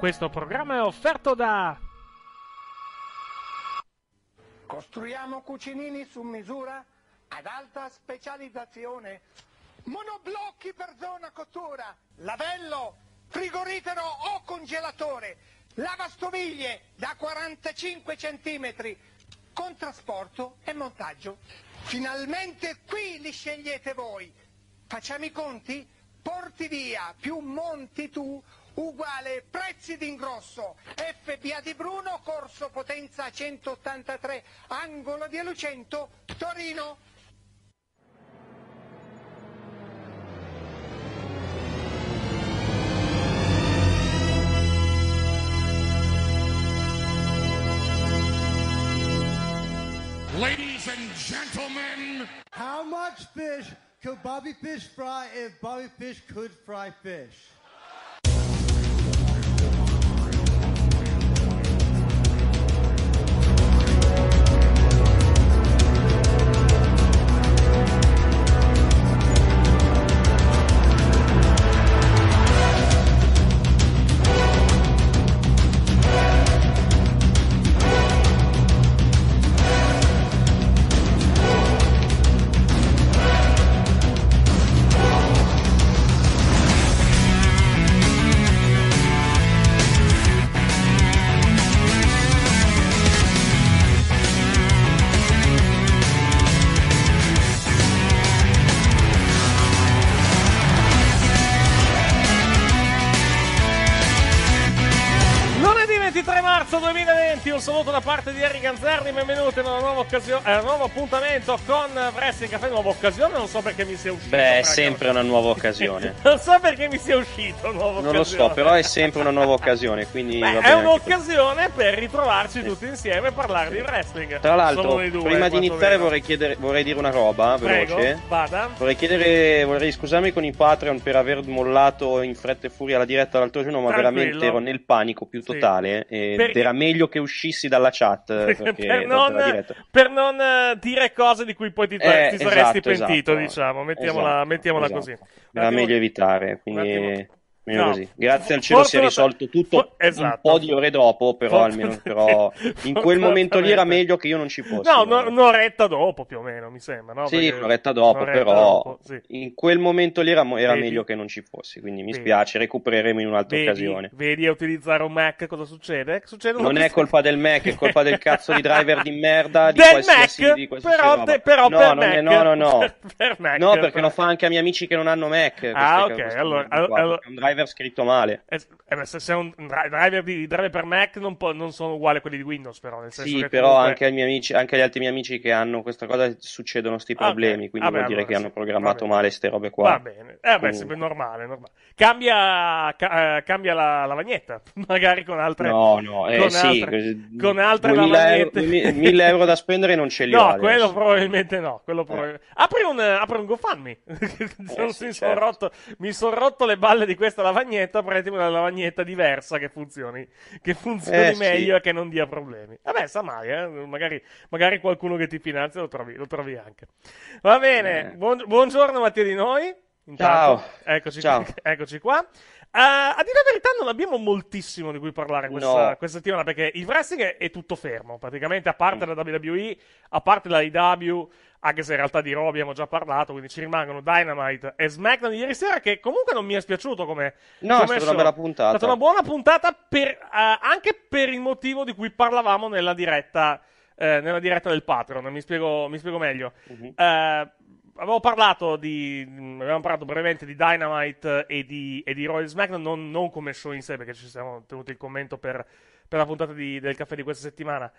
Questo programma è offerto da... Costruiamo cucinini su misura ad alta specializzazione. Monoblocchi per zona cottura, lavello, frigorifero o congelatore, lavastoviglie da 45 cm, con trasporto e montaggio. Finalmente qui li scegliete voi. Facciamo i conti? Porti via più monti tu uguale prezzi d'ingrosso, FBA di Bruno, corso potenza 183, angolo di Alucento, Torino. Ladies and gentlemen, how much fish could Bobby Fish fry if Bobby Fish could fry fish? tutti, un saluto da parte di Eric Ganzerni, benvenuti nel nuova occasione, eh, nuovo appuntamento con Wrestling Caffè, nuova occasione, non so perché mi sia uscito. Beh, è sempre una nuova occasione. non so perché mi sia uscito, nuova Non occasione. lo so, però è sempre una nuova occasione, quindi... Beh, è un'occasione questo. per ritrovarci tutti insieme e parlare di wrestling. Tra l'altro, due, prima di iniziare vorrei, chiedere, vorrei, dire una roba, veloce. Vada. Vorrei, chiedere, vorrei scusarmi con i Patreon per aver mollato in fretta e furia la diretta l'altro giorno, ma Tranquillo. veramente ero nel panico più totale. Sì. Eh, per... Era meglio che uscire uscissi dalla chat per, non, per, non, dire cose di cui poi ti, eh, ti saresti esatto, pentito, esatto, diciamo, mettiamola, esatto, mettiamola esatto. così. Era meglio evitare, quindi eh, No. Grazie al cielo si è risolto tutto For... esatto. un po' esatto. di ore dopo, però, Forse... almeno, però in quel momento lì era meglio che io non ci fossi. No, no. un'oretta dopo più o meno, mi sembra. No? Sì, Perché... un'oretta dopo, un'oretta però dopo, sì. in quel momento lì era, era meglio che non ci fossi, quindi mi vedi. spiace, recupereremo in un'altra vedi, occasione. Vedi a utilizzare un Mac cosa succede? succede non è colpa del Mac, è colpa del cazzo di driver di merda di del qualsiasi, Mac, di qualsiasi però, roba. Te, però no, per Mac, è, no, no, no. Per, per Mac, no, perché per... lo fa anche a miei amici che non hanno Mac. Ah, ok, allora driver scritto male. Eh, eh se, se un driver, di, driver per Mac non, può, non, sono uguali a quelli di Windows, però. Nel senso sì, però comunque... anche, amici, anche, agli altri miei amici che hanno questa cosa succedono questi ah, problemi. Ah, quindi ah, vuol beh, dire allora, che sì. hanno programmato male queste robe qua. Va bene, eh, beh, sempre normale, normale. Cambia, ca- eh, cambia la lavagnetta, magari con altre. No, no, eh, con sì, altre, con altre lavagnette. Euro, 1000 euro da spendere non ce li no, ho. No, quello adesso. probabilmente no. Quello probabilmente... Eh. Apri, un, apri un GoFundMe. eh, sì, certo. mi sono rotto le balle di questa questa lavagnetta, prendetemi una lavagnetta diversa che funzioni, che funzioni eh, meglio sì. e che non dia problemi. Vabbè, eh sa mai, eh? magari, magari, qualcuno che ti finanzia lo trovi, lo trovi anche. Va bene, eh. buon, buongiorno Mattia di noi. Intanto, Ciao. Eccoci, Ciao. eccoci qua. Eh, a dire la verità, non abbiamo moltissimo di cui parlare questa, no. questa settimana perché il wrestling è, è, tutto fermo. Praticamente, a parte la WWE, a parte la IW, anche se in realtà di Raw abbiamo già parlato, quindi ci rimangono Dynamite e SmackDown di ieri sera, che comunque non mi è spiaciuto come. No, come è stata show. una bella puntata. È stata una buona puntata per, uh, anche per il motivo di cui parlavamo nella diretta eh, nella diretta del Patreon. Mi spiego, mi spiego meglio. Uh-huh. Uh, avevo parlato di. Avevamo parlato brevemente di Dynamite e di, e di Royal SmackDown, non, non, come show in sé, perché ci siamo tenuti il commento per, per la puntata di, del caffè di questa settimana.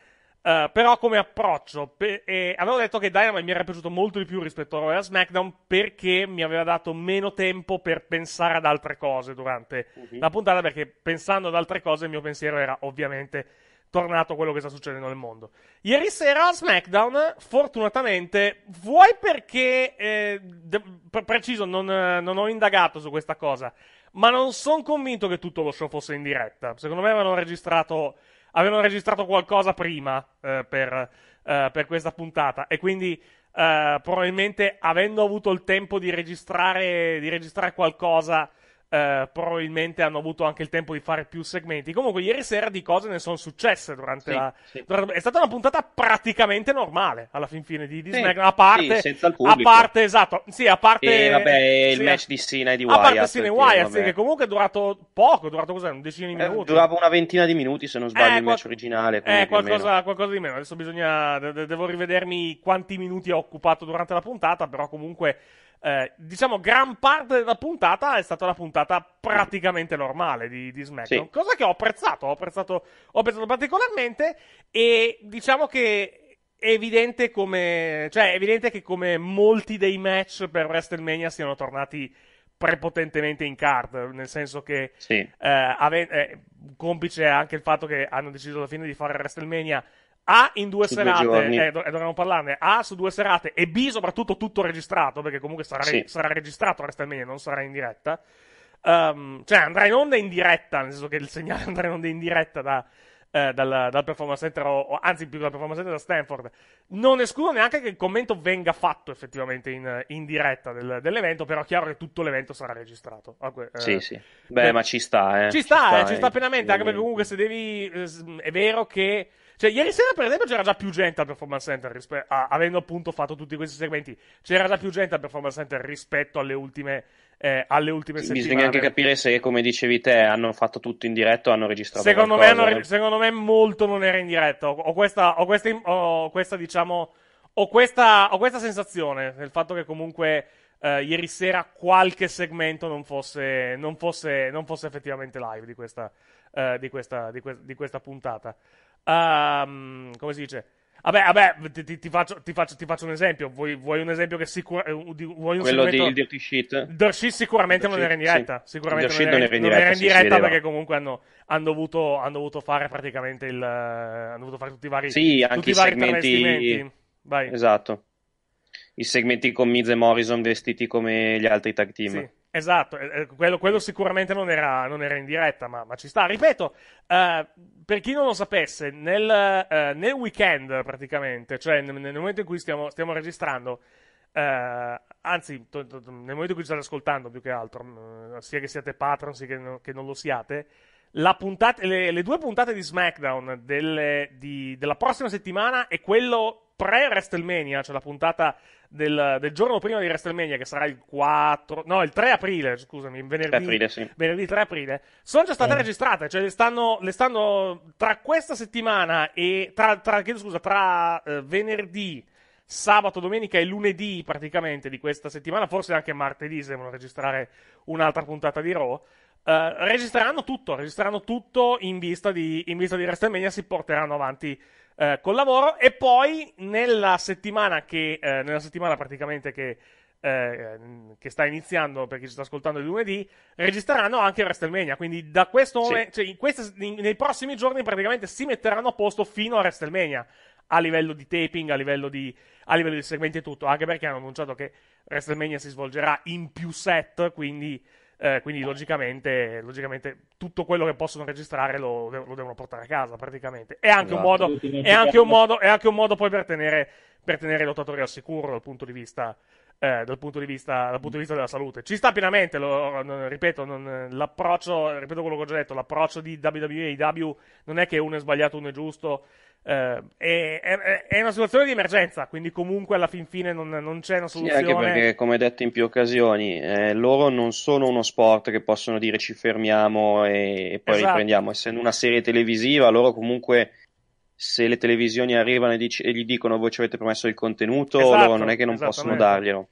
Uh, però come approccio, per, eh, avevo detto che Dynamite mi era piaciuto molto di più rispetto a Royal SmackDown perché mi aveva dato meno tempo per pensare ad altre cose durante uh-huh. la puntata, perché pensando ad altre cose il mio pensiero era ovviamente tornato quello che sta succedendo nel mondo. Ieri sera a SmackDown, fortunatamente, vuoi perché, eh, de- pre- preciso, non, non, ho indagato su questa cosa, ma non sono convinto che tutto lo show fosse in diretta. Secondo me avevano registrato, avevano registrato qualcosa prima eh, per, eh, per questa puntata e quindi... Uh, probabilmente avendo avuto il tempo di registrare, di registrare qualcosa, eh, probabilmente hanno avuto anche il tempo di fare più segmenti. Comunque, ieri sera di cose ne sono successe durante sì, la. Sì. Durante... È stata una puntata praticamente normale alla fin fine di, di sì, Smack, a parte, senza il pubblico. a parte, esatto, sì, a parte. E, vabbè, il match di Sina e di Wyatt. A parte Sina e Wyatt, che comunque è durato poco, è durato cos'è? Un decino di eh, minuti. Eh, durava una ventina di minuti, se non sbaglio, eh, il match originale. Eh, qualcosa, qualcosa, di meno. Adesso bisogna. De- devo rivedermi quanti minuti ha occupato durante la puntata, però comunque eh, diciamo gran parte della puntata è stata una puntata praticamente normale di, di SmackDown, sì. cosa che ho apprezzato, ho apprezzato, ho apprezzato particolarmente e diciamo che è evidente come, cioè è evidente che come molti dei match per WrestleMania siano tornati prepotentemente in card, nel senso che sì. eh, ave- eh, complice anche il fatto che hanno deciso alla fine di fare WrestleMania a in due su serate, eh, due eh, dovremmo parlarne, A su due serate e B soprattutto tutto registrato, perché comunque sarà, sì. re- sarà registrato WrestleMania, non sarà in diretta. Um, cioè andrà in onda in diretta, nel senso che il segnale andrà in onda in diretta da, eh, dal, dal, performance center, o, o, anzi più dal performance center da Stanford. Non escludo neanche che il commento venga fatto effettivamente in, in diretta del, dell'evento, però è chiaro che tutto l'evento sarà registrato. Okay, ah, eh, sì, sì. Beh, per... ma ci sta, eh. Ci sta, ci eh, sta, eh, ci sta pienamente, anche perché comunque se devi... Eh, è vero che cioè, ieri sera, per esempio, c'era già più gente al Performance Center rispetto a, avendo appunto fatto tutti questi segmenti, c'era già più gente al Performance Center rispetto alle ultime, eh, alle ultime settimane. Bisogna anche capire se, come dicevi te, hanno fatto tutto in diretta o hanno registrato secondo me, hanno, secondo me, molto non era in diretta. Ho questa, ho questa, ho questa diciamo, ho questa, ho questa sensazione del fatto che comunque... Uh, ieri sera qualche segmento non fosse, non fosse, non fosse effettivamente live di questa, uh, di questa, di que- di questa puntata. Um, come si dice? Vabbè, vabbè ti, ti, faccio, ti, faccio, ti, faccio, un esempio. Vuoi, vuoi un esempio che sicuramente. Eh, Quello di Dirty Shit? Dirty Shit sicuramente Dirty non era in diretta. Sì. Sicuramente non, non era in diretta, non era in diretta perché comunque hanno, hanno, dovuto, hanno, dovuto, fare praticamente il. Eh, hanno dovuto fare tutti i vari. Sì, anche i, i vari segmenti. Vai. Esatto. I segmenti con Miz e Morrison vestiti come gli altri tag team. Sì. Esatto, eh, eh, quello, quello sicuramente non era, non era, in diretta, ma, ma ci sta. Ripeto, eh, per chi non lo sapesse, nel, eh, nel weekend praticamente, cioè nel, nel, momento in cui stiamo, stiamo registrando, eh, anzi, to, to, nel momento in cui state ascoltando più che altro, mm, sia che siate patron, sia che, no, che non lo siate, la puntata, le, le, due puntate di SmackDown delle, di, della prossima settimana e quello pre-WrestleMania, cioè la puntata del, del, giorno prima di WrestleMania, che sarà il 4, no, il 3 aprile, scusami, venerdì, 3 aprile, sì. venerdì 3 aprile, sono già state eh. registrate, cioè le stanno, le stanno, tra questa settimana e tra, tra chiedo scusa, tra eh, venerdì, sabato, domenica e lunedì praticamente di questa settimana, forse anche martedì se devono registrare un'altra puntata di Raw. Uh, eh, registreranno tutto, registreranno tutto in vista di, in vista di WrestleMania, si porteranno avanti uh, col lavoro e poi nella settimana che, uh, nella settimana praticamente che, che sta iniziando per chi ci sta ascoltando il lunedì, registreranno anche WrestleMania, quindi da questo sì. momento, cioè in queste, in, nei prossimi giorni praticamente si metteranno a posto fino a WrestleMania a livello di taping, a livello di, a livello di segmenti e tutto, anche perché hanno annunciato che WrestleMania si svolgerà in più set, quindi eh, quindi logicamente, logicamente, tutto quello che possono registrare lo, lo devono portare a casa praticamente. È anche, esatto. modo, è anche, un, modo, è anche un modo poi per tenere, per tenere i lottatori al sicuro dal punto di vista eh, dal, punto vista, dal, punto di vista, della salute. Ci sta pienamente, lo, ripeto, non, l'approccio, ripeto quello che ho già detto, l'approccio di WWE e IW non è che uno è sbagliato, uno è giusto, eh, è, è, è, una situazione di emergenza, quindi comunque alla fin fine non, non c'è una soluzione. Sì, anche perché, come detto in più occasioni, eh, loro non sono uno sport che possono dire ci fermiamo e, e poi esatto. riprendiamo, essendo una serie televisiva, loro comunque se le televisioni arrivano e, dic- e gli dicono voi ci avete promesso il contenuto, esatto, loro non è che non possono darglielo.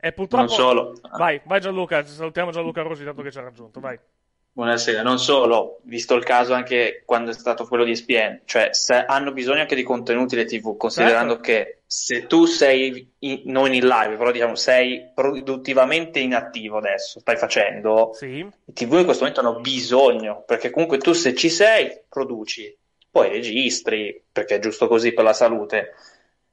E purtroppo... Non solo. Vai, vai Gianluca, salutiamo Gianluca Rosi dato che ci ha raggiunto, vai. Buonasera, non solo, visto il caso anche quando è stato quello di ESPN, cioè se hanno bisogno anche di contenuti le TV, considerando certo. che se tu sei in, non in live, però diciamo sei produttivamente inattivo adesso, stai facendo, sì. i TV in questo momento hanno bisogno, perché comunque tu se ci sei produci, poi registri perché è giusto così per la salute,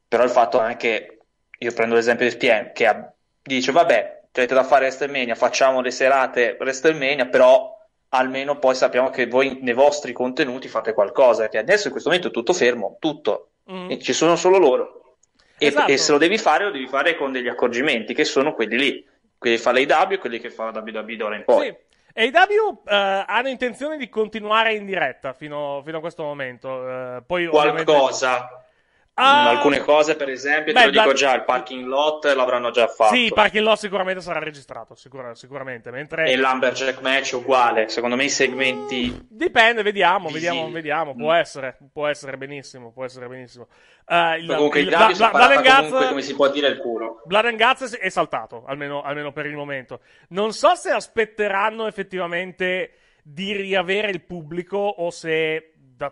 però il fatto anche, io prendo l'esempio di SPM che ha, dice vabbè, avete da fare WrestleMania, facciamo le serate WrestleMania, però almeno poi sappiamo che voi nei vostri contenuti fate qualcosa, Perché adesso in questo momento è tutto fermo, tutto, mm. ci sono solo loro. Esatto. E, e, se lo devi fare, lo devi fare con degli accorgimenti che sono quelli lì, quelli che fa l'AW e quelli che fa la WWE d'ora in poi. Sì. E i W eh, hanno intenzione di continuare in diretta fino, fino a questo momento. Uh, poi, Qualcosa. Ah, alcune cose, per esempio, beh, te lo dico da... già, il parking lot l'avranno già fatto. Sì, il parking lot sicuramente sarà registrato, sicura, sicuramente. Mentre... E l'Amberjack match uguale, secondo me i segmenti... Dipende, vediamo, Visi. vediamo, vediamo, può mm. essere, può essere benissimo, può essere benissimo. Uh, il, comunque il, il Davio Bla, Bla, comunque, come si può dire, il culo. Bladengaz è saltato, almeno, almeno per il momento. Non so se aspetteranno effettivamente di riavere il pubblico o se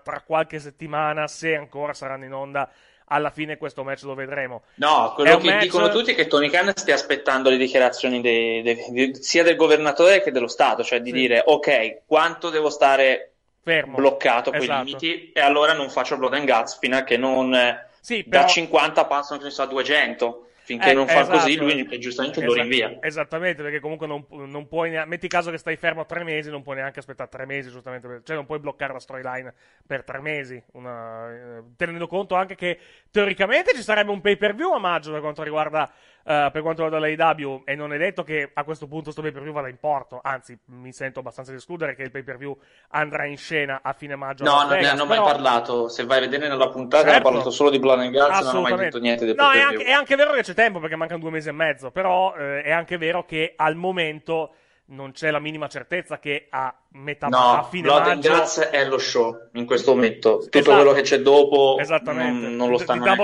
tra qualche settimana, se ancora saranno in onda, alla fine questo match lo vedremo. No, quello che match... dicono tutti è che Tony Khan stia aspettando le dichiarazioni dei, dei, dei, sia del governatore che dello Stato, cioè di sì. dire ok, quanto devo stare Fermo. bloccato esatto. quei limiti e allora non faccio Blood and Guts fino a che non... Sì, però... Da 50 passano a 200 finché eh, non fa esatto. così lui giustamente esatto. lo rinvia. Esattamente, perché comunque non, non puoi neanche, metti caso che stai fermo tre mesi, non puoi neanche aspettare tre mesi, giustamente, cioè non puoi bloccare la storyline per tre mesi, una, eh, tenendo conto anche che teoricamente ci sarebbe un pay per view a maggio per quanto riguarda Uh, per quanto riguarda l'AEW, e non è detto che a questo punto sto pay per view vada in porto, anzi, mi sento abbastanza di escludere che il pay per view andrà in scena a fine maggio. No, non ne hanno mai però... parlato. Se vai a vedere nella puntata, certo. hanno parlato solo di Blood and Guts, non hanno mai detto niente del no, è anche, è anche, vero che c'è tempo perché mancano due mesi e mezzo, però eh, è anche vero che al momento non c'è la minima certezza che a metà no, a fine Blood maggio Guts è lo show in questo momento tutto esatto. quello che c'è dopo mm, non, non, lo stanno di, di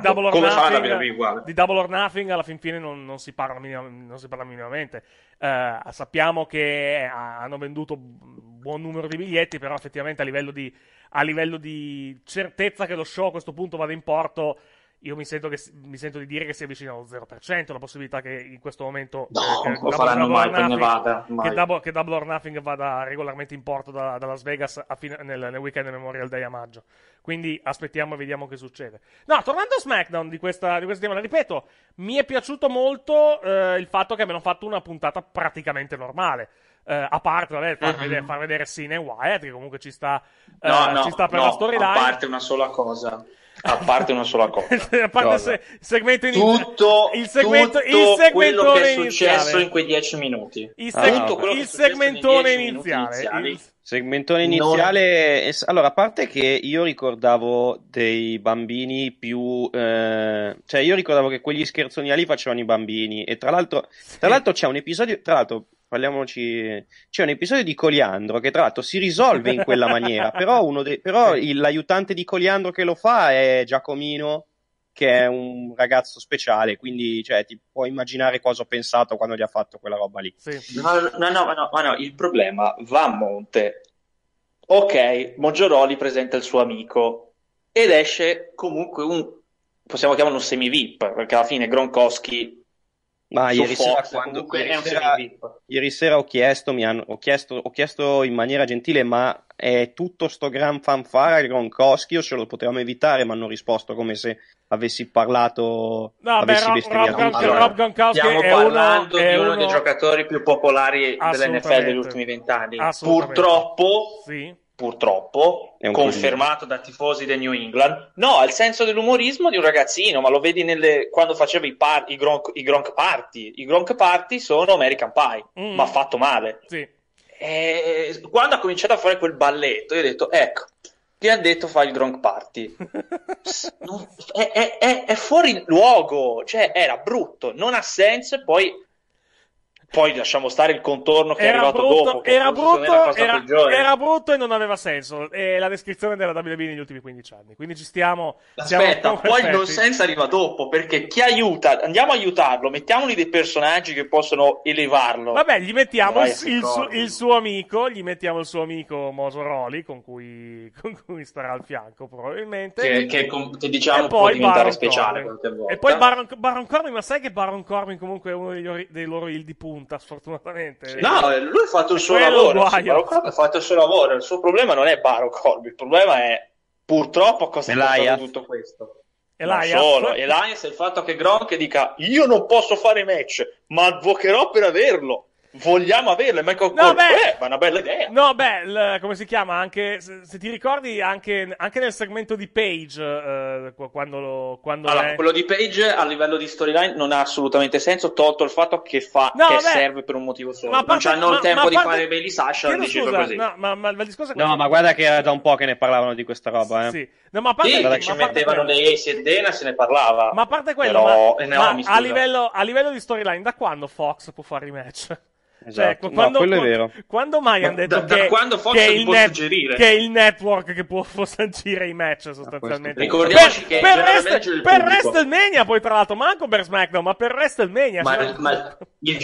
double or, come nothing, fa la WWE uguale di Double or Nothing alla fin fine non, non, si, parla minima, non si, parla minimamente uh, sappiamo che eh, hanno venduto buon numero di biglietti però effettivamente a livello di, a livello di certezza che lo show a questo punto vada in porto io mi sento, che, mi sento, di dire che si avvicina allo 0%, la possibilità che in questo momento eh, no, che, faranno mai Che, double, or nothing vada regolarmente in porto da, da Las Vegas fine, nel, nel, weekend Memorial Day a maggio. Quindi aspettiamo e vediamo che succede. No, tornando a SmackDown di questa, di questa settimana, ripeto, mi è piaciuto molto eh, il fatto che abbiano fatto una puntata praticamente normale. Eh, a parte vabbè, far, uh-huh. Mm-hmm. vedere, far vedere Sina e Wyatt, che comunque ci sta, no, eh, no, ci sta per la storyline. A parte una sola cosa a parte una sola cosa. a parte se, segmento iniziale, tutto, il segmento, tutto il quello che è successo iniziale. in quei dieci minuti. Il, seg... ah, no, il segmentone iniziale. Il segmentone iniziale. Non... Allora, a parte che io ricordavo dei bambini più. Eh... cioè, io ricordavo che quegli scherzoni lì facevano i bambini. E tra l'altro, tra l'altro c'è un episodio. Tra l'altro, parliamoci. C'è un episodio di Coliandro che tra l'altro si risolve in quella maniera, però, de... però il, l'aiutante di Coliandro che lo fa è Giacomino, che è un ragazzo speciale, quindi cioè, ti puoi immaginare cosa ho pensato quando gli ha fatto quella roba lì. Sì. No, no, no, no, no, il problema va a monte. Ok, Moggioroli presenta il suo amico ed esce comunque un, possiamo chiamarlo un semi-VIP, perché alla fine Gronkowski ma ieri, forza, sera, quando, ieri, sera, ieri sera, ho chiesto, hanno, ho, chiesto, ho chiesto, in maniera gentile, ma è tutto sto gran fanfara, il Gronkowski, o se lo potevamo evitare, ma hanno risposto come se avessi parlato, no, avessi beh, bestemmiato. Rob, Rob, allora, Rob Gronkowski stiamo parlando uno, di uno, uno, dei giocatori più popolari dell'NFL degli ultimi vent'anni. Purtroppo, sì purtroppo, confermato da tifosi del New England. No, ha il senso dell'umorismo di un ragazzino, ma lo vedi nelle, quando faceva i, par, i, gronk, i, gronk, party. I gronk party sono American Pie, mm. ma fatto male. Sì. E quando ha cominciato a fare quel balletto, io ho detto, ecco, ti ha detto fa il gronk party. è, è, è, è, fuori luogo, cioè era brutto, non ha senso e poi poi lasciamo stare il contorno che era è arrivato brutto, dopo. Era brutto, era, era brutto, e non aveva senso. È la descrizione della WB negli ultimi 15 anni. Quindi ci stiamo. Aspetta, poi il non senso arriva dopo perché chi aiuta? Andiamo a aiutarlo, mettiamogli dei personaggi che possono elevarlo. Vabbè, gli mettiamo Vai, il, su, il, suo amico, gli mettiamo il suo amico Mosoroli con cui, con cui starà al fianco probabilmente. Che, che, che diciamo può diventare Baron speciale. E poi Baron, Baron Corbin, ma sai che Baron Corbin comunque è uno degli, dei loro il di punto punta, sfortunatamente. No, eh, lui ha fatto il suo lavoro. Barocorb ha fatto il suo lavoro. Il suo problema non è Barocorb, il problema è purtroppo cosa è tutto questo. Elias. Solo. Elias è il fatto che Gronk dica io non posso fare match, ma avvocherò per averlo vogliamo averle. Michael no, Cole, beh, eh, ma è una bella idea. No, beh, l, come si chiama? Anche se, se ti ricordi, anche, anche, nel segmento di Page, eh, quando, lo, quando allora, è... quello di Page a livello di storyline non ha assolutamente senso, tolto il fatto che, fa, no, che beh, serve per un motivo solo. Parte, non c'hanno il tempo ma, di parte... fare Bailey Sasha. scusa, così. No, ma, ma, il discorso è no, ma guarda che era da un po' che ne parlavano di questa roba. Eh. Sì, No, ma a parte, sì, che ci mettevano dei Ace e Dena, se ne parlava. Ma a parte quello, Però, ma, eh, no, a, livello, a livello di storyline, da quando Fox può fare i match? Cioè, ecco, quando, no, quello è vero. Quando mai hanno detto da, che, da quando Fox che, il net, che è il network che può sancire i match ah, sostanzialmente? Ricordiamoci per, che per, rest, per WrestleMania poi tra l'altro, manco per SmackDown, ma per WrestleMania. Ma, cioè... ma,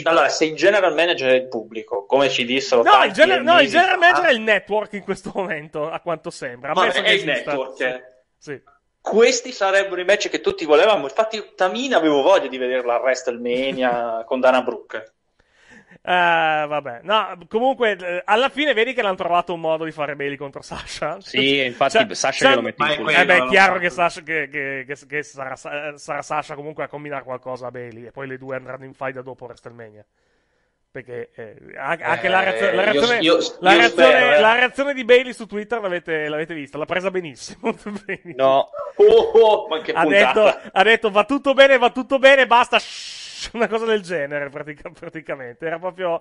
allora, se il general manager è il pubblico, come ci dissero No, il, gener- no il general manager ah. è il network in questo momento, a quanto sembra. Ma è, è il network. Eh. Sì questi sarebbero i match che tutti volevamo. Infatti, Tamina avevo voglia di vederla a WrestleMania con Dana Brooke. Eh, vabbè, no, comunque eh, alla fine vedi che l'hanno trovato un modo di fare Bailey contro Sasha. Sì, infatti cioè, Sasha cioè, glielo mette in culo. Eh beh, è chiaro che, Sasha, che, che, che sarà, sarà, Sasha comunque a combinare qualcosa a Bailey e poi le due andranno in fight dopo WrestleMania. Perché eh, anche la, reazione, di Bailey su Twitter l'avete, l'avete vista, l'ha presa benissimo. benissimo. No, oh, oh, ha, detto, ha detto va tutto bene, va tutto bene, basta. Shh una cosa del genere pratica, praticamente. Era proprio,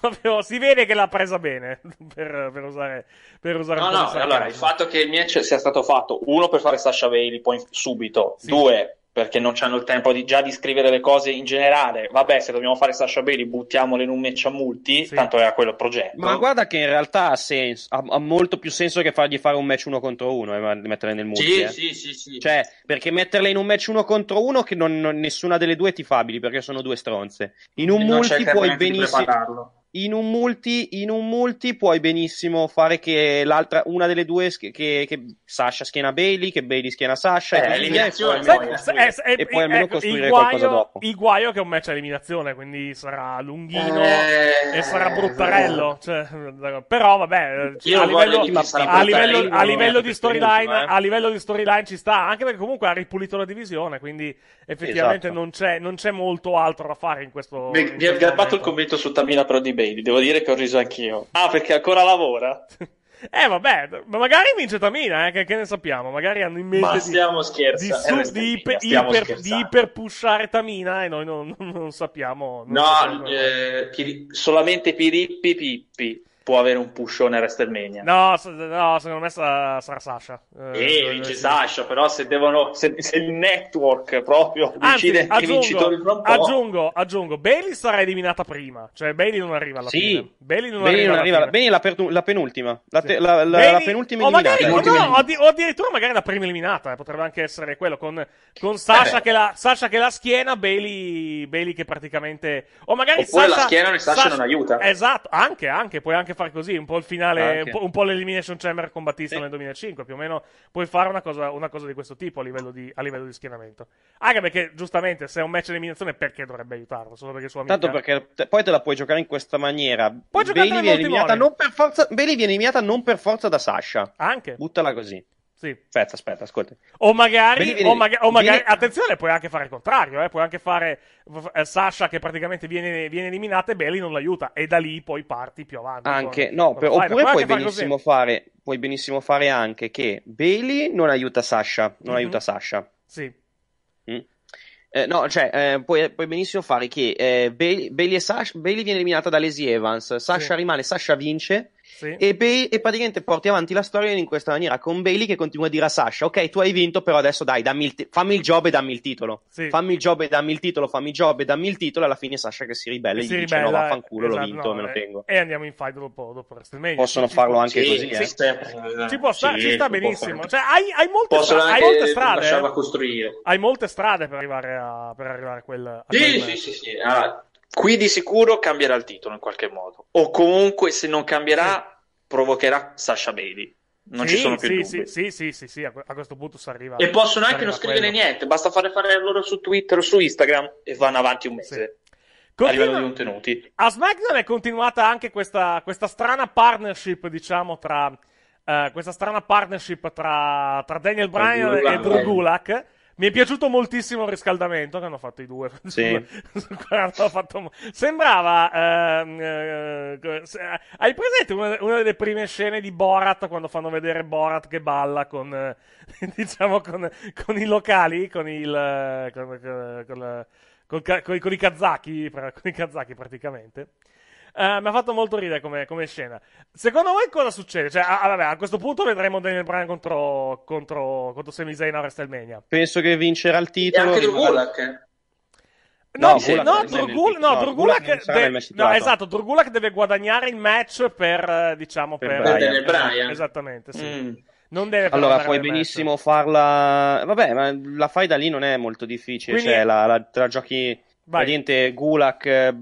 proprio, Si vede che l'ha presa bene per, per usare, per usare No, no, allora il fatto che il match sia stato fatto, uno per fare Sasha Bailey poi subito, sì. due perché non hanno il tempo di, già di scrivere le cose in generale. Vabbè, se dobbiamo fare Sasha Bailey, buttiamole in un match a multi, sì. tanto era quello il progetto. Ma guarda che in realtà ha senso, ha, ha, molto più senso che fargli fare un match uno contro uno e eh, metterle nel multi. Sì, eh. sì, sì, sì. Cioè, perché metterle in un match uno contro uno che non, non, nessuna delle due è tifabili, perché sono due stronze. In un non multi puoi benissimo in un, multi, in un multi, puoi benissimo fare che l'altra, una delle due sch- che, che, Sasha schiena Bailey, che Bailey schiena Sasha eh, e, via, e, poi, almeno, eh, e poi almeno ecco, costruire guaio, qualcosa dopo. Il guaio è che è un match a eliminazione, quindi sarà lunghino eh, e sarà bruttarello. Esatto. Cioè, però vabbè, eh, eh, a livello, a, livello, a, livello a livello, di storyline ci sta, anche perché comunque ha ripulito la divisione, quindi effettivamente esatto. non, c'è, non, c'è, molto altro da fare in questo. Mi, ha garbato il commento su Tamina Pro di Brady, devo dire che ho riso anch'io. Ah, perché ancora lavora? eh, vabbè, ma magari vince Tamina, eh, che, che ne sappiamo, magari hanno in mente ma stiamo di, scherzando, di, eh, su, di, iper, stiamo iper, di iper pushare Tamina e eh, noi non, non, non sappiamo. Non no, sappiamo. Eh, pir- solamente Pirippi Pippi può avere un pushone a WrestleMania. No, no secondo me sarà, Sasha. Eh, eh, eh vince sì. Sasha, però se devono, se, se il network proprio Anzi, decide aggiungo, i vincitori fra Aggiungo, aggiungo, Bailey sarà eliminata prima, cioè Bailey non arriva alla sì. fine. Bailey non Bailey arriva, non arriva alla la, la penultima, la, te, sì. la, la, Bailey, la penultima o eliminata. Magari, no, no, o addirittura magari la prima eliminata, eh, potrebbe anche essere quello, con, con Sasha, eh che la, Sasha che la schiena, Bailey, Bailey che praticamente... O magari Oppure Sasha, la schiena e Sasha, Sasha non aiuta. Esatto, anche, anche, puoi anche fare così, un po' il finale, okay. un po', l'elimination chamber con Battista sì. nel 2005, più o meno puoi fare una cosa, una cosa di questo tipo a livello di, a livello di, schieramento. Anche perché giustamente se è un match eliminazione perché dovrebbe aiutarlo? Solo perché sua amica... Tanto perché te, poi te la puoi giocare in questa maniera. Poi giocare in eliminata non per forza, Bailey viene eliminata non per forza da Sasha. Anche. Buttala così. Sì. Aspetta, aspetta, ascolta. O magari, vieni, vieni, o maga- o magari attenzione, puoi anche fare il contrario, eh? puoi anche fare eh, Sasha che praticamente viene, viene eliminata e Bailey non l'aiuta e da lì poi parti più avanti. Anche, con, no, con per, oppure puoi, puoi benissimo fare, fare, puoi benissimo fare anche che Bailey non aiuta Sasha, non mm-hmm. aiuta Sasha. Sì. Mm. Eh, no, cioè, eh, puoi, puoi, benissimo fare che eh, Bailey, Bailey, Sasha, Bailey, viene eliminata da Lacey Evans, Sasha sì. rimane, Sasha vince sì. E, Bay- e, praticamente porti avanti la storia in questa maniera con Bailey che continua a dire a Sasha: Ok, tu hai vinto, però adesso dai, il t- fammi il job e dammi il titolo. Sì. Fammi il job e dammi il titolo, fammi il job e dammi il titolo. E Alla fine Sasha che si ribella e gli si dice: ribella, No, vaffanculo, esatto, l'ho vinto, no, me lo eh, tengo. E andiamo in fight dopo, dopo WrestleMania. Possono farlo anche sì, così. Eh. Ci, può sta, ci sta benissimo. Cioè, hai, hai, molte stra- hai, molte strade. Eh. Hai molte strade per arrivare a, per arrivare a quel. A sì, quel sì, sì, sì. Allora, Qui di sicuro cambierà il titolo in qualche modo, o comunque se non cambierà provocherà Sasha Bailey. Non sì, ci sono più sì, sì, sì, sì, sì, a, questo punto si arriva. E possono anche non scrivere quello. niente, basta fare fare loro su Twitter o su Instagram e vanno avanti un mese. Sì. Continua... A livello di contenuti. A SmackDown è continuata anche questa, questa strana partnership, diciamo, tra... Uh, questa strana partnership tra, tra Daniel Bryan e Drew Gulak mi è piaciuto moltissimo il riscaldamento che hanno fatto i due. Sì. fatto... Sembrava. Ehm, eh, hai presente una, una, delle prime scene di Borat quando fanno vedere Borat che balla con, eh, diciamo, con, con, i locali, con il. con, con, i kazaki, con i kazaki, praticamente. Eh, mi ha fatto molto ridere come, come, scena. Secondo voi cosa succede? Cioè, ah, vabbè, a questo punto vedremo Daniel Bryan contro, contro, contro Sami a WrestleMania. Penso che vincerà il titolo. E anche rimarrà... Gulak. No, no, Gulak, no, Drugul, no, no Drugulak, de- no, esatto, Drugulak deve guadagnare il match per, eh, diciamo, per, per Daniel Bryan. Esattamente, sì. Mm. Non deve allora puoi benissimo match. farla. Vabbè, ma la fai da lì non è molto difficile. Quindi... Cioè, la, la, te la giochi. Vai. Niente, Gulak eh,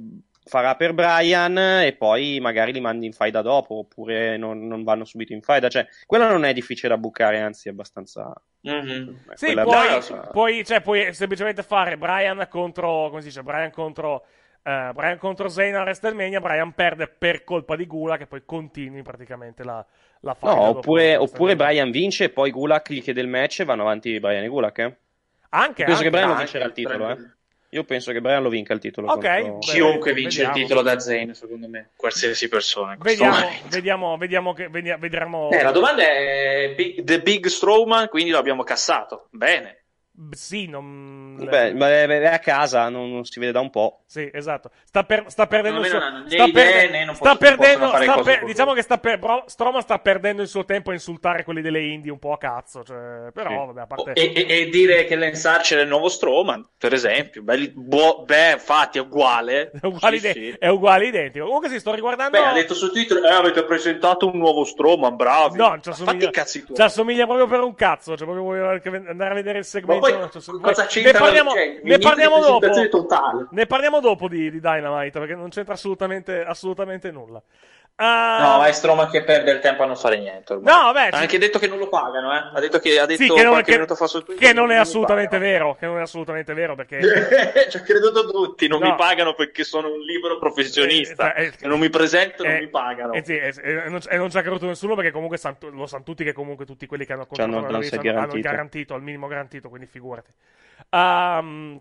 farà per Brian e poi magari li mandi in faida dopo oppure non, non vanno subito in faida. Cioè, quella non è difficile da bucare, anzi è abbastanza... Mm-hmm. sì, puoi, puoi, cioè, puoi, semplicemente fare Brian contro... come si dice? Brian contro... Uh, Brian contro Zayn a WrestleMania, Brian perde per colpa di Gulak che poi continui praticamente la, la fase. No, oppure, oppure Brian vince e poi Gulak gli chiede il match e vanno avanti Brian e Gulak, eh? Anche, Penso anche, che Brian anche, vincerà il titolo, eh? Io penso che Brian lo vinca il titolo. Ok, contro... chiunque vince vediamo. il titolo da Zane, secondo me, qualsiasi persona. Vediamo, vediamo, vediamo, che, vediamo, vedremo. Eh, la domanda è: The Big Strowman, quindi l'abbiamo cassato. Bene. Sì, non... Beh, ma è a casa, non, non, si vede da un po'. Sì, esatto. Sta, per, sta perdendo il suo... tempo. sta, perdendo... Diciamo che sta per... Stroma sta perdendo il suo tempo a insultare quelli delle indie un po' a cazzo. Cioè... Però, sì. vabbè, a parte... E, e, e dire che l'Ensarcer è il nuovo Stroman, per esempio. Belli... Bo... Beh, infatti, è uguale. È uguale, sì, ide... sì. è uguale identico. Comunque si sto riguardando... Beh, ha detto sul titolo: eh, avete presentato un nuovo Stroman, bravi. No, ci assomiglia... Fatti i cazzi tuoi. Ci assomiglia proprio per un cazzo. Cioè, proprio voglio andare a vedere il segmento. Bo ne parliamo, cioè, ne parliamo dopo. Totale. Ne parliamo dopo di, di Dynamite perché non c'entra assolutamente, assolutamente nulla. Uh... No, è Stroma che perde il tempo a non fare niente. Ormai. No, beh, ha anche detto che non lo pagano, eh? Ha detto che ha detto sì, che non, che, che non, non è assolutamente vero, che non è assolutamente vero perché ci ha creduto tutti, non no. mi pagano perché sono un libero professionista. Eh, eh, eh non mi presento, non eh, mi pagano. E eh, non, non ci ha creduto nessuno perché comunque san, lo sanno tutti che comunque tutti quelli che hanno contratto cioè, hanno, hanno garantito. al minimo garantito, quindi figurati. Um,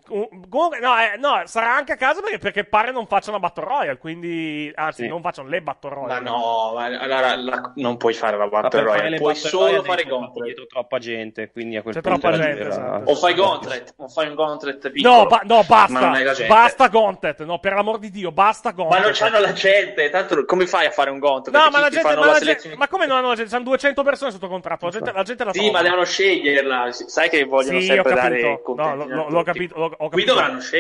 comunque, no, eh, no, sarà anche a caso perché, perché, pare non facciano Battle Royale, quindi anzi, sì. non facciano le Battle Royale. Ma no, ma, allora la, non puoi fare la Battle ma Royale, puoi battle solo Royale fare Gauntlet. dietro troppa gente, quindi a quel C'è punto troppa gente. Esatto. O fai Gauntlet, o fai un Gauntlet piccolo. No, ba- no basta, basta Gauntlet, no, per l'amor di Dio, basta Gauntlet. Ma non c'hanno la gente, tanto come fai a fare un Gauntlet? No, ma la gente, ma, la gente ma come non hanno la gente? Sono 200 persone sotto contratto, la gente la, gente la Sì, trova. ma devono sceglierla, sai che vogliono sì, sempre dare... No, Certo, l'ho, l'ho capito, l'ho, ho, capito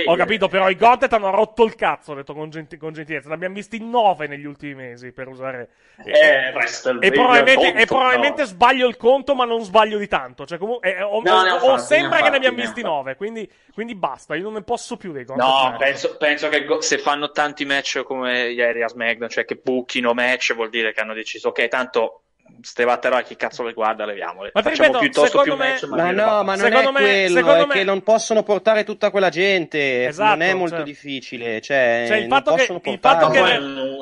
ho capito, però i Godet hanno rotto il cazzo, ho detto con, genti- con gentilezza. Ne abbiamo visti nove negli ultimi mesi, per usare... Eh, eh e, probabilmente, conto, e probabilmente no. sbaglio il conto, ma non sbaglio di tanto. Cioè, comunque, eh, o, no, o, fatti, o sembra fatti, che ne abbiamo visti fatti. nove, quindi, quindi, basta, io non ne posso più dei Godet. No, penso, penso, che go- se fanno tanti match come ieri a SmackDown, cioè che buchino match, vuol dire che hanno deciso, ok, tanto ste batterolle chi cazzo le guarda leviamole ma facciamo ripeto, piuttosto più me... match ma no ma, ma non è me, quello è me... che non possono portare tutta quella gente esatto, non è esatto, molto cioè... difficile cioè, cioè il fatto che, portare... il fatto che... è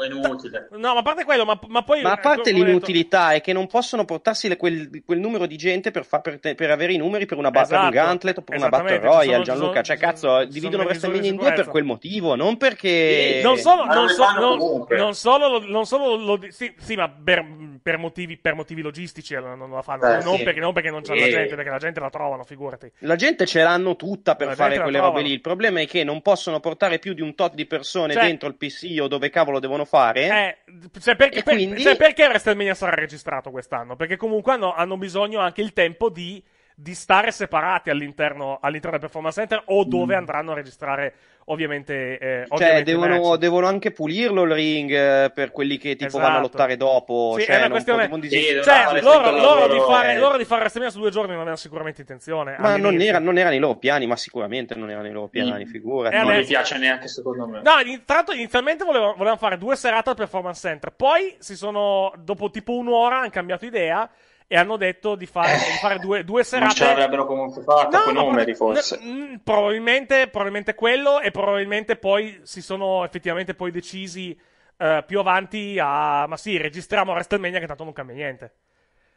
inutile no ma a parte quello ma, ma poi ecco, ma a parte l'inutilità è che non possono portarsi le, quel, quel, numero di gente per, fa, per, per, avere i numeri per una battle esatto, gauntlet o per una battle royale Gianluca cioè cazzo dividono WrestleMania in due per quel motivo non perché non solo non solo sì ma per motivi motivi, per motivi logistici non la fanno. Eh, non, sì. perché, non, perché, non c'è la eh. gente, perché la gente la trovano, figurati. La gente ce l'hanno tutta per la fare quelle robe lì. Il problema è che non possono portare più di un tot di persone cioè, dentro il PC o dove cavolo devono fare. Eh, cioè perché, per, quindi... cioè perché WrestleMania sarà registrato quest'anno? Perché comunque hanno, hanno bisogno anche il tempo di di stare separati all'interno, all'interno del performance center o dove mm. andranno a registrare ovviamente, eh, cioè, ovviamente cioè, devono, devono, anche pulirlo il ring eh, per quelli che tipo esatto. vanno a esatto. lottare dopo sì, cioè, è una questione non, sì, cioè, loro, loro, di fare, eh. loro di fare WrestleMania su due giorni non avevano sicuramente intenzione ma non era, non era, nei loro piani ma sicuramente non erano i loro piani mm. figura eh, non mi piace neanche secondo me no in, tra l'altro inizialmente volevano, volevano fare due serate al performance center poi si sono dopo tipo un'ora hanno cambiato idea e hanno detto di fare, di fare due, due, serate. Non ce l'avrebbero comunque fatta no, con no, numeri, forse. No, mm, probabilmente, probabilmente, quello, e probabilmente poi si sono effettivamente poi decisi uh, più avanti a. Ma sì, registriamo WrestleMania, che tanto non cambia niente.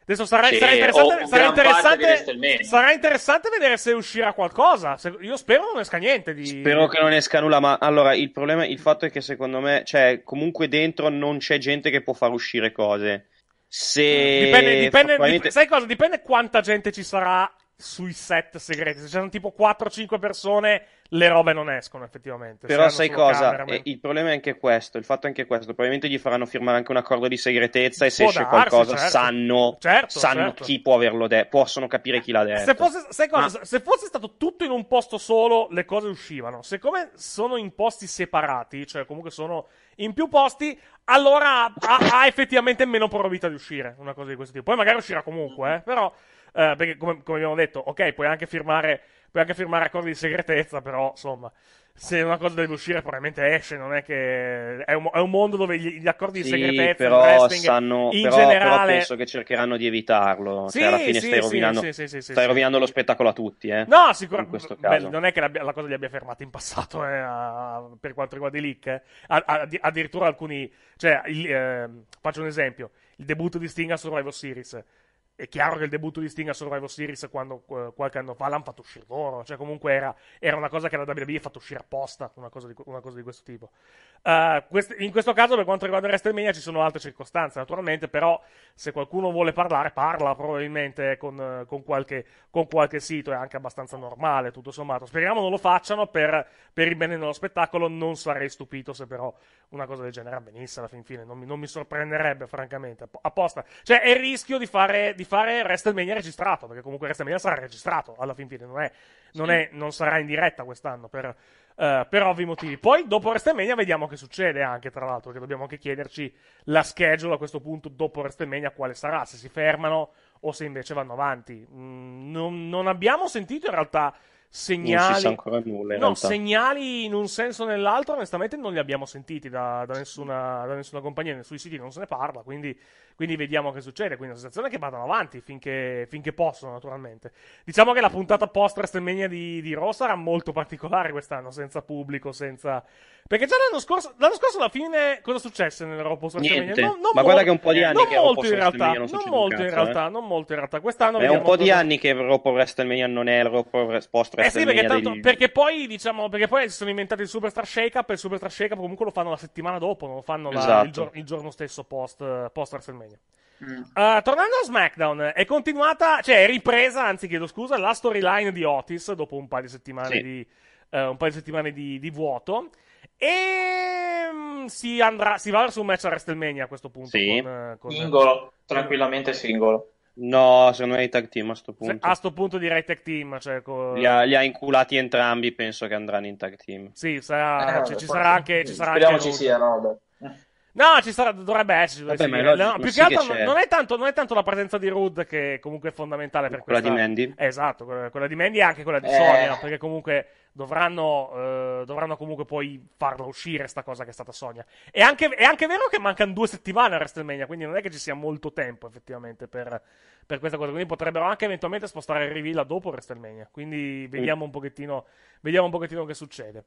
Adesso sarà, sì, sarà, interessante, sarà, interessante, sarà, interessante, vedere se uscirà qualcosa. Se, io spero non esca niente. Di... Spero che non esca nulla, ma allora il problema, il fatto è che secondo me, cioè, comunque dentro non c'è gente che può far uscire cose. Se... Dipende, dipende, probabilmente... dip- sai cosa? Dipende quanta gente ci sarà sui set segreti. Se c'erano tipo 4-5 persone, le robe non escono effettivamente. Però sai cosa? Cameraman. il problema è anche questo, il fatto è anche questo. Probabilmente gli faranno firmare anche un accordo di segretezza e se esce darsi, qualcosa certo. sanno, certo, sanno certo. chi può averlo detto, possono capire chi l'ha detto. Se fosse, sai cosa? Ma... Se fosse stato tutto in un posto solo, le cose uscivano. Siccome sono in posti separati, cioè comunque sono in più posti, allora ha, ha effettivamente meno probabilità di uscire una cosa di questo tipo. Poi magari uscirà comunque, eh? però eh, perché come, come, abbiamo detto, ok, puoi anche, firmare, puoi anche firmare accordi di segretezza, però insomma, se una cosa deve uscire probabilmente esce, non è che... È un, è un mondo dove gli, gli accordi sì, di segretezza... Però, sanno, in però, generale... però penso che cercheranno di evitarlo, cioè, sì, cioè alla fine sì, stai rovinando, stai rovinando lo spettacolo a tutti, eh, No, sicuramente, non è che la cosa li abbia fermati in passato eh, a, per quanto riguarda i leak, eh. a, a, addirittura alcuni... Cioè, il, ehm, faccio un esempio, il debutto di Sting a Survivor Series è chiaro che il debutto di Sting a Survivor Series quando, qualche anno fa l'hanno fatto uscire loro, cioè comunque era, era una cosa che la WWE ha fatto uscire apposta, una cosa di, una cosa di questo tipo. Uh, quest- in questo caso, per quanto riguarda WrestleMania, ci sono altre circostanze, naturalmente, però se qualcuno vuole parlare, parla probabilmente con, con, qualche, con qualche, sito, è anche abbastanza normale, tutto sommato. Speriamo non lo facciano per, per, il bene dello spettacolo, non sarei stupito se però una cosa del genere avvenisse alla fin fine, non mi, non mi sorprenderebbe, francamente, apposta. Cioè, è il rischio di fare, di fare WrestleMania registrato, perché comunque WrestleMania sarà registrato alla fin fine, non, è, non, è, non sarà in diretta quest'anno per eh, per ovvi motivi. Poi dopo WrestleMania vediamo che succede anche, tra l'altro, che dobbiamo anche chiederci la schedule a questo punto dopo WrestleMania quale sarà, se si fermano o se invece vanno avanti. Mm, non, non, abbiamo sentito in realtà segnali. Non si sa ancora nulla. no, realtà. segnali in un senso o nell'altro, onestamente, non li abbiamo sentiti da, da, nessuna, da nessuna, compagnia. Sui siti non se ne parla, quindi, quindi vediamo che succede. Quindi la sensazione è che vadano avanti finché, finché possono, naturalmente. Diciamo che la puntata post WrestleMania di, di Raw sarà molto particolare quest'anno, senza pubblico, senza. Perché già l'anno scorso, l'anno scorso alla fine, cosa successe nel Raw post WrestleMania? Non, non Ma molto, guarda che un po' di anni non che molto in realtà, non, non molto in eh. realtà, eh? non molto in realtà. Quest'anno è un po' cosa... di anni che Raw post WrestleMania non è il Raw post WrestleMania eh sì, perché, tanto, dei... perché, poi, diciamo, perché poi si sono inventati il Superstar Shake Up e il Superstar Shake Up comunque lo fanno la settimana dopo, non lo fanno la, esatto. il, gior- il, giorno stesso post, post WrestleMania. Mm. Uh, tornando a SmackDown, è continuata, cioè è ripresa, anzi chiedo scusa, la storyline di Otis dopo un paio di settimane, sì. di, uh, un paio di, settimane di, di vuoto. E ehm, si, andrà, si va verso un match a WrestleMania a questo punto. Sì. Con, eh, con... Singolo, tranquillamente singolo. No, secondo me i tag team a sto punto. A sto punto direi tag team. Cioè co... li, ha, li, ha, inculati entrambi, penso che andranno in tag team. Sì, sarà, eh, cioè, ci, sarà anche, ci sarà Speriamo ci sia, no? Robert. No, ci sarà, dovrebbe esserci. Vabbè, sì, no, più sì che altro che non, è tanto, non, è tanto, la presenza di Rudd che comunque è fondamentale per quella questa... di Mandy. Esatto, quella di Mandy e anche quella di eh... Sonia, perché comunque dovranno, eh, dovranno comunque poi farla uscire sta cosa che è stata Sonia. È anche, è anche vero che mancano due settimane a WrestleMania, quindi non è che ci sia molto tempo effettivamente per, per questa cosa, quindi potrebbero anche eventualmente spostare il reveal dopo WrestleMania, quindi vediamo mm. un pochettino, vediamo un pochettino che succede.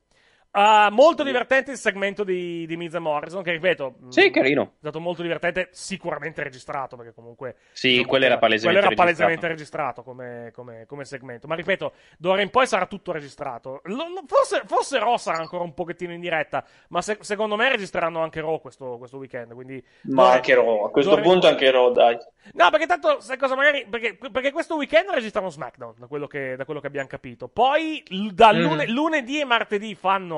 Uh, molto divertente il segmento di, di Miz Morrison, che ripeto. Mm, sì, carino. È stato molto divertente, sicuramente registrato, perché comunque. Sì, insomma, quello era palesemente, quello era palesemente registrato, come, come, come, segmento. Ma ripeto, d'ora in poi sarà tutto registrato. forse, forse Raw sarà ancora un pochettino in diretta, ma se, secondo me registreranno anche Raw questo, questo weekend. Quindi, ma d'ora, anche Raw, a questo punto in... anche Raw, dai. No, perché tanto, sai cosa magari. Perché, perché questo weekend registrano SmackDown, da quello che, da quello che abbiamo capito. Poi, da mm. lune, mm. lunedì e martedì fanno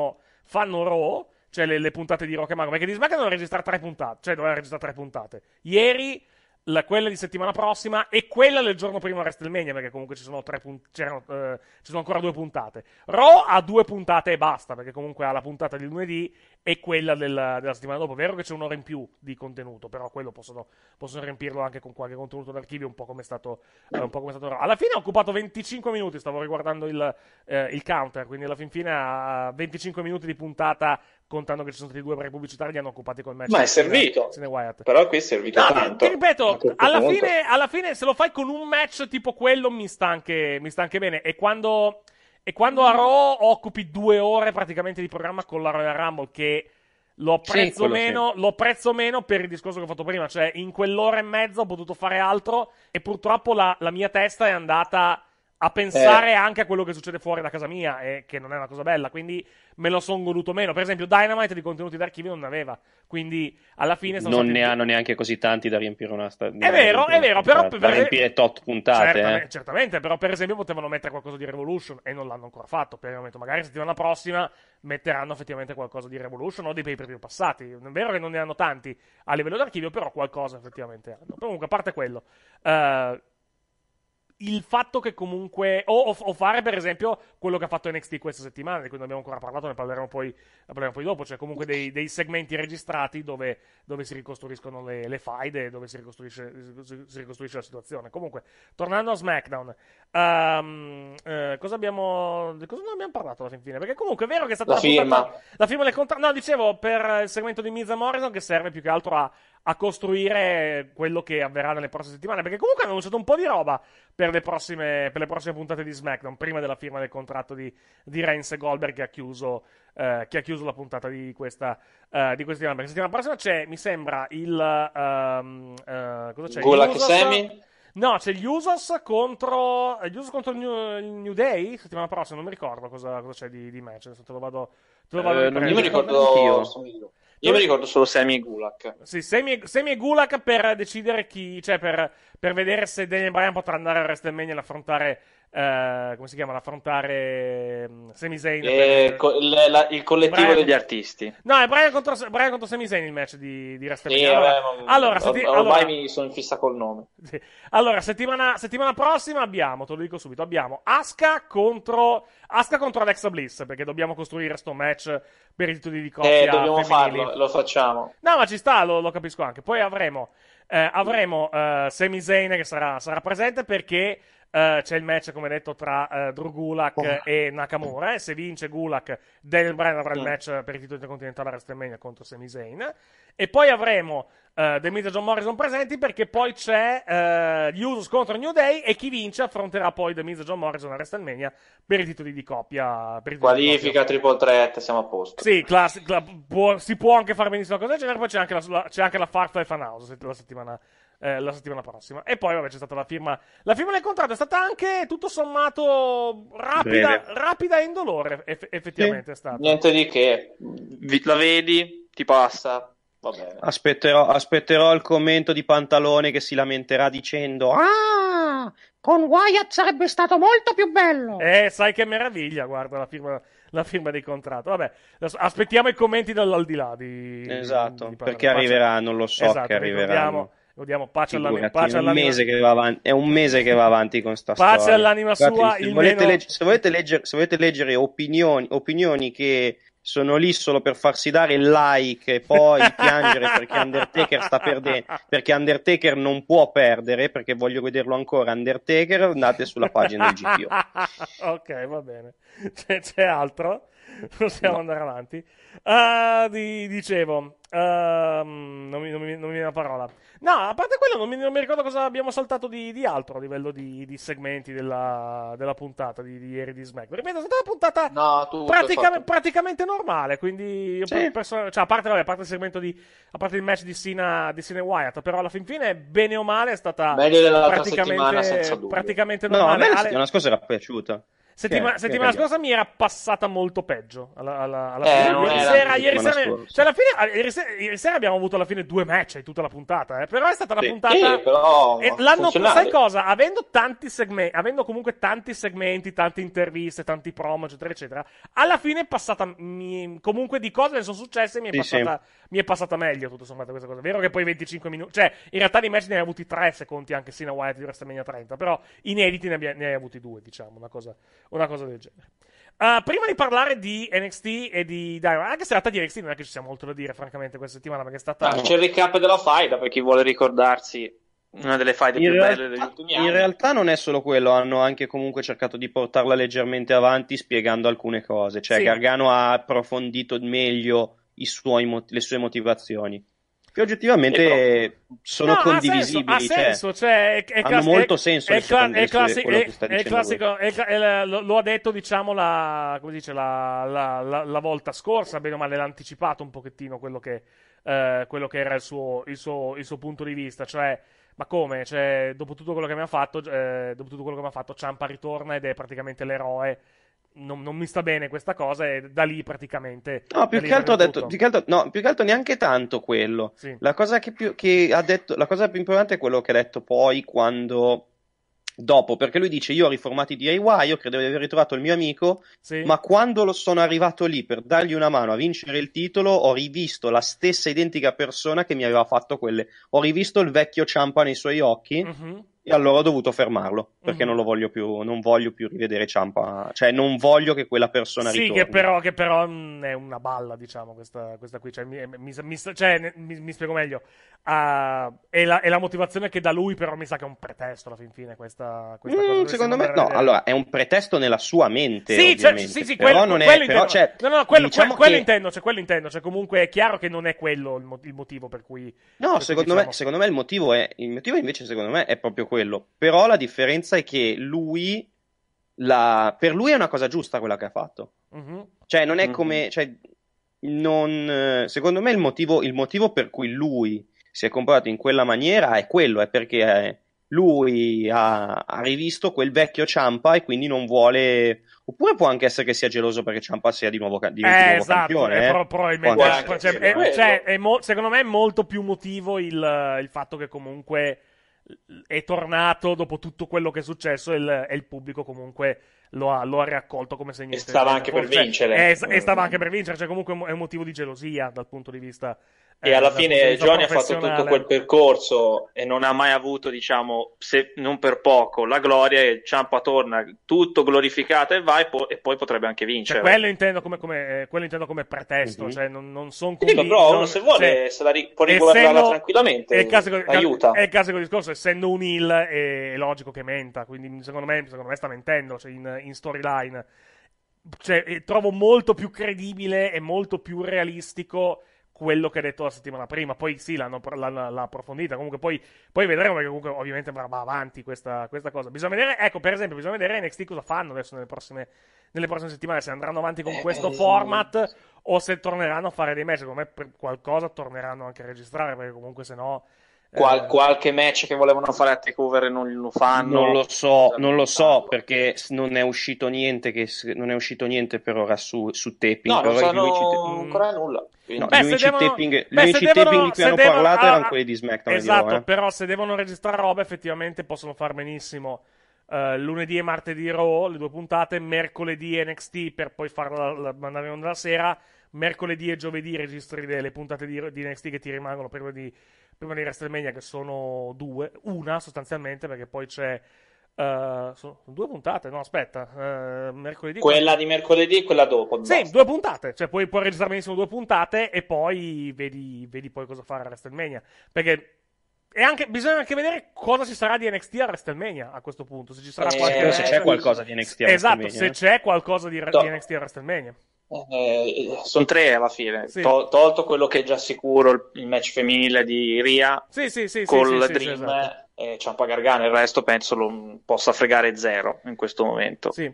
fanno Raw, cioè le, le puntate di Rock e Mago, perché di SmackDown doveva registrare tre puntate, cioè doveva registrare tre puntate. Ieri la, quella di settimana prossima e quella del giorno prima WrestleMania, perché comunque ci sono, pun- eh, ci sono ancora due puntate. Raw ha due puntate e basta, perché comunque ha la puntata di lunedì e quella del, della settimana dopo. È vero che c'è un'ora in più di contenuto, però quello possono, possono riempirlo anche con qualche contenuto d'archivio, un po' come è stato, eh, un po' come è stato Raw. Alla fine ha occupato 25 minuti, stavo riguardando il, eh, il counter, quindi alla fin fine ha 25 minuti di puntata contando che ci sono stati due break pubblicitari, li hanno occupati col match. Ma è cioè, servito. Però qui è servito no, tanto. Ti ripeto, alla fine, alla fine, se lo fai con un match tipo quello mi sta anche, mi sta anche bene. E quando, e quando a Raw occupi due ore praticamente di programma con la Royal Rumble che... Lo apprezzo, sì, meno, sì. lo apprezzo, meno, per il discorso che ho fatto prima, cioè in quell'ora e mezza ho potuto fare altro e purtroppo la, la mia testa è andata a eh. pensare eh. anche a quello che succede fuori da casa mia e che non è una cosa bella, quindi me lo sono goduto meno. Per esempio Dynamite di contenuti d'archivio non ne aveva, quindi alla fine sono Non ne più... hanno neanche così tanti da riempire una sta... È vero, è vero, però per... riempire tot puntate. Certamente, eh. certamente, però per esempio potevano mettere qualcosa di Revolution e non l'hanno ancora fatto, per il momento magari settimana prossima metteranno effettivamente qualcosa di Revolution o dei paper più view passati. È vero che non ne hanno tanti a livello d'archivio, però qualcosa effettivamente hanno. Comunque, a parte quello, uh, il fatto che comunque. O, o, o, fare, per esempio, quello che ha fatto NXT questa settimana, di cui non abbiamo ancora parlato, ne parleremo poi, ne parleremo poi dopo. Cioè, comunque dei, dei segmenti registrati dove, dove, si ricostruiscono le, le faide, dove si ricostruisce, si ricostruisce, la situazione. Comunque, tornando a SmackDown, um, eh, cosa abbiamo. Di cosa non abbiamo parlato alla fin fine? Perché comunque è vero che è stata la, firma. la firma del contratto. No, dicevo, per il segmento di Miz Morrison, che serve più che altro a a costruire quello che avverrà nelle prossime settimane. Perché comunque hanno annunciato un po' di roba per le prossime, per le prossime puntate di SmackDown, prima della firma del contratto di, di Reigns e Goldberg che ha, chiuso, eh, che ha chiuso, la puntata di questa, eh, di questa settimana. Perché la settimana prossima c'è, mi sembra, il... Um, uh, cosa c'è? Golak Semi? No, c'è gli Usos contro, gli Usos contro New, il New Day settimana prossima, non mi ricordo cosa, cosa c'è di, di match, adesso te lo vado, te lo vado eh, Non mi ricordo, io. Io mi ricordo solo Semi e Gulak. Sì, Semi e, Gulak per decidere chi, cioè per, per vedere se Daniel Bryan potrà andare a WrestleMania e affrontare eh, come si chiama, l'affrontare mm, Semi Sami Zayn. Eh, co- il collettivo Brian... degli artisti. No, è Brian contro, Brian contro Sami Zayn il match di, di WrestleMania. Sì, allora, vabbè, ma... allora, setti... ormai allora... mi sono in fissa col nome. Sì. Allora, settimana, settimana, prossima abbiamo, te lo dico subito, abbiamo Asuka contro, Asuka contro Alexa Bliss, perché dobbiamo costruire sto match per i titoli di eh, coppia Eh, dobbiamo femminili. farlo, lo facciamo. No, ma ci sta, lo, lo capisco anche. Poi avremo... Eh, avremo eh, Sami Zayn che sarà, sarà presente perché eh, c'è il match, come detto, tra uh, Drew Gulak oh. e Nakamura. E eh, se vince Gulak, Daniel Bryan avrà il match per il titolo intercontinentale a WrestleMania contro Sami Zayn. E poi avremo uh, The Miz e John Morrison presenti perché poi c'è gli Usos contro New Day e chi vince affronterà poi The Miz e John Morrison a WrestleMania per i titoli di coppia. Per titoli Qualifica, triple threat, siamo a posto. Sì, class- cla- può, si può anche fare benissimo una cosa del genere. Poi c'è anche la, la, la Farfa e Fanhouse la settimana eh, la settimana prossima. E poi, vabbè, c'è stata la firma. La firma del contratto è stata anche, tutto sommato, rapida, rapida e indolore, eff- effettivamente. Sì. Niente di che, la vedi, ti passa. Va Aspetterò, aspetterò il commento di Pantalone che si lamenterà dicendo: Ah, con Wyatt sarebbe stato molto più bello. Eh, sai che meraviglia, guarda la firma la firma dei contratti. Vabbè, aspettiamo i commenti dall'aldilà di, Esatto, di, di perché arriveranno, lo so esatto, che arriveranno lo diamo pace, all'anima, pace all'anima. Avanti, è un mese che va avanti con sta pace storia. all'anima Guardate, sua. Se volete, meno... legge, se, volete leggere, se, volete leggere, opinioni, opinioni che sono lì solo per farsi dare il like e poi piangere perché Undertaker sta perdendo, perché Undertaker non può perdere, perché voglio vederlo ancora Undertaker, andate sulla pagina del GPO. ok, va bene. C'è, c'è altro? possiamo no. andare avanti. Uh, di, dicevo, uh, non, mi, non, mi, non mi viene la parola. No, a parte quello, non mi, non mi ricordo cosa abbiamo saltato di, di altro a livello di, di segmenti della, della, puntata di, di ieri di SmackDown. Ripeto, è stata una puntata no, tutto, praticamente, normale. Quindi, sì. person- cioè, a parte, vabbè, a parte il segmento di. a parte il match di Sina, di e Wyatt, però alla fin fine, bene o male, è stata. praticamente, praticamente normale. No, a me la settimana scorsa era piaciuta. Settima- settimana scorsa mi era passata molto peggio. Alla, eh, fine. Ieri sera, ieri cioè, ah, ieri sera, abbiamo avuto alla fine due match in tutta la puntata. Eh. Però è stata una sì, puntata. Sì, però e l'hanno, sai cosa? Avendo tanti segmenti, avendo comunque tanti segmenti, tante interviste, tanti promo, eccetera, eccetera. Alla fine è passata. Mi, comunque di cose ne sono successe. Mi è, passata, sì. mi è passata meglio, tutto sommato, questa cosa. Vero che poi 25 minuti. Cioè, in realtà di match ne hai avuti 3 secondi anche Sina White di WrestleMania 30. Però inediti ne, abbia, ne hai avuti due, diciamo, una cosa una cosa del genere. Uh, prima di parlare di NXT e di Dynamite, anche se in realtà di NXT non è che ci sia molto da dire, francamente, questa settimana, perché è stata... Ah, c'è il recap della faida, per chi vuole ricordarsi, una delle faide più realtà, belle degli ultimi anni. In realtà non è solo quello, hanno anche comunque cercato di portarla leggermente avanti spiegando alcune cose, cioè sì. Gargano ha approfondito meglio suoi, le sue motivazioni che oggettivamente eh, sono no, condivisibili. Ha senso, ha cioè, senso cioè, è, è hanno molto senso. È, cla- è, classi- è classico, la, lo, lo, ha detto diciamo la, dice, la, la, volta scorsa, bene o male l'ha anticipato un pochettino quello che, eh, quello che era il suo, il, suo, il suo, punto di vista, cioè ma come? Cioè, dopo tutto quello che mi ha fatto, eh, dopo tutto quello che mi ha fatto, Ciampa ritorna ed è praticamente l'eroe non, non, mi sta bene questa cosa e da lì praticamente... No, più, che altro, ha detto, più che altro no, più che altro neanche tanto quello. Sì. La, cosa che più, che ha detto, la cosa più importante è quello che ha detto poi quando... Dopo, perché lui dice: Io ho riformato i DIY, io credevo di aver ritrovato il mio amico, sì. ma quando sono arrivato lì per dargli una mano a vincere il titolo, ho rivisto la stessa identica persona che mi aveva fatto quelle. Ho rivisto il vecchio Ciampa nei suoi occhi. Mm-hmm e allora ho dovuto fermarlo perché mm. non lo voglio più, non voglio più rivedere Ciampa, cioè non voglio che quella persona sì, ritorni. Sì, che però, che però mh, mm, è una balla, diciamo, questa, questa qui. Cioè, mi, eh, mi, mi, cioè, mi spiego meglio. Uh, è, la, è, la, motivazione che da lui, però mi sa che è un pretesto alla fin fine. Questa, questa mm, secondo me, no, allora è un pretesto nella sua mente. Sì, cioè, sì, sì, però non quello è, quello però, cioè, no, no, quello, diciamo quello che... intendo, cioè, quello intendo. Cioè, comunque è chiaro che non è quello il, motivo per cui. No, per secondo, cui, diciamo... me, secondo me il motivo è. Il motivo invece, secondo me, è proprio quello. Però la differenza è che lui, la... per lui è una cosa giusta quella che ha fatto. Mm-hmm. Cioè, non è mm-hmm. come. Mm-hmm. Cioè, non... secondo me il motivo, il motivo, per cui lui si è comportato in quella maniera è quello, è perché eh, lui ha, ha, rivisto quel vecchio Ciampa e quindi non vuole. Oppure può anche essere che sia geloso perché Ciampa sia di nuovo, ca- di eh, nuovo esatto, campione. Eh, eh. però, probabilmente. Cioè, è, eh, cioè, è mo- secondo me è molto più motivo il, il fatto che comunque è tornato dopo tutto quello che è successo e il, il, pubblico comunque lo ha, lo ha, raccolto come se niente. E stava anche Forse, per vincere. E, stava anche per vincere, cioè comunque è un motivo di gelosia dal punto di vista e alla eh, fine Johnny ha fatto tutto quel percorso e non ha mai avuto, diciamo, se non per poco, la gloria e Ciampa torna tutto glorificato e vai po- e poi potrebbe anche cioè, vincere. Cioè, quello, intendo come, come, eh, quello, intendo come, pretesto, mm-hmm. cioè non, non sono convinto. Dico, però non, se vuole cioè, se la ri- può regolarizzarla tranquillamente, è il caso, che, aiuta. È il caso discorso, essendo un heel è, è, logico che menta, quindi secondo me, secondo me sta mentendo cioè in, in storyline. Cioè, trovo molto più credibile e molto più realistico quello che ha detto la settimana prima. Poi sì, l'hanno, l'hanno, l'ha approfondita. Comunque poi, poi, vedremo perché comunque ovviamente va avanti questa, questa, cosa. Bisogna vedere, ecco, per esempio, bisogna vedere NXT cosa fanno adesso nelle prossime, nelle prossime settimane, se andranno avanti con eh, questo eh, format sì. o se torneranno a fare dei match. Secondo me per qualcosa torneranno anche a registrare, perché comunque se no... Qual- eh. qualche match che volevano fare a takeover e non lo fanno. Non lo so, non lo so perché non è uscito niente, che, non è uscito niente per ora su, su taping. No, non sanno unici... Mm. ancora nulla. No, beh, gli unici devono... taping, beh, unici devono... taping di cui hanno devono... parlato ah, erano ah, quelli di SmackDown. Esatto, di Raw, eh? però se devono registrare roba effettivamente possono far benissimo. Uh, lunedì e martedì Raw, le due puntate, mercoledì NXT per poi farla mandare in onda la sera mercoledì e giovedì registri le puntate di, di NXT che ti rimangono prima di, prima di WrestleMania, che sono due, una sostanzialmente, perché poi c'è. Uh, sono due puntate, no, aspetta, uh, mercoledì. Quella di mercoledì e quella dopo. Sì, basta. due puntate, cioè puoi, puoi registrare benissimo due puntate e poi vedi, vedi poi cosa fare a WrestleMania. Perché e anche, bisogna anche vedere cosa ci sarà di NXT a WrestleMania a questo punto. Se ci sarà eh, qualche... se c'è qualcosa di NXT a Esatto, se c'è qualcosa di, di NXT a WrestleMania. Eh, sono tre alla fine. Sì. To- tolto quello che è già sicuro il match femminile di Ria sì, sì, sì, col sì, Dream esatto. e Ciampa Gargano, il resto penso lo possa fregare zero in questo momento. Sì.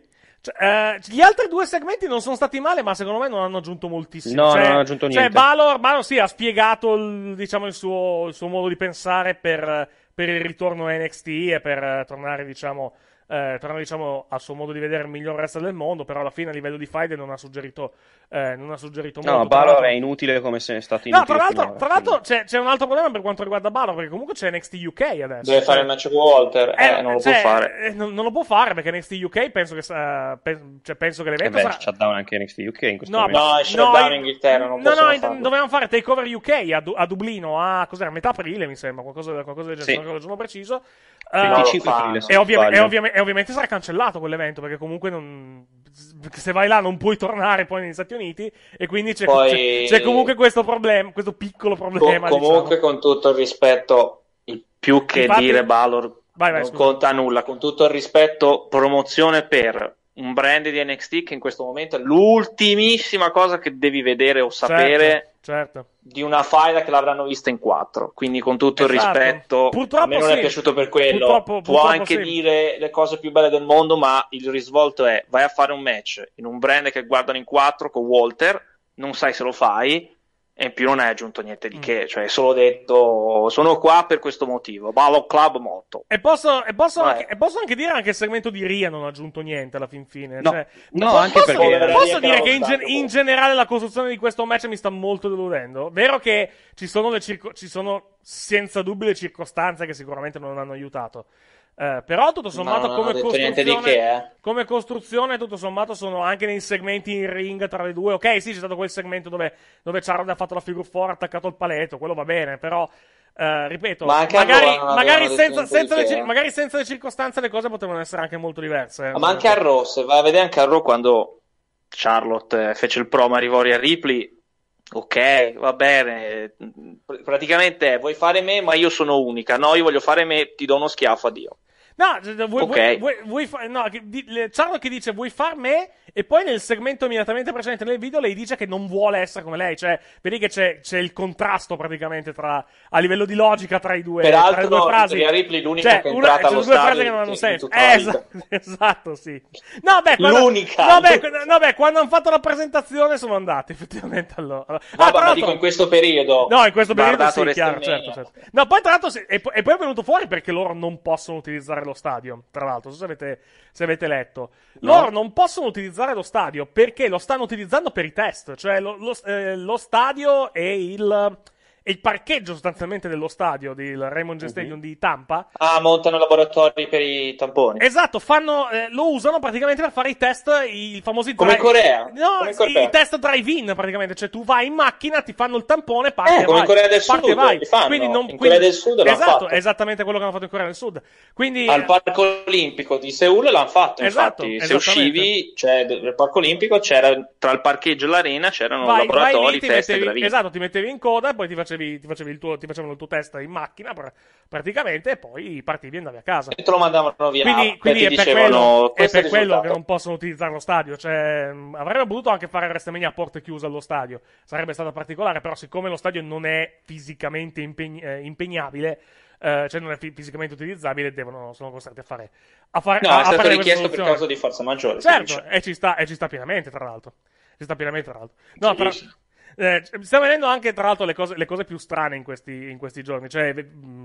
Cioè, gli altri due segmenti non sono stati male, ma secondo me non hanno aggiunto moltissimo. No, cioè, non hanno aggiunto cioè, niente. Cioè, Balor, Balor sì, ha spiegato il, diciamo, il, suo, il suo modo di pensare per, per il ritorno a NXT e per tornare, diciamo, eh, torna diciamo al suo modo di vedere il miglior wrestler del mondo, però alla fine a livello di fight non ha suggerito, eh, non ha suggerito molto. No, Balor è inutile come se è stato inutile. No, tra l'altro, tra l'altro c'è, c'è, un altro problema per quanto riguarda Balor, perché comunque c'è NXT UK adesso. Deve fare il match con Walter, eh, eh, non lo cioè, può fare. Eh, non, non, lo può fare perché NXT UK penso che, uh, pen, cioè, penso che l'evento... Eh beh, sarà... shutdown anche NXT UK in questo no, momento. No, è shutdown no, in Inghilterra, non No, no, farlo. dovevamo fare takeover UK a, du- a Dublino a cos'era, metà aprile mi sembra, qualcosa, qualcosa del genere, sì. non ricordo il giorno preciso. 25 uh, eh, aprile, e ovviamente e ovviamente sarà cancellato quell'evento perché comunque non, se vai là non puoi tornare poi negli Stati Uniti e quindi c'è, poi, c'è, c'è comunque questo problema, questo piccolo problema. Co- comunque diciamo. con tutto il rispetto, più che Infatti, dire Balor vai, vai, non scusa. conta nulla, con tutto il rispetto promozione per un brand di NXT che in questo momento è l'ultimissima cosa che devi vedere o certo. sapere. Certo certo. di una faida che l'avranno vista in quattro. Quindi, con tutto esatto. il rispetto, purtroppo a me non sì. è piaciuto per quello. Purtroppo, Può anche sì. dire le cose più belle del mondo, ma il risvolto è: vai a fare un match in un brand che guardano in quattro con Walter, non sai se lo fai e in più non hai aggiunto niente di mm. che, cioè solo detto sono qua per questo motivo, ballo club motto. E posso, e posso, anche, e posso anche, dire anche il segmento di Ria non ha aggiunto niente alla fin fine. No, cioè, no posso, anche posso, perché... Posso dire che in, gen- in, generale la costruzione di questo match mi sta molto deludendo. Vero che ci sono, le circo- ci sono senza dubbio le circostanze che sicuramente non hanno aiutato. Eh, però tutto sommato come costruzione, che, eh. come costruzione, tutto sommato sono anche nei segmenti in ring tra le due. Ok, sì, c'è stato quel segmento dove, dove Charlotte ha fatto la figure 4, attaccato al paletto, quello va bene, però eh, ripeto, ma magari, magari, senza, senza le, magari, senza, le, circostanze le cose potevano essere anche molto diverse. Eh. Ma anche a Raw, se vai a vedere anche a Raw quando Charlotte eh, fece il promo a Rivori a Ripley, ok, va bene. praticamente vuoi fare me, ma io sono unica. No, io voglio fare me, ti do uno schiaffo, addio. No, vuoi, okay. vuoi, vuoi, vuoi no, Ciarlo che dice vuoi far me e poi nel segmento immediatamente precedente nel video lei dice che non vuole essere come lei, cioè vedi che c'è, c'è il contrasto praticamente tra, a livello di logica tra i due, Peraltro, tra le due frasi. Peraltro Ripley l'unica cioè, che è cioè, entrata una, allo due frasi che non hanno senso. Eh, esatto, esatto, sì. No, beh, quando, l'unica. No beh, no beh, quando hanno fatto la presentazione sono andati effettivamente allora. No, ah, ma dico in questo periodo. No, in questo periodo sì, chiaro, certo, certo. No, poi tra l'altro e, poi è venuto fuori perché loro non possono utilizzare lo stadio, tra l'altro, so se avete, se avete letto. No. Loro non possono utilizzare lo stadio perché lo stanno utilizzando per i test, cioè lo, lo, eh, lo stadio e il è il parcheggio sostanzialmente dello stadio del Raymond James mhm. Stadium di Tampa. Ah, montano laboratori per i tamponi. Esatto, fanno, eh, lo usano praticamente per fare i test, i, i famosi Come in Corea. No, come i, i test drive-in praticamente, cioè tu vai in macchina, ti fanno il tampone, parti eh, come vai, in Corea del Sud, vai. Fanno. Quindi non, in quindi... Corea del Sud l'hanno Esatto, fatto. esattamente quello che hanno fatto in Corea del Sud. Quindi... Al Parco Olimpico di Seul l'hanno fatto, esatto, infatti, se uscivi, cioè, nel Parco Olimpico c'era, tra il parcheggio e l'arena c'erano vai, laboratori, vai lì, ti test, mettevi, Esatto, ti mettevi in coda e poi ti facevi facevi, ti, facevi tuo, ti, facevano il tuo test in macchina pr- praticamente e poi partivi e andavi a casa. E te lo mandavano via. Quindi, quindi è, dicevano, per quello, è, per quello, che non possono utilizzare lo stadio. Cioè, avrebbero potuto anche fare WrestleMania a porte chiuse allo stadio. Sarebbe stato particolare, però siccome lo stadio non è fisicamente impeg- eh, impegnabile... Eh, cioè non è f- fisicamente utilizzabile, devono, sono costretti a fare. A fare no, a, è stato richiesto per causa di forza maggiore. Certo, e ci, sta, e ci sta pienamente, tra l'altro. Ci sta pienamente, tra l'altro. No, tra, eh, stiamo vedendo anche, tra l'altro, le cose, le cose più strane in questi, in questi, giorni. Cioè,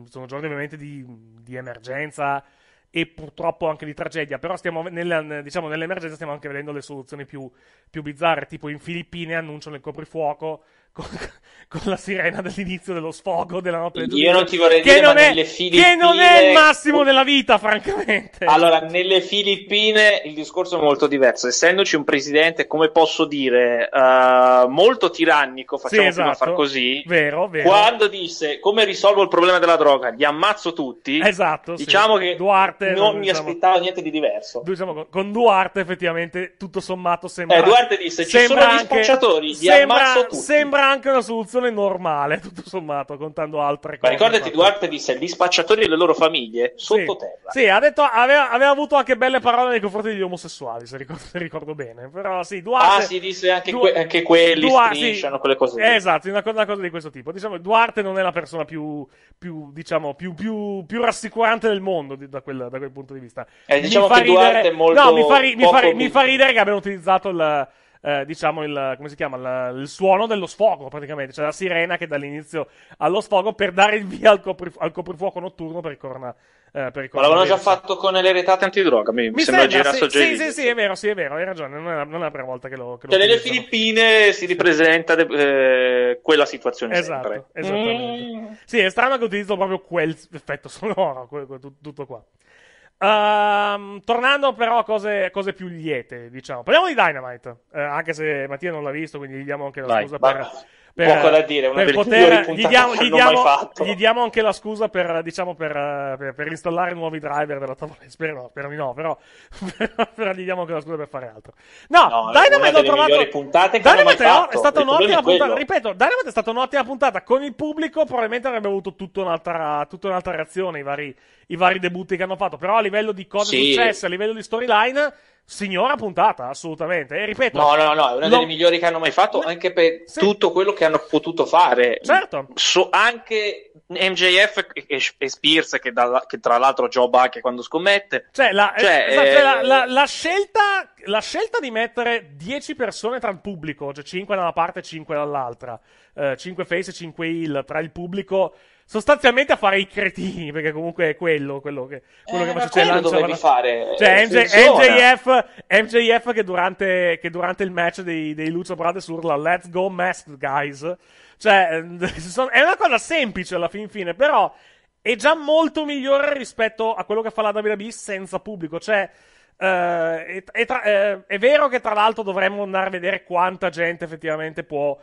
sono giorni ovviamente di, di emergenza e purtroppo anche di tragedia, però stiamo nella, diciamo, nell'emergenza stiamo anche vedendo le soluzioni più, più bizzarre, tipo in Filippine annunciano il coprifuoco con, con la sirena dell'inizio dello sfogo della notte. Io non ti vorrei che dire, non ma è, nelle Filippine... Che non è il massimo oh. della vita, francamente. Allora, nelle Filippine il discorso è molto diverso. Essendoci un presidente, come posso dire, uh, molto tirannico, facciamo sì, esatto. far così, vero, vero. quando disse come risolvo il problema della droga, li ammazzo tutti, esatto, diciamo sì. che Duarte, non mi diciamo, aspettavo niente di diverso. Diciamo, con Duarte effettivamente tutto sommato sembra... Eh, Duarte disse, ci sono anche... gli spacciatori, li sembra, ammazzo tutti. Sembra sembra anche una soluzione normale, tutto sommato, contando altre cose. Ma ricordati Duarte disse, gli spacciatori e le loro famiglie, sottoterra. Sì, sì ha detto, aveva, aveva, avuto anche belle parole nei confronti degli omosessuali, se ricordo, se ricordo bene. Però sì, Duarte... Ah, si disse anche, du- que- anche quelli Duarte, strisciano, sì, quelle cose. Lì. Esatto, una, una, cosa di questo tipo. Diciamo, Duarte non è la persona più, più diciamo, più, più, più rassicurante del mondo di, da, quel, da, quel, punto di vista. Eh, diciamo mi fa ridere... Duarte è molto... No, mi fa, ri- mi, fa ri- mi fa ridere che abbiano utilizzato il eh, diciamo, il, come si chiama, la, il suono dello sfogo, praticamente, cioè la sirena che dà l'inizio allo sfogo per dare il via al, copri, al coprifuoco notturno per corna. Eh, per Ma l'avevano già fatto con le retate antidroga. Mi, mi sembra, sembra sì, sì, sì, sì, è vero, sì, è vero, hai ragione. Non è, la, non è la prima volta che lo. Che cioè, lo nelle Filippine si ripresenta de, eh, quella situazione. Esatto, sempre. esattamente. Mm. Sì, è strano che utilizzo proprio quel effetto sonoro, tutto qua. Um, tornando però a cose, cose, più liete, diciamo. Parliamo di Dynamite, eh, anche se Mattia non l'ha visto, quindi gli diamo anche la Vai, scusa per, per, da dire, per poter... Gli diamo, gli, diamo, gli diamo, anche la scusa per, diciamo, per, per installare nuovi driver della tavola. Spero no, spero di no, però, però, gli diamo anche la scusa per fare altro. No, no Dynamite l'ho trovato... Puntate Dynamite no, è stata un'ottima puntata, ripeto, Dynamite è stata un'ottima puntata. Con il pubblico probabilmente avrebbe avuto tutta un'altra, tutta un'altra reazione, i vari i vari debutti che hanno fatto. Però a livello di cose sì. successe, a livello di storyline, signora puntata, assolutamente. E ripeto, no, no, no, è una lo... delle migliori che hanno mai fatto, anche per sì. tutto quello che hanno potuto fare. Certo. So, anche MJF e, e Spears, che, dalla, che, tra l'altro gioba anche quando scommette. Cioè, la, cioè, eh, esatto, cioè, eh... cioè la, la, scelta, la, scelta, di mettere 10 persone tra il pubblico, cioè 5 da una parte e 5 dall'altra, eh, 5 face e 5 heal, tra il pubblico sostanzialmente a fare i cretini, perché comunque è quello, quello che, quello eh, che faceva quello lancia, dovevi fare. Eh, cioè, MJ, MJF, MJF che, durante, che durante il match dei, dei Lucha Brothers urla Let's go masked guys. Cioè, eh, è una cosa semplice alla fin fine, però è già molto migliore rispetto a quello che fa la WWE senza pubblico. Cioè, eh, è, è, tra, eh, è vero che tra l'altro dovremmo andare a vedere quanta gente effettivamente può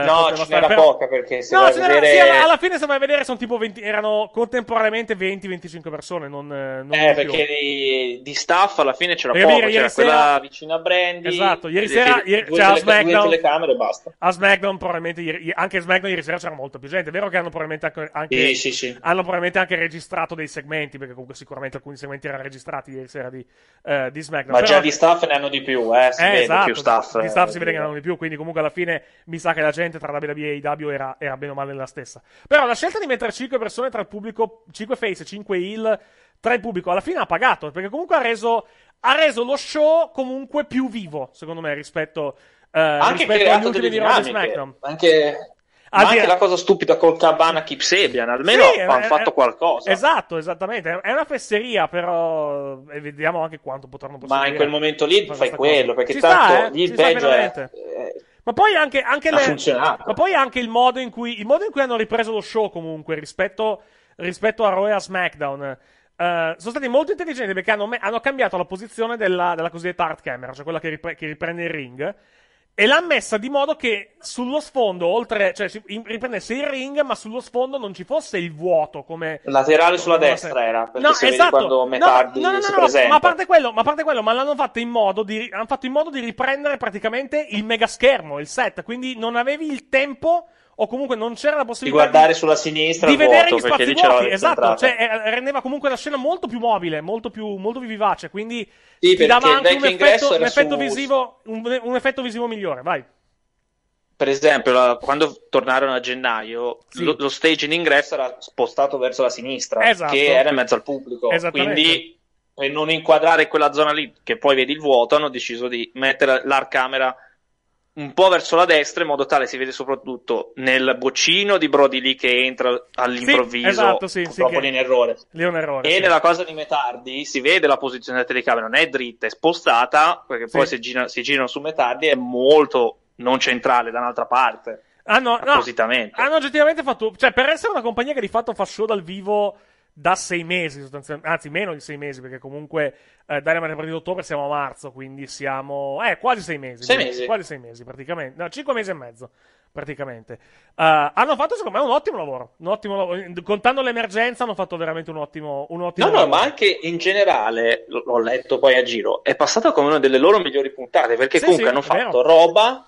eh, no, ce n'era però... poca perché se no, vai vedere... sì, alla, alla, fine se vai a vedere sono tipo 20, erano contemporaneamente 20-25 persone, non, eh, non Eh, perché di, di, staff alla fine c'era perché poco, dire, c'era sera... vicino a Brandy. Esatto, ieri sera c'era due, SmackDown, due telecamere basta. A SmackDown probabilmente ieri, anche a SmackDown ieri sera c'era molto più gente, è vero che hanno probabilmente anche, eh, sì, sì. hanno probabilmente anche registrato dei segmenti, perché comunque sicuramente alcuni segmenti erano registrati ieri sera di, eh, di SmackDown. Ma però... già di staff ne hanno di più, eh, si eh, vede esatto, più staff. Di staff eh, si vede che ne hanno di più, quindi comunque alla fine mi sa che la gente gente tra WWE e AEW era, era bene o male la stessa. Però la scelta di mettere 5 persone tra il pubblico, 5 face, 5 heal tra il pubblico, alla fine ha pagato, perché comunque ha reso, ha reso lo show comunque più vivo, secondo me, rispetto, eh, anche rispetto agli ultimi di Raw SmackDown. Anche... Ma anche la cosa stupida col Cabana Keep Sabian, almeno sì, hanno fatto è, qualcosa. Esatto, esattamente. È una fesseria, però e vediamo anche quanto potranno Ma in quel momento lì fai quello, cosa. perché ci tanto sta, eh? lì il peggio è, è, ma poi anche, anche le... Ma poi anche il, modo in cui, il modo in cui, hanno ripreso lo show comunque rispetto, rispetto a Raw a SmackDown. Uh, sono stati molto intelligenti perché hanno, me- hanno cambiato la posizione della, della cosiddetta art camera, cioè quella che, ripre- che riprende il ring. E l'ha messa di modo che sullo sfondo, oltre, cioè riprendesse il ring, ma sullo sfondo non ci fosse il vuoto come. Laterale sulla destra se... era. No, esatto. no, no, no, si no, no, ma a parte quello, ma a parte quello, ma l'hanno fatto in modo di, hanno fatto in modo di riprendere praticamente il mega schermo, il set. Quindi non avevi il tempo o comunque non c'era la possibilità di guardare di, sulla sinistra di vedere vuoto, gli spazi vuoti esatto cioè, eh, rendeva comunque la scena molto più mobile molto più, molto più vivace quindi sì, ti dava anche un effetto, un, effetto visivo, un, un effetto, visivo, migliore vai per esempio quando tornarono a gennaio sì. lo, lo, stage in ingresso era spostato verso la sinistra esatto. che era in mezzo al pubblico quindi per non inquadrare quella zona lì che poi vedi il vuoto hanno deciso di mettere l'arcamera camera un po' verso la destra in modo tale si vede soprattutto nel boccino di Brody lì che entra all'improvviso sì, esatto, sì, purtroppo sì, lì, errore. lì è un errore e sì. nella cosa di Metardi si vede la posizione della telecamera non è dritta è spostata perché poi si, gira, si girano su Metardi è molto non centrale da un'altra parte ah, no, appositamente ah, no, hanno oggettivamente fatto cioè per essere una compagnia che di fatto fa show dal vivo da sei mesi, sostanzialmente, anzi meno di sei mesi, perché comunque eh, Dynamite è partito ottobre, siamo a marzo, quindi siamo... Eh, quasi sei mesi. Sei mesi. Quasi sei mesi, praticamente. No, cinque mesi e mezzo, praticamente. Uh, hanno fatto, secondo me, un ottimo lavoro. Un ottimo lavoro. Contando l'emergenza, hanno fatto veramente un ottimo, un ottimo no, lavoro. No, no, ma anche in generale, l'ho letto poi a giro, è passata come una delle loro migliori puntate, perché sì, comunque sì, hanno fatto vero. roba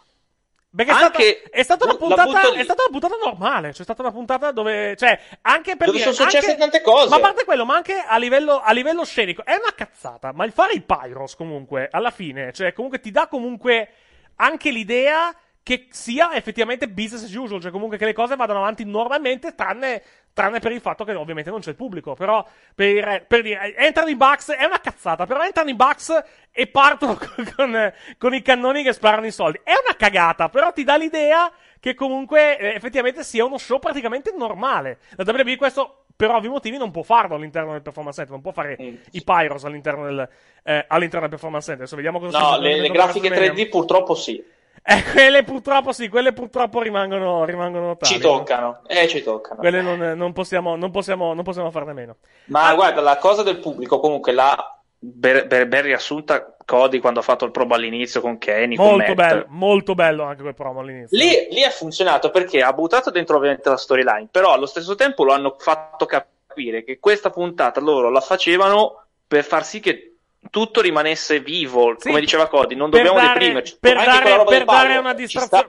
perché è, anche stata, è, stata una puntata, è stata una puntata normale, c'è cioè stata una puntata dove, cioè, anche per dove dire, sono successe anche, tante cose. Ma a parte quello, ma anche a livello, a livello scenico, è una cazzata, ma il fare i Pyros comunque, alla fine, cioè, comunque ti dà comunque anche l'idea che sia effettivamente business as usual, cioè comunque che le cose vadano avanti normalmente, tranne Tranne per il fatto che ovviamente non c'è il pubblico. Però per, per dire, entrano i Bucks, è una cazzata, però entrano i Bucks e partono con, con, con, i cannoni che sparano i soldi. È una cagata, però ti dà l'idea che comunque eh, effettivamente sia uno show praticamente normale. La WB questo per ovvi motivi non può farlo all'interno del performance center, non può fare mm. i pyros all'interno del, eh, all'interno del performance center. Adesso vediamo cosa No, le, le grafiche 3D purtroppo sì. Eh, quelle purtroppo sì, quelle purtroppo rimangono, rimangono tali. Ci toccano, eh, ci toccano. Quelle non, non, possiamo, non, possiamo, non possiamo farne meno. Ma ah, guarda, la cosa del pubblico comunque l'ha ben, ben, ben riassunta Cody quando ha fatto il promo all'inizio con Kenny. Molto con bello, molto bello anche quel promo all'inizio. Lì, lì ha funzionato perché ha buttato dentro ovviamente la storyline, però allo stesso tempo lo hanno fatto capire che questa puntata loro la facevano per far sì che tutto rimanesse vivo, sì. come diceva Cody, non dobbiamo dare, deprimerci. Per dare, per, dare ballo,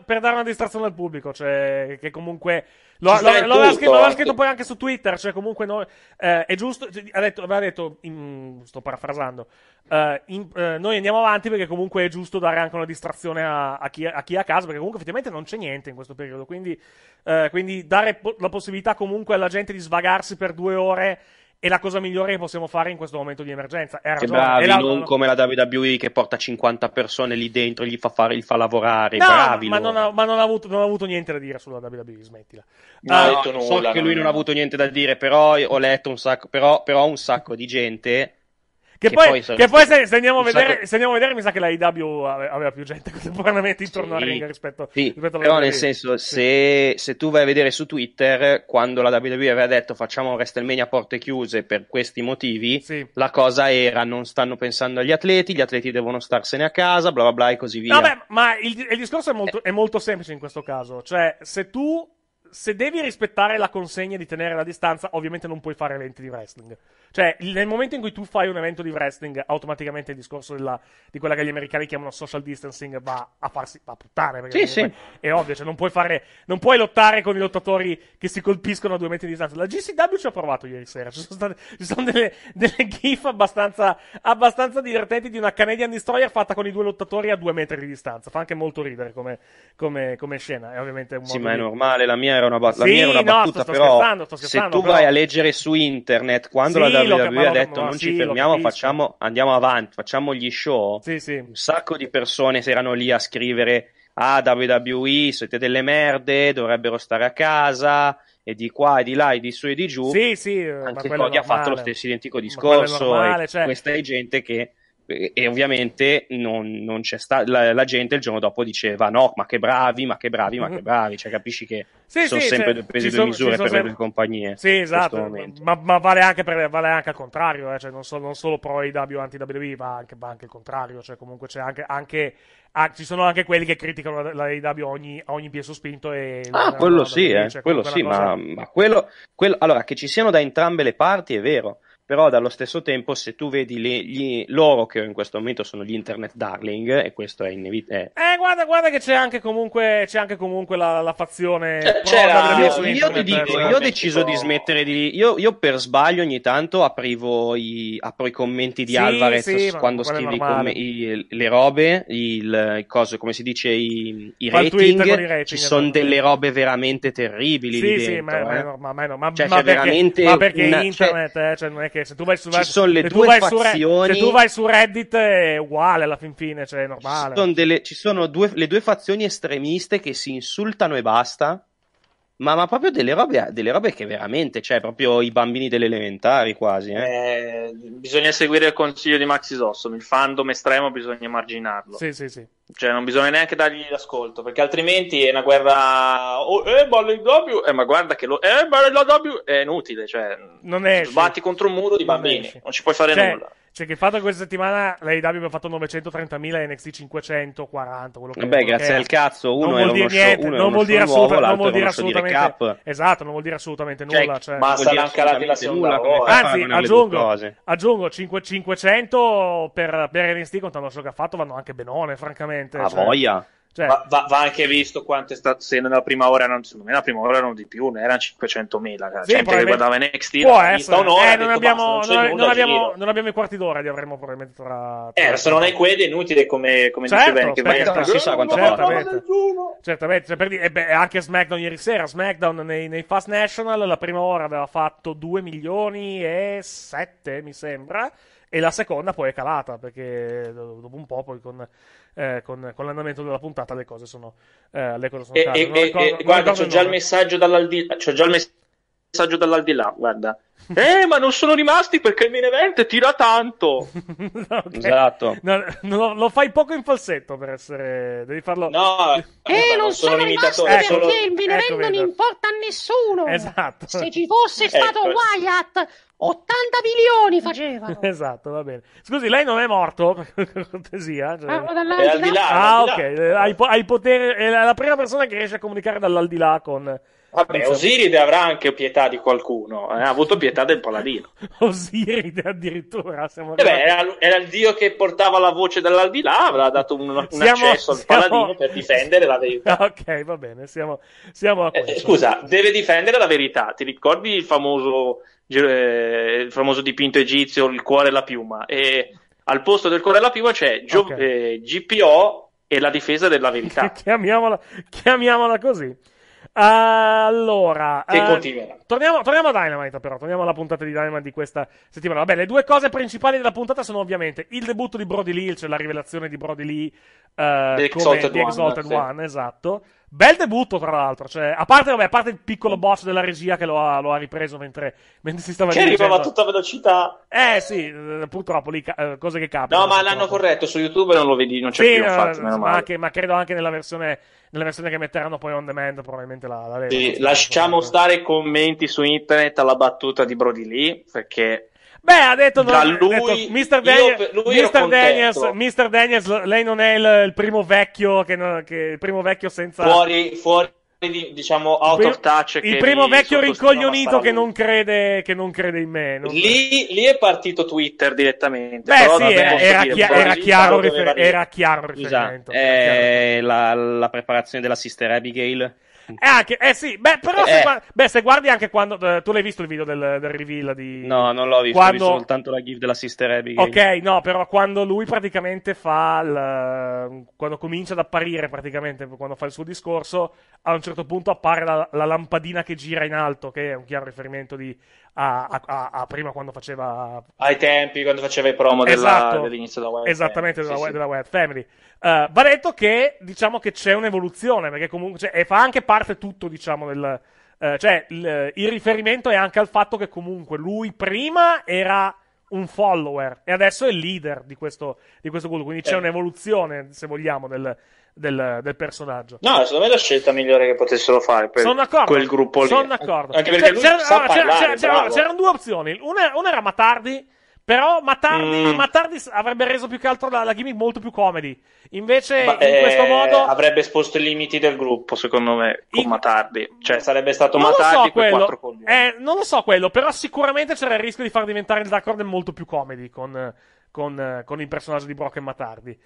per dare, una distrazione al pubblico, cioè, che comunque. Lo, lo, lo, tutto, scritto, lo, aveva scritto, poi anche su Twitter, cioè comunque noi, eh, è giusto, cioè, ha detto, aveva detto, in, sto parafrasando, eh, in, eh, noi andiamo avanti perché comunque è giusto dare anche una distrazione a, a, chi, a chi è a casa, perché comunque effettivamente non c'è niente in questo periodo, quindi, eh, quindi dare po- la possibilità comunque alla gente di svagarsi per due ore è la cosa migliore che possiamo fare in questo momento di emergenza. È che bravi, la... non come la WWE che porta 50 persone lì dentro e gli fa, fare, gli fa lavorare. No, bravi. Ma, non ha, ma non, ha avuto, non ha, avuto, niente da dire sulla WWE, smettila. No, uh, no, nulla, so che lui non ha ah, avuto niente da dire, però ho letto un sacco, però, però un sacco di gente che, che poi, poi, che poi se, se, andiamo vedere, che... se, andiamo a vedere, mi sa che la IW aveva più gente contemporaneamente intorno sì, al ring rispetto, sì, rispetto alla Però nel senso, se, se, tu vai a vedere su Twitter, quando la WWE aveva detto facciamo WrestleMania a porte chiuse per questi motivi, sì. la cosa era non stanno pensando agli atleti, gli atleti devono starsene a casa, bla bla bla e così via. Vabbè, ma il, il discorso è molto, eh. è molto semplice in questo caso. Cioè, se tu se devi rispettare la consegna di tenere la distanza, ovviamente non puoi fare eventi di wrestling. Cioè, nel momento in cui tu fai un evento di wrestling, automaticamente il discorso della, di quella che gli americani chiamano social distancing va a farsi va a puttare. sì, sì. è ovvio, cioè non puoi, fare, non puoi lottare con i lottatori che si colpiscono a due metri di distanza. La GCW ci ha provato ieri sera. Ci sono, state, ci sono delle, delle, gif abbastanza, abbastanza, divertenti di una Canadian Destroyer fatta con i due lottatori a due metri di distanza. Fa anche molto ridere come, come, come scena. È ovviamente un modo sì, ma è normale, la mia era era una, bat- sì, mia era una no, battuta, sto, sto però scherzando, scherzando, se tu però... vai a leggere su internet quando sì, la WWE ha detto non sì, ci fermiamo, facciamo, andiamo avanti, facciamo gli show, un sacco di persone si erano lì a scrivere ah WWE siete delle merde, dovrebbero stare a casa e di qua e di là e di su e di giù. Sì, sì, anche Cody ha fatto lo stesso identico discorso. Normale, cioè... Questa è gente che e, ovviamente non, non sta- la, la, gente il giorno dopo diceva no, ma che bravi, ma che bravi, ma che mhm. bravi, cioè capisci che sì, sono sì, sempre cioè, due pesi due sono, misure per sempre... le compagnie. Sì, esatto, ma, ma, vale, anche per, vale anche al contrario, eh? cioè, non, so, non, solo pro IW anti WWE, ma anche, ma anche il contrario, cioè comunque c'è anche, anche Ah, ci sono anche quelli che criticano la, la AEW ogni, ogni piezo spinto. E ah, quello sì, eh, cioè, quello sì, cosa... ma, ma quello, quello, allora che ci siano da entrambe le parti è vero, però dallo stesso tempo se tu vedi le, gli, loro che in questo momento sono gli internet darling e questo è inevitabile eh guarda guarda che c'è anche comunque, c'è anche comunque la, la, fazione c'è, c'era io, ti dico io ho deciso di smettere di io, io, per sbaglio ogni tanto aprivo i, apro i commenti di sì, Alvarez sì, quando scrivi com- i, le robe il, cose come si dice i, i rating, rating, ci sono esatto. delle robe veramente terribili sì, lì dentro ma, eh. ma, ma, ma, cioè, ma, perché, veramente ma perché una, cioè internet cioè, eh, cioè non è che perché se tu vai su, Ci sono le due vai fazioni... Re- se tu vai su Reddit è uguale alla fin fine, cioè è normale. Ci sono, delle, ci sono due, le due fazioni estremiste che si insultano e basta ma, ma, proprio delle robe, delle robe, che veramente, cioè proprio i bambini delle elementari quasi. Eh? Eh, bisogna seguire il consiglio di Maxi Sosso, il fandom estremo bisogna marginarlo. Sì, sì, sì. Cioè non bisogna neanche dargli l'ascolto, perché altrimenti è una guerra... Oh, eh, ballo il W! Eh, ma guarda che lo... Eh, ballo il W! È inutile, cioè... Non esce. Sbatti contro un muro di bambini, non, non ci puoi fare cioè... nulla cioè, che il fatto che questa settimana lei l'AEW abbia fatto 930.000 e NXT 540, quello che Beh, grazie al cazzo, uno non vuol dire niente, non vuol dire, assoluta, nuovo, non vuol dire assolutamente Esatto, non vuol dire assolutamente cioè, nulla, cioè. Ma saranno anche la nulla, anzi, aggiungo, aggiungo 5, 500 per, per NXT contando ciò che ha fatto vanno anche benone, francamente. A cioè. voglia. Cioè... Va, va, va, anche visto quanto è stato, se nella prima ora, non, secondo me nella prima ora erano di più, ne erano 500.000, la cioè, sì, gente probabilmente... che guardava NXT, può essere. Un'ora, eh, non, abbiamo, non, non, abbiamo, non, abbiamo, i quarti d'ora, li avremo probabilmente tra... Eh, se non hai quelli è inutile come, come certo, dice Ben, che non si sa quanto Certamente, certamente cioè, per dire, eh, beh, anche SmackDown ieri sera, SmackDown nei, nei Fast National la prima ora aveva fatto 2 milioni e 7, mi sembra e la seconda poi è calata perché dopo un po' poi con, eh, con, con l'andamento della puntata le cose sono, eh, le cose sono calate. E, ricordo, guarda, c'ho già, il messaggio dall'aldilà, c'ho già il messaggio dall'aldilà, guarda. Eh, ma non sono rimasti perché il main event tira tanto. okay. Esatto. No, no, lo fai poco in falsetto per essere. Devi farlo. No, eh, non sono, sono rimasti perché solo... il main event ecco, non importa a nessuno. Esatto. Se ci fosse stato ecco. Wyatt, 80 milioni facevano. Esatto, va bene. Scusi, lei non è morto? per cortesia. Cioè... Ah, di là Ah, ok. Eh, hai, i potere È la prima persona che riesce a comunicare dall'aldilà con Vabbè, cioè, Osiride avrà anche pietà di qualcuno, eh, ha avuto pietà del paladino. Osiride addirittura. Eh beh, era, era, il dio che portava la voce dall'aldilà, avrà dato un, un siamo, accesso al siamo... paladino per difendere la verità. ok, va bene, siamo, siamo a eh, questo. Eh, scusa, deve difendere la verità. Ti ricordi il famoso, eh, il famoso dipinto egizio, il cuore e la piuma? E al posto del cuore e la piuma c'è Gio- okay. GPO e la difesa della verità. chiamiamola, chiamiamola così. Allora, che eh, continuerà. Torniamo, torniamo, a Dynamite, però. Torniamo alla puntata di Dynamite di questa settimana. Vabbè, le due cose principali della puntata sono ovviamente il debutto di Brody Lee, cioè la rivelazione di Brody Lee, eh, The come Exalted The Exalted One, One sì. esatto. Bel debutto, tra l'altro. Cioè, a, parte, vabbè, a parte il piccolo boss della regia che lo ha, lo ha ripreso mentre, mentre, si stava giocando. Che arrivava a tutta velocità. Eh sì, eh, purtroppo lì, eh, cose che capitano. No, ma l'hanno corretto su YouTube non lo vedi, non c'è sì, più. Eh, infatti, ma, anche, ma, credo anche nella versione, nella versione, che metteranno poi on demand, probabilmente la, la sì, lasciamo stare i commenti su internet alla battuta di Brody Lee perché Beh, ha detto, non, da lui, ha detto Mr. Daniels, lui Mr. Daniels, Mr. Daniels, lei non è il, il primo vecchio che, non, che, il primo vecchio senza fuori, fuori diciamo out il, of touch il primo vecchio rincoglionito che non, crede, che non crede in me non... lì, lì, è partito Twitter direttamente beh sì era, era, chi- era, chiaro rifer- era, chiaro il riferimento esatto. eh, la, la preparazione della sister Abigail Eh, anche, eh sì, beh, però eh. Se, guardi, beh, se, guardi anche quando. Eh, tu l'hai visto il video del, del reveal di. No, non l'ho visto, quando... ho visto soltanto la GIF della Sister Abigail. Ok, no, però quando lui praticamente fa. Il, eh, quando comincia ad apparire, praticamente, quando fa il suo discorso, a un certo punto appare la, la lampadina che gira in alto, che è un chiaro riferimento di a, a, a, prima quando faceva ai tempi quando faceva i promo esatto, dell'inizio della web esattamente family. Della, sì, della, web family uh, va detto che diciamo che c'è un'evoluzione perché comunque cioè, e fa anche parte tutto diciamo del uh, cioè il, il, riferimento è anche al fatto che comunque lui prima era un follower e adesso è il leader di questo, di questo gruppo quindi c'è eh. un'evoluzione se vogliamo del del, del, personaggio. No, secondo me è la scelta migliore che potessero fare per Sono d'accordo. quel gruppo lì. Sono d'accordo. Anche perché cioè, c'era, allora, parlare, c'era, c'erano due opzioni. Una, una era Matardi. Però Matardi, mm. Matardi avrebbe reso più che altro la, la gimmick molto più comedy. Invece, Ma, in eh, questo modo. Avrebbe esposto i limiti del gruppo, secondo me, con in... Matardi. Cioè, sarebbe stato non Matardi so quattro con eh, Non lo so quello, però sicuramente c'era il rischio di far diventare il Dark molto più comedy con, con, con il personaggio di Brock e Matardi.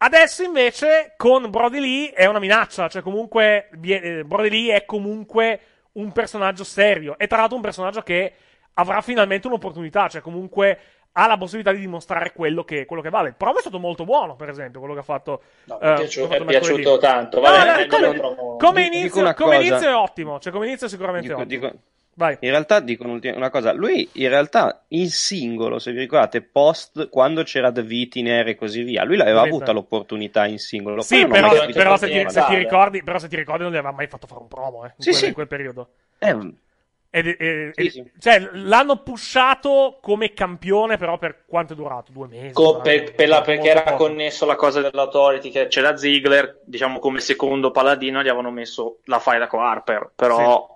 Adesso invece con Brody Lee è una minaccia, cioè comunque eh, Brody Lee è comunque un personaggio serio e tra l'altro un personaggio che avrà finalmente un'opportunità, cioè comunque ha la possibilità di dimostrare quello che, quello che vale. Però è stato molto buono, per esempio, quello che ha fatto. No, eh, eh mi piaciuto, è piaciuto, tanto. Vabbè, no, no, eh, come, come, inizio, come inizio, è ottimo, cioè come inizio è sicuramente dico, ottimo. Dico, Vai. In realtà dico una cosa, lui in realtà in singolo, se vi ricordate, post quando c'era The Vitiner e così via, lui l'aveva Vita. avuta l'opportunità in singolo. Sì, però, però, se ti, se ti ricordi, però, se ti, ricordi, non gli aveva mai fatto fare un promo eh, in, sì, quel, sì. in quel periodo. Eh, ed, ed, sì, sì. cioè, l'hanno pushato come campione, però per quanto è durato? Due mesi? Co- per, per la, perché era poco. connesso alla cosa dell'autority, che c'era Ziggler, diciamo come secondo paladino, gli avevano messo la faida con Harper, però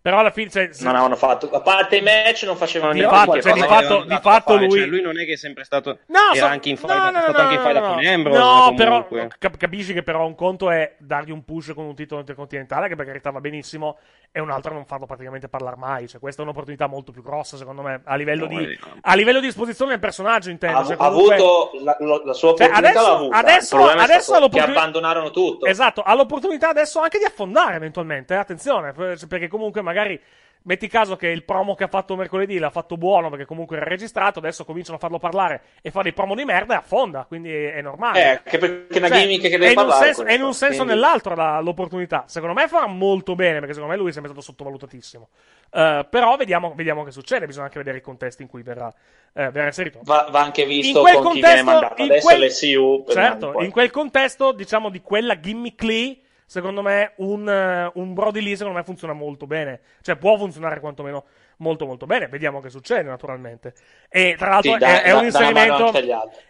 però alla fine. Cioè, non avevano fatto. A parte i match, non facevano niente. Fatto, cioè, di fatto, di fatto fare, lui. Cioè, lui non è che è sempre stato. No, era so... anche in fight, no, no, no, anche in fight no, con Ambrose. No, però. Cap- capisci che però un conto è dargli un push con un titolo intercontinentale, che per carità va benissimo, e un altro non farlo praticamente parlare mai. Cioè, questa è un'opportunità molto più grossa, secondo me. A livello, no, di, a livello di esposizione del personaggio, intendo. Ha, cioè, comunque... avuto la, la, sua opportunità. Cioè, adesso, avuta. adesso, adesso ha Che abbandonarono tutto. Esatto, ha l'opportunità adesso anche di affondare eventualmente. Attenzione, perché comunque magari metti caso che il promo che ha fatto mercoledì l'ha fatto buono perché comunque era registrato, adesso cominciano a farlo parlare e fa dei promo di merda e affonda, quindi è normale. Eh, che perché una cioè, gimmick che deve è parlare. Senso, è in un senso o nell'altro la, l'opportunità. Secondo me farà molto bene perché secondo me lui è sempre stato sottovalutatissimo. Uh, però vediamo, vediamo, che succede, bisogna anche vedere i contesti in cui verrà, eh, verrà inserito. Va, va, anche visto in quel con contesto, chi viene mandato adesso quel... l'SU. Certo, in quel contesto diciamo di quella gimmick lì secondo me un, eh, un Brody lì secondo me funziona molto bene. Cioè può funzionare quantomeno molto molto bene. Vediamo che succede, naturalmente. E tra l'altro sì, da, è, è da, un inserimento.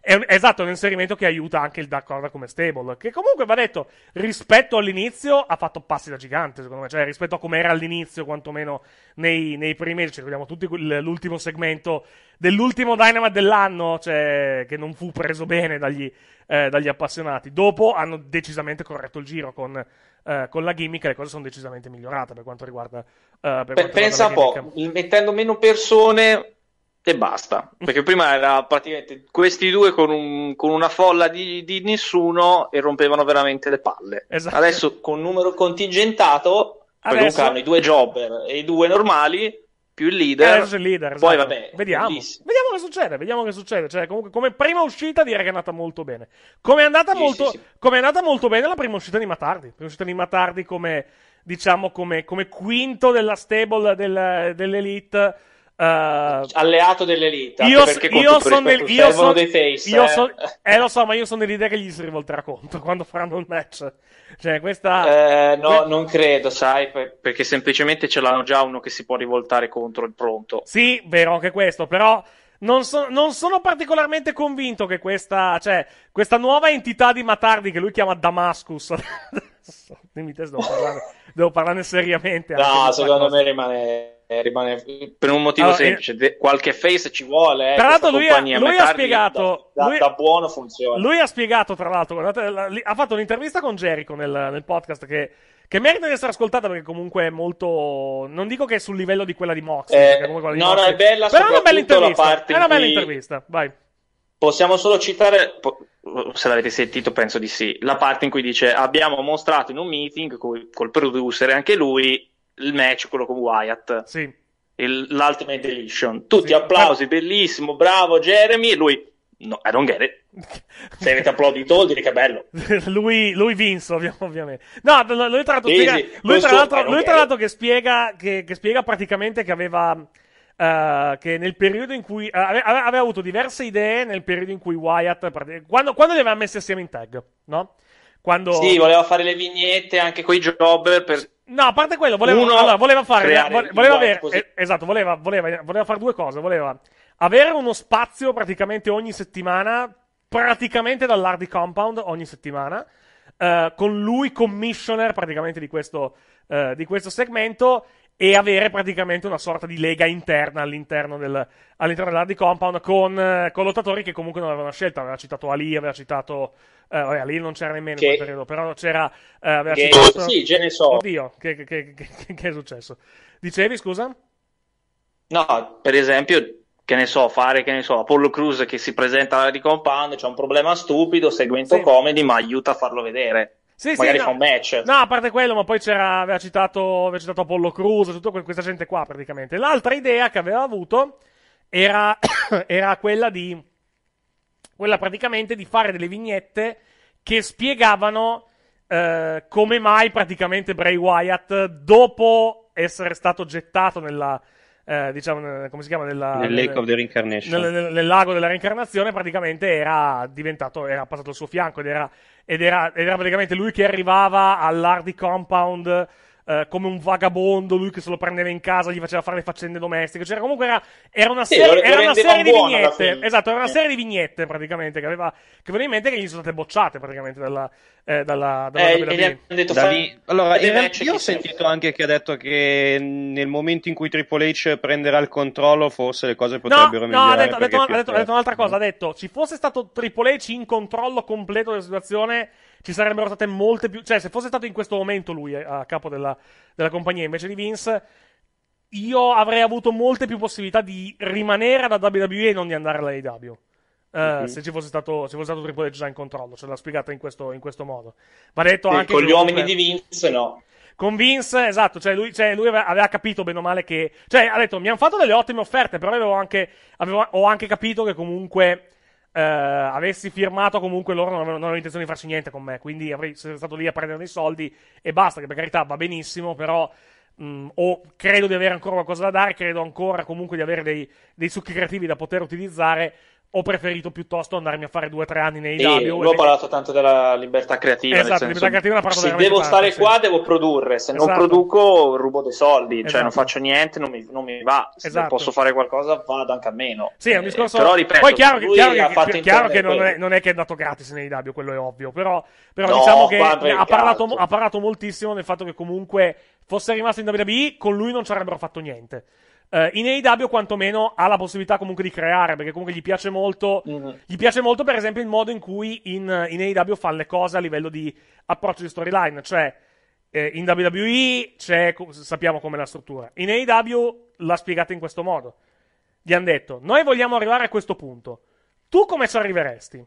È un, esatto, è un inserimento che aiuta anche il Dark Order come stable. Che comunque va detto, rispetto all'inizio, ha fatto passi da gigante, secondo me. Cioè, rispetto a come era all'inizio, quantomeno nei, nei primi. Ci vediamo tutti l'ultimo segmento dell'ultimo Dynamite dell'anno, cioè, che non fu preso bene dagli, eh, dagli appassionati. Dopo hanno decisamente corretto il giro con eh, con la gimmick le cose sono decisamente migliorate per quanto riguarda. Eh, per P- pensa un po', mettendo meno persone e basta. Perché prima era praticamente questi due con, un, con una folla di, di, nessuno e rompevano veramente le palle. Esatto. Adesso con numero contingentato, Adesso... hanno i due jobber e i due normali più il leader. As leader Poi esatto. vabbè, vediamo. vediamo che succede, vediamo che succede. Cioè, comunque, come prima uscita direi che è andata molto bene. Come è andata, sì, molto, sì, sì. Come andata molto bene la prima uscita di Matardi. La prima uscita di Matardi come, diciamo, come, come quinto della stable del, dell'Elite Uh, alleato dell'elite io, io sono nel, io son, dei face io eh. So, eh lo so ma io sono dell'idea che gli si rivolterà contro quando faranno il match cioè questa eh, no que- non credo sai perché semplicemente ce l'hanno già uno che si può rivoltare contro il pronto sì vero anche questo però non, so, non sono particolarmente convinto che questa cioè questa nuova entità di Matardi che lui chiama Damascus dimmi te devo parlare, devo parlare seriamente no secondo me rimane eh, rimane per un motivo allora, semplice, eh, de- qualche face ci vuole. Eh, tra l'altro, lui, ha, lui ha spiegato da, da, lui, da, buono funziona. Lui ha spiegato, tra l'altro, guardate, la, li, ha fatto un'intervista con Jericho nel, nel podcast che, che. merita di essere ascoltata perché comunque è molto. Non dico che è sul livello di quella di Mox. Eh, no, Moxley, no, è bella. Però è una bella intervista. È una bella intervista. Vai. Possiamo solo citare, se l'avete sentito penso di sì, la parte in cui dice abbiamo mostrato in un meeting col, col producer e anche lui il match, quello con Wyatt. Sì. Il, l'Ultimate Edition. Tutti sì. applausi, ah. bellissimo, bravo Jeremy. E lui, no, I don't get it. Se avete applaudito, dire che è bello. lui, lui vinse, ovviamente. No, lui tra l'altro, sì, spiega, sì, lui, tra l'altro, lui, tra l'altro che, spiega, che, che spiega praticamente che aveva... Uh, che nel periodo in cui uh, eh, aveva, aveva, avuto diverse idee nel periodo in cui Wyatt quando, quando li aveva messi assieme in tag no? quando... sì voleva fare le vignette anche con i jobber per No, a parte quello, volevo, Uno, allora, voleva fare. Voleva, avere, eh, esatto, voleva, voleva, voleva fare due cose. Voleva avere uno spazio praticamente ogni settimana, praticamente dall'Hardy Compound ogni settimana. Uh, con lui commissioner praticamente di questo, uh, di questo, segmento e avere praticamente una sorta di lega interna all'interno, del, all'interno dell'Hardy Compound con, eh, con lottatori che comunque non avevano scelta. Aveva citato Ali, aveva citato eh, vabbè, lì non c'era nemmeno che... quel periodo, però c'era... Eh, vabbè, che... Questo... Sì, ce ne so. Oddio, che, che, che, è successo? Dicevi, scusa? No, per esempio, che ne so, fare, che ne so, Apollo Cruz che si presenta alla Ricompound, c'è un problema stupido, segmento sì. comedy, ma aiuta a farlo vedere. Sì, magari sì, fa no. un match. No, a parte quello, ma poi c'era, aveva citato, aveva citato Apollo Cruz, tutta questa gente qua praticamente. L'altra idea che aveva avuto era, era quella di quella praticamente di fare delle vignette che spiegavano eh, come mai praticamente Bray Wyatt, dopo essere stato gettato nella, eh, diciamo, come si chiama? Nella, nel Lake of the Reincarnation. Nel, nel, nel, lago della reincarnazione, praticamente era diventato, era passato al suo fianco ed era, ed era, ed era praticamente lui che arrivava all'Hardy Compound eh, come un vagabondo, lui che se lo prendeva in casa, gli faceva fare le faccende domestiche. Cioè, comunque era, era una, ser- sì, era una serie di vignette. Esatto, era una serie di vignette praticamente che aveva che aveva in mente che gli sono state bocciate praticamente dalla, eh, dalla, dalla eh, WWE. Detto, da lì... Allora, in realtà io ho sentito anche che ha detto che nel momento in cui Triple H prenderà il controllo, forse le cose potrebbero no, migliorare. No, ha detto, ha detto, ha detto, ha detto un'altra cosa. Ha detto: ci fosse stato Triple H in controllo completo della situazione ci sarebbero state molte più. Cioè, se fosse stato in questo momento lui eh, a capo della, della compagnia invece di Vince, io avrei avuto molte più possibilità di rimanere alla WWE e non di andare alla AEW. Uh, eh, mm-hmm. se, ci fosse stato, se fosse stato Triple H già in controllo, ce l'ha spiegata in questo, in questo modo. Va detto e anche con gli uomini di Vince, no. Con Vince, esatto, cioè lui, cioè lui aveva, aveva, capito bene o male che... Cioè, ha detto, mi hanno fatto delle ottime offerte, però avevo anche, avevo, ho anche capito che comunque eh, avessi firmato comunque loro non avevano, intenzione di farci niente con me, quindi avrei stato lì a prendere dei soldi e basta, che per carità va benissimo, però mh, mm, o credo di avere ancora qualcosa da dare, credo ancora comunque di avere dei, dei succhi creativi da poter utilizzare, ho preferito piuttosto andarmi a fare due o tre anni nei W. Lui ho parlato tanto della libertà creativa. Esatto, senso, libertà creativa è una parola Se devo stare parte, qua, devo produrre. Se esatto. non produco, rubo dei soldi. Esatto. Cioè, non esatto. faccio niente, non mi, non mi va. Se esatto. posso fare qualcosa, vado anche a meno. Sì, è un discorso. Eh, però ripeto, poi chiaro che, chiaro che, chiaro che non, è, non, è, che è andato gratis nei W, quello è ovvio. Però, però no, diciamo che ha parlato, ha parlato moltissimo del fatto che comunque fosse rimasto in WWE, con lui non ci avrebbero fatto niente. Uh, in AEW quantomeno ha la possibilità comunque di creare, perché comunque gli piace molto, mm-hmm. gli piace molto per esempio il modo in cui in, in AEW fa le cose a livello di approccio di storyline, cioè eh, in WWE c'è, sappiamo com'è la struttura, in AEW l'ha spiegata in questo modo, gli hanno detto noi vogliamo arrivare a questo punto, tu come ci arriveresti?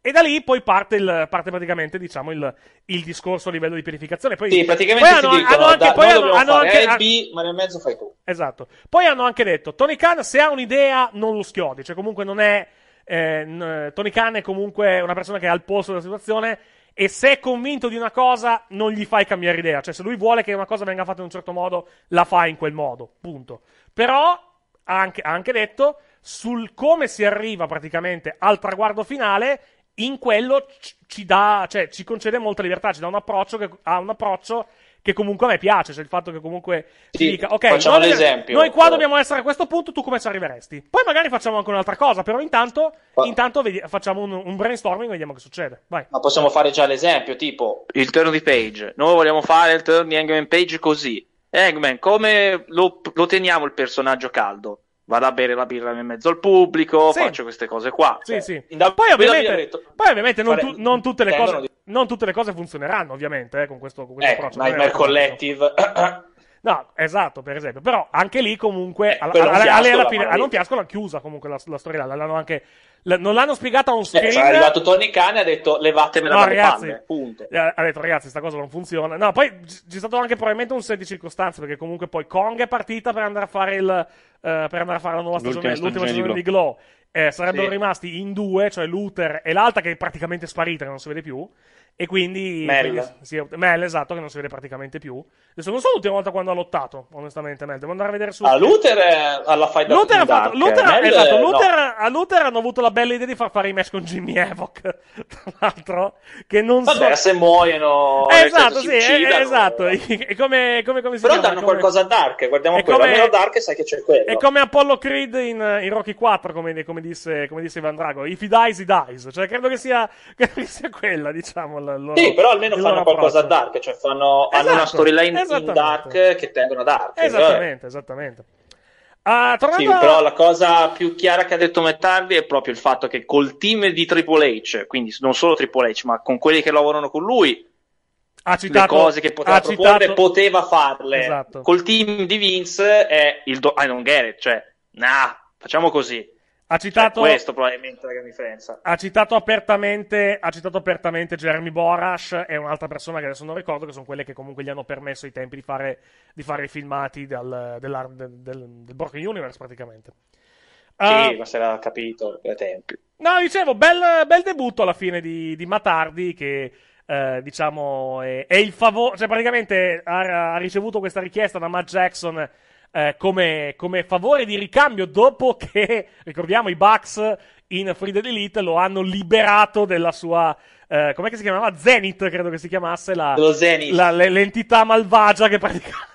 E da lì poi parte, il, parte praticamente diciamo, il, il, discorso a livello di pianificazione. Poi, sì, praticamente poi hanno, dico, hanno anche, da, poi hanno, hanno anche, A B, ma nel mezzo fai tu. Esatto. Poi hanno anche detto, Tony Khan se ha un'idea non lo schiodi, cioè comunque non è... Eh, Tony Khan è comunque una persona che è al posto della situazione e se è convinto di una cosa non gli fai cambiare idea. Cioè se lui vuole che una cosa venga fatta in un certo modo, la fa in quel modo, punto. Però ha anche, ha anche detto sul come si arriva praticamente al traguardo finale in quello ci dà, cioè, ci concede molta libertà, ci dà un approccio che ha un approccio che comunque a me piace, cioè il fatto che comunque sì, dica, ok, noi, noi qua dobbiamo essere a questo punto, tu come ci arriveresti? Poi magari facciamo anche un'altra cosa, però intanto, intanto vedi- facciamo un, un brainstorming e vediamo che succede. Vai. Ma possiamo fare già l'esempio, tipo il turn di page. Noi vogliamo fare il turn di Eggman Page così. Eggman, come lo, lo teniamo il personaggio caldo? vado a bere la birra in mezzo al pubblico, sì. faccio queste cose qua. Sì, cioè, sì. Da... Poi, ovviamente, detto... poi ovviamente, non, tu, non, tutte cose, di... non, tutte le cose, funzioneranno, ovviamente, eh, con questo, con questo eh, approccio. Nightmare Collective. No, esatto, per esempio. Però anche lì comunque... Eh, alla, alla, alla, fine, a non piasco l'ha chiusa comunque la, la storia. L'hanno anche... non l'hanno spiegata a un screen. Eh, cioè è arrivato Tony Khan e ha detto levatemela no, dalle ragazzi, punto. Eh, ha detto ragazzi, questa cosa non funziona. No, poi c'è stato anche probabilmente un set di circostanze, perché comunque poi Kong è partita per andare a fare, il, uh, per andare a fare la nuova l'ultima stagione, l'ultima stagione di Glow. Di Glow. Eh, sarebbero sì. rimasti in due, cioè Luther e l'altra che è praticamente sparita, che non si vede più. E quindi Mel. Sì, Mel, esatto, che non si vede praticamente più. Adesso non so l'ultima volta quando ha lottato, onestamente, Mel. Devo andare a vedere su. A ah, Luther alla fight Luther, fatto... Luther, Mel, esatto, eh, Luther, no. a Luther hanno avuto la bella idea di far fare i match con Jimmy Evoc. Tra l'altro, che non Vabbè, so... se muoiono. Eh, esatto, sì, eh, esatto. E come, come, come si Però chiama? danno come... qualcosa a Dark. Guardiamo è quello. Come... Almeno Dark sai che c'è quello. È come Apollo Creed in, in Rocky 4, come, come, disse, come disse Van Drago. If he dies, he dies. Cioè, credo che sia, credo che sia quella, diciamo loro, sì, però almeno fanno qualcosa a dark, cioè fanno, esatto, hanno una esatto, storyline in dark che tengono dark. Eh. Esattamente, cioè. esattamente. Ah, tornando... Sì, però la cosa più chiara che ha detto Mettardi è proprio il fatto che col team di Triple H, quindi non solo Triple H, ma con quelli che lavorano con lui, ha citato, le cose che poteva proporre poteva farle. Esatto. Col team di Vince è il do- I don't get it, cioè, nah, facciamo così ha cioè, citato, cioè, questo probabilmente la differenza. Ha citato, apertamente, ha citato apertamente Jeremy Borash e un'altra persona che adesso non ricordo, che sono quelle che comunque gli hanno permesso i tempi di fare, di fare i filmati dal, del, del, del, Broken Universe praticamente. Sì, uh, ma se l'ha capito ai tempi. No, dicevo, bel, bel, debutto alla fine di, di Matardi che... Eh, diciamo, è, è il favore, cioè praticamente ha, ha ricevuto questa richiesta da Matt Jackson eh, come, come, favore di ricambio dopo che, ricordiamo, i Bucks in Free Elite lo hanno liberato della sua, eh, com'è che si chiamava? Zenith, credo che si chiamasse, la, la, l'entità malvagia che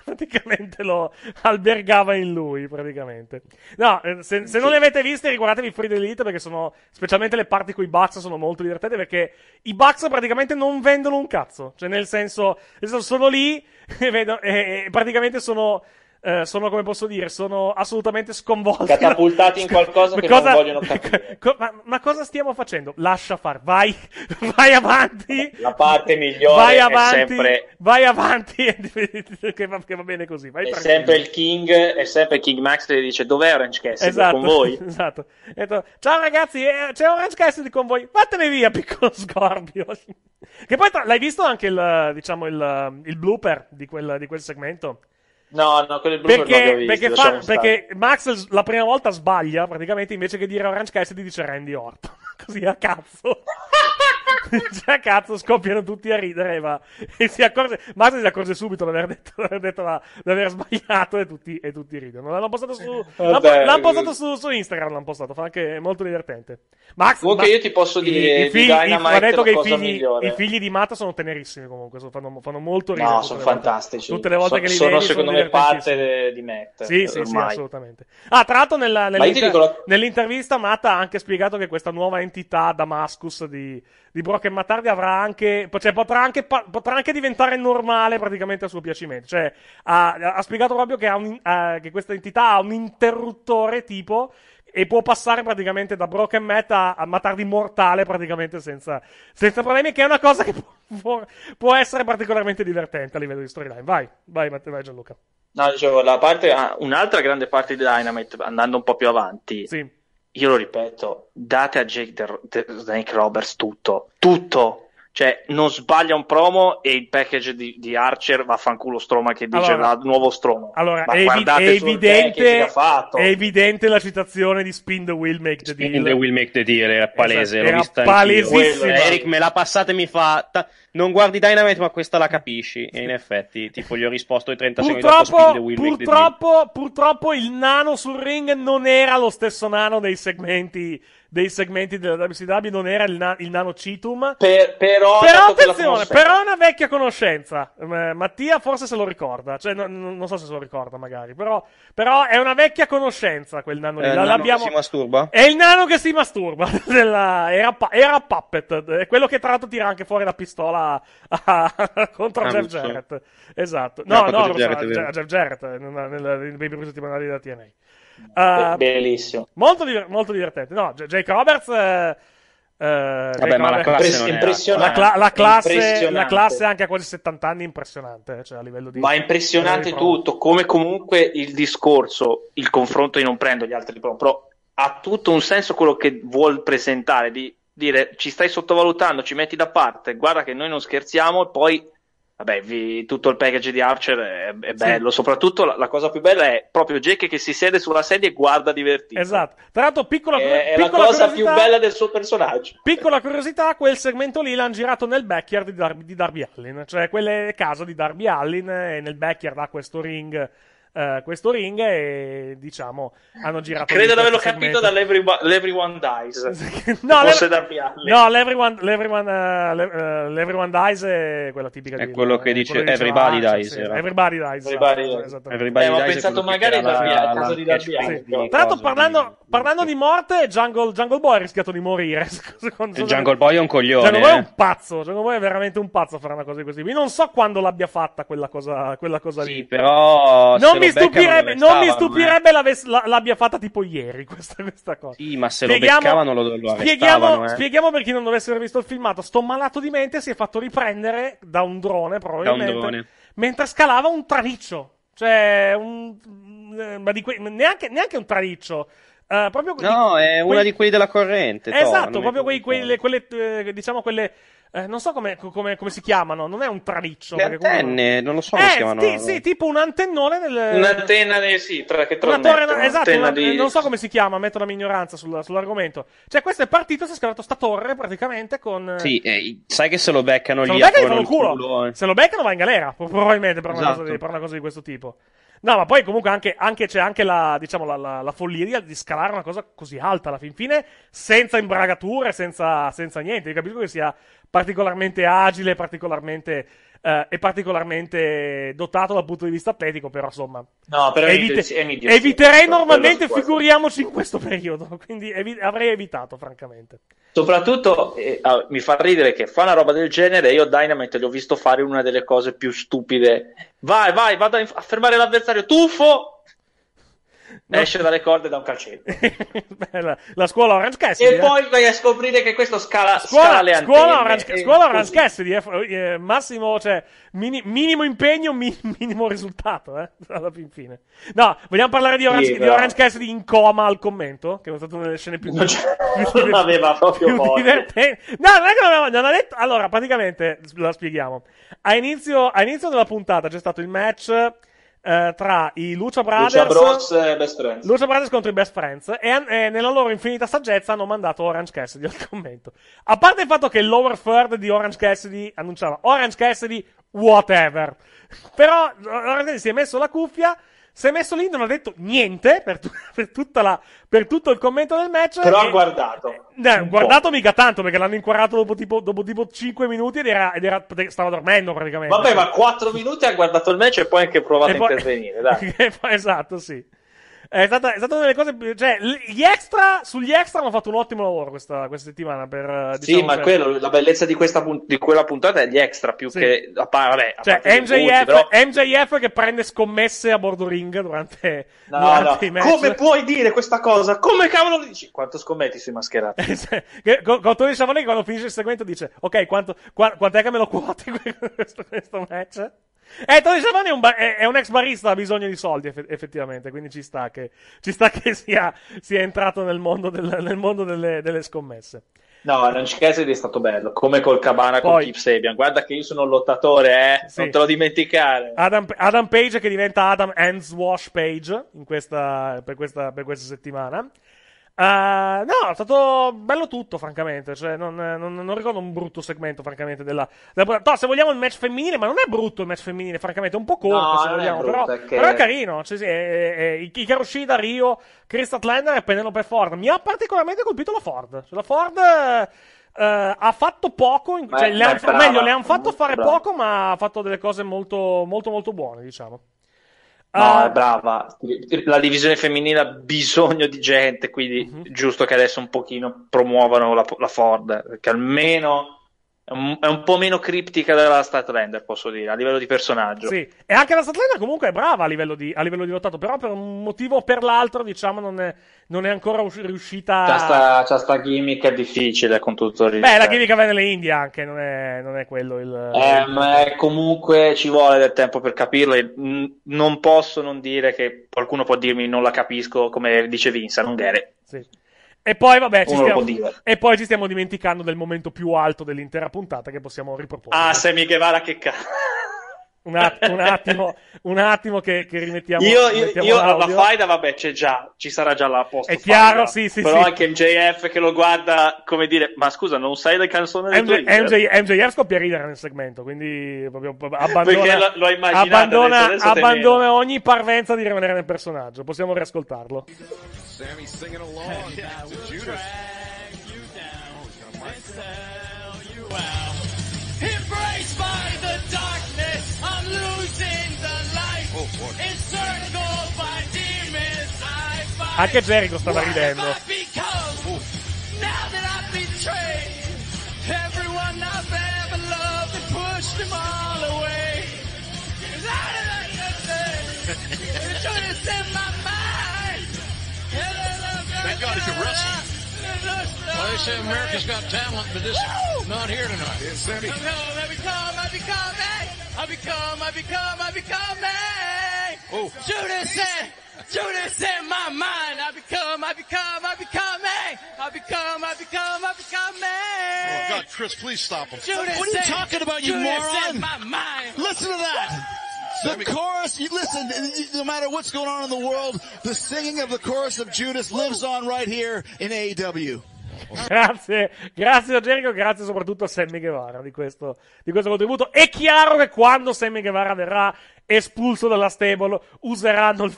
praticamente lo albergava in lui, praticamente. No, eh, se, se non li avete visti, riguardatevi Free Elite perché sono, specialmente le parti con i Bucks sono molto divertenti perché i Bucks praticamente non vendono un cazzo, cioè nel senso, sono lì e, vedono, e, e praticamente sono eh, sono, come posso dire, sono assolutamente sconvolti. Catapultati in qualcosa che cosa, non vogliono capire. Ma, ma, cosa stiamo facendo? Lascia fare, vai, vai avanti. La parte migliore vai avanti, è sempre... Vai avanti, che, va, che va bene così. Vai è tranquillo. sempre il King, è sempre King Max che dice, dov'è Orange Cassidy esatto, con voi? Esatto. Detto, Ciao ragazzi, eh, c'è Orange Cassidy con voi. Vattene via, piccolo scorbio. che poi tra, l'hai visto anche il, diciamo, il, il blooper di quel, di quel segmento? No, no, quello perché, visto, perché, fa, perché, Max la prima volta sbaglia praticamente invece che dire Orange Cassidy dice Randy Orton. Così a cazzo. cioè, cazzo, scoppiano tutti a ridere, ma si accorge, Massa si accorge subito di aver detto, di aver, detto la, di aver sbagliato e tutti, e tutti ridono. L'hanno postato, su, Vabbè, eh, l'hanno mm. postato su, su, Instagram, l'hanno postato, fa anche molto divertente. Max, comunque io ti posso dire, i, figli, di ha detto che i figli, i figli, di Mata sono tenerissimi comunque, sono, fanno, fanno, molto ridere. No, sono fantastici. Volte, tutte le volte so, che li sono, vedi, secondo sono me, parte di Matt. Sì, sì, sì, assolutamente. Ah, tra l'altro nella, nell'inter- la... nell'intervista Matt ha anche spiegato che questa nuova entità Damascus di, di Bro Brock Matardi avrà anche, cioè, potrà, anche, potrà anche diventare normale praticamente a suo piacimento. Cioè, ha, ha spiegato proprio che, un, uh, che questa entità ha un interruttore tipo e può passare praticamente da Broken Matt a, a Matardi mortale praticamente senza, senza, problemi, che è una cosa che può, può, essere particolarmente divertente a livello di storyline. Vai, vai, vai Gianluca. No, dicevo, parte, ah, un'altra grande parte di Dynamite, andando un po' più avanti, sì io lo ripeto, date a Jake De- De- Snake Roberts tutto, tutto, cioè non sbaglia un promo e il package di, di Archer va a fanculo Stroma che dice allora, nuovo Stroma allora è, è, evidente, è, evidente, la citazione di Spin the Will Make the Deal Spin the Will Make the Deal era esatto, palese esatto, l'ho vista palesissima anch'io. Eh, Eric me l'ha passata e mi fa ta- non guardi Dynamite ma questa la capisci e in effetti tipo gli ho risposto i 30 purtroppo, secondi dopo purtroppo, purtroppo il nano sul ring non era lo stesso nano dei segmenti dei segmenti della WCW non era il, na- il Nano Citum. Per, però, però attenzione, però è una vecchia conoscenza. Eh, Mattia forse se lo ricorda, cioè, no, no, non so se se lo ricorda magari, però, però è una vecchia conoscenza quel Nano lì. Eh, il nano si masturba? È il Nano che si masturba. della... era, pa- era, Puppet, è quello che tra l'altro tira anche fuori la pistola a... contro ah, Jeff Jarrett. Esatto. No, no, no Jeff Jarrett, Jarrett nel, nel, nel, nei primi settimanali della TNA. Uh, Bellissimo. Molto, molto, divertente. No, Jake Roberts. Eh, eh Vabbè, ma la classe, impressionante. La, cla- la, classe, impressionante. la classe anche a quasi 70 anni impressionante. Eh, cioè, a livello di, Ma impressionante di tutto. Come comunque il discorso, il confronto, io non prendo gli altri però ha tutto un senso quello che vuol presentare. Di dire ci stai sottovalutando, ci metti da parte, guarda che noi non scherziamo e poi Vabbè, vi, tutto il package di Archer è, è bello, sì. soprattutto la, la, cosa più bella è proprio Jake che si siede sulla sedia e guarda divertito. Esatto. Tra l'altro, piccola, è, piccola è la cosa più bella del suo personaggio. Piccola curiosità, quel segmento lì l'hanno girato nel backyard di, Dar- di Darby Allin, cioè quelle case di Darby Allin e nel backyard ha questo ring eh, questo ring e diciamo hanno girato. Credo di averlo capito dall'Everyone Dies. no, l'ev- no, l'Everyone, l'everyone, uh, l'everyone eh, Dies è quella tipica è di. È eh, quello che dice Everybody diceva, Dies. Sì, everybody Dies. Everybody, esatto, everybody eh, ho pensato magari a casa di Tra l'altro, parlando, parlando di morte, Jungle, Jungle Boy ha rischiato di morire. Secondo me. Jungle Boy è un coglione. Jungle Boy è un pazzo. Jungle Boy è veramente un pazzo a fare una cosa di Io non so quando l'abbia fatta quella cosa, quella cosa sì, però. Non mi stupirebbe, non mi stupirebbe eh. l'abbia fatta tipo ieri questa, questa cosa. Sì, ma se spieghiamo, lo beccavano lo, lo spieghiamo, eh. spieghiamo per chi non dovesse aver visto il filmato. Sto malato di mente si è fatto riprendere da un drone, probabilmente. Un drone. Mentre scalava un traliccio. Cioè, un, eh, ma di que- neanche, neanche un traliccio. Uh, no, di, è una quei... di quelli della corrente. Esatto, proprio quei, quelle, quelle, diciamo, quelle eh, non so come, come, come, si chiamano, non è un traliccio. Le antenne, comunque... non lo so come eh, si chiamano. T- sì, tipo un antennone Nel... Un'antenna Sì, tra che torna. Esatto, una, di... non so come si chiama, metto la mia ignoranza sul, sull'argomento. Cioè, questo è partito, si è scavato sta torre praticamente con... Eh, sì, eh, sai che se lo beccano se gli lo beccano il culo. culo eh. Se lo beccano va in galera, probabilmente per una, cosa, di, esatto. per una cosa di questo tipo. No, ma poi comunque anche, anche c'è anche la, diciamo, la, la, la, follia di scalare una cosa così alta alla fin fine, senza imbragature, senza, senza niente. Io capisco che sia particolarmente agile, particolarmente eh, è particolarmente dotato dal punto di vista atletico, però insomma. No, però evite- eviterei normalmente, figuriamoci in questo periodo, quindi evi- avrei evitato, francamente. Soprattutto eh, ah, mi fa ridere che fa una roba del genere. Io Dynamite l'ho visto fare una delle cose più stupide. Vai, vai, vado a fermare l'avversario, tuffo, No. Esce dalle corde da un calcetto. Bella. La scuola Orange Cassidy. E eh? poi vai a scoprire che questo scala, scuola, scala le antenne. Scuola Orange, e scuola Orange Cassidy, eh, eh, massimo, cioè, mini, minimo impegno, mi, minimo risultato, eh, alla fin fine. No, vogliamo parlare di Orange, sì, di Orange Cassidy in coma al commento? Che è stata una delle scene più... Non, più, non aveva proprio più divertente. No, non è che non aveva, non ha detto... Allora, praticamente, la spieghiamo. A inizio, a inizio della puntata c'è stato il match eh, tra i Lucha Brothers, Lucha, Bros e Best Friends. Lucha Brothers contro i Best Friends e, e, nella loro infinita saggezza hanno mandato Orange Cassidy al commento. A parte il fatto che il lower third di Orange Cassidy annunciava Orange Cassidy whatever. Però Orange Cassidy si è messo la cuffia si è messo lì, non ha detto niente per, t- per, la, per tutto il commento del match. Però ha guardato. Eh, guardato po'. mica tanto perché l'hanno inquadrato dopo tipo, dopo tipo 5 minuti ed, era, ed era, stava dormendo praticamente. Vabbè, ma 4 minuti ha guardato il match e poi anche provato poi... a intervenire. Dai. esatto, sì. È stata, è stata una delle cose più. Cioè, gli extra, sugli extra hanno fatto un ottimo lavoro questa, questa settimana. Per, eh, diciamo, sì, ma cioè... quello, la bellezza di, questa, di quella puntata è gli extra più sì. che. A par, vabbè, a cioè, MJF, però... MJF che prende scommesse a bordo ring durante, no, durante no. Come puoi dire questa cosa? Come cavolo dici? Quanto scommetti sui mascherati? Cottoni Sciavone quando finisce il segmento dice: Ok, quanto, qua, quant'è che me lo quote questo, questo match? Eh, Tony Schiavone è un, ba- è, è un ex barista, ha bisogno di soldi eff- effettivamente, quindi ci sta che, ci sta che sia, sia entrato nel mondo, del, nel mondo delle, delle scommesse. No, non Orange Cassidy è stato bello, come col Cabana Poi, con Keep Sabian. Guarda che io sono un lottatore, eh? Sì. Non te lo dimenticare. Adam, Adam, Page che diventa Adam Hands Wash Page questa, per, questa, per questa settimana. Uh, no, è stato bello tutto, francamente. Cioè, non, non, non, ricordo un brutto segmento, francamente. Della, della, no, se vogliamo il match femminile, ma non è brutto il match femminile, francamente. È un po' corto, no, se vogliamo. È brutto, però, che... però, è carino. Cioè, sì, è, è, è, Ikarushida, Rio, Chris Atlander e Penelope Ford. Mi ha particolarmente colpito la Ford. Cioè, la Ford. Uh, ha fatto poco, in... beh, cioè, beh, le han... brava, meglio, le hanno fatto fare brava. poco, ma ha fatto delle cose molto, molto, molto buone, diciamo. No, ah. brava. La divisione femminile ha bisogno di gente, quindi mm-hmm. giusto che adesso un pochino promuovano la, la Ford, perché almeno è un, po' meno criptica della Statlander, posso dire, a livello di personaggio. Sì, e anche la Statlander comunque è brava a livello di, a livello di lottato, però per un motivo o per l'altro, diciamo, non è, non è ancora us- riuscita... C'è sta, c'ha sta gimmick difficile con tutto il... Beh, la gimmick va nelle Indie anche, non è, non è quello il... Eh, il... comunque ci vuole del tempo per capirlo e non posso non dire che qualcuno può dirmi non la capisco, come dice Vincent, non Gary. Sì. E poi, vabbè, ci stiamo... e poi ci stiamo dimenticando del momento più alto dell'intera puntata che possiamo riproporre. Ah, Sammy Guevara che cazzo. Un, att- un, attimo, un attimo che, che rimettiamo. Io, rimettiamo io, io la faida, vabbè, c'è già, ci sarà già la posta. È chiaro, sì, sì. Però sì. anche MJF che lo guarda, come dire, ma scusa, non sai le canzoni del MJ, MJF scoppia a ridere nel segmento, quindi proprio abbandona, lo, lo abbandona, abbandona ogni parvenza di rimanere nel personaggio. Possiamo riascoltarlo. Sammy singing along. yeah, we'll Judas. drag you down oh, and sell you out. Embraced by the darkness, I'm losing the light. Oh, Encircled by demons, I fight. now that I've betrayed everyone I've ever loved and pushed them God, he could wrestle. Well, they say America's got talent, but this Woo! not here tonight. Yes, Sammy. Come I become, I become, I become, I become, I become, Oh. Judas said, Judas in my mind. I become, I become, I become, I become, I become, I become, hey. Oh, God, Chris, please stop him. Judas what are you talking about, you Judas moron? In my mind. Listen to that. The me... chorus, you listen, no matter what's going on in the world, the singing of the chorus of Judas lives on right here in AEW. grazie, grazie a Jericho, grazie soprattutto a Sammy Guevara di questo, di questo contributo. È chiaro che quando Sammy Guevara verrà espulso dalla stable, useranno il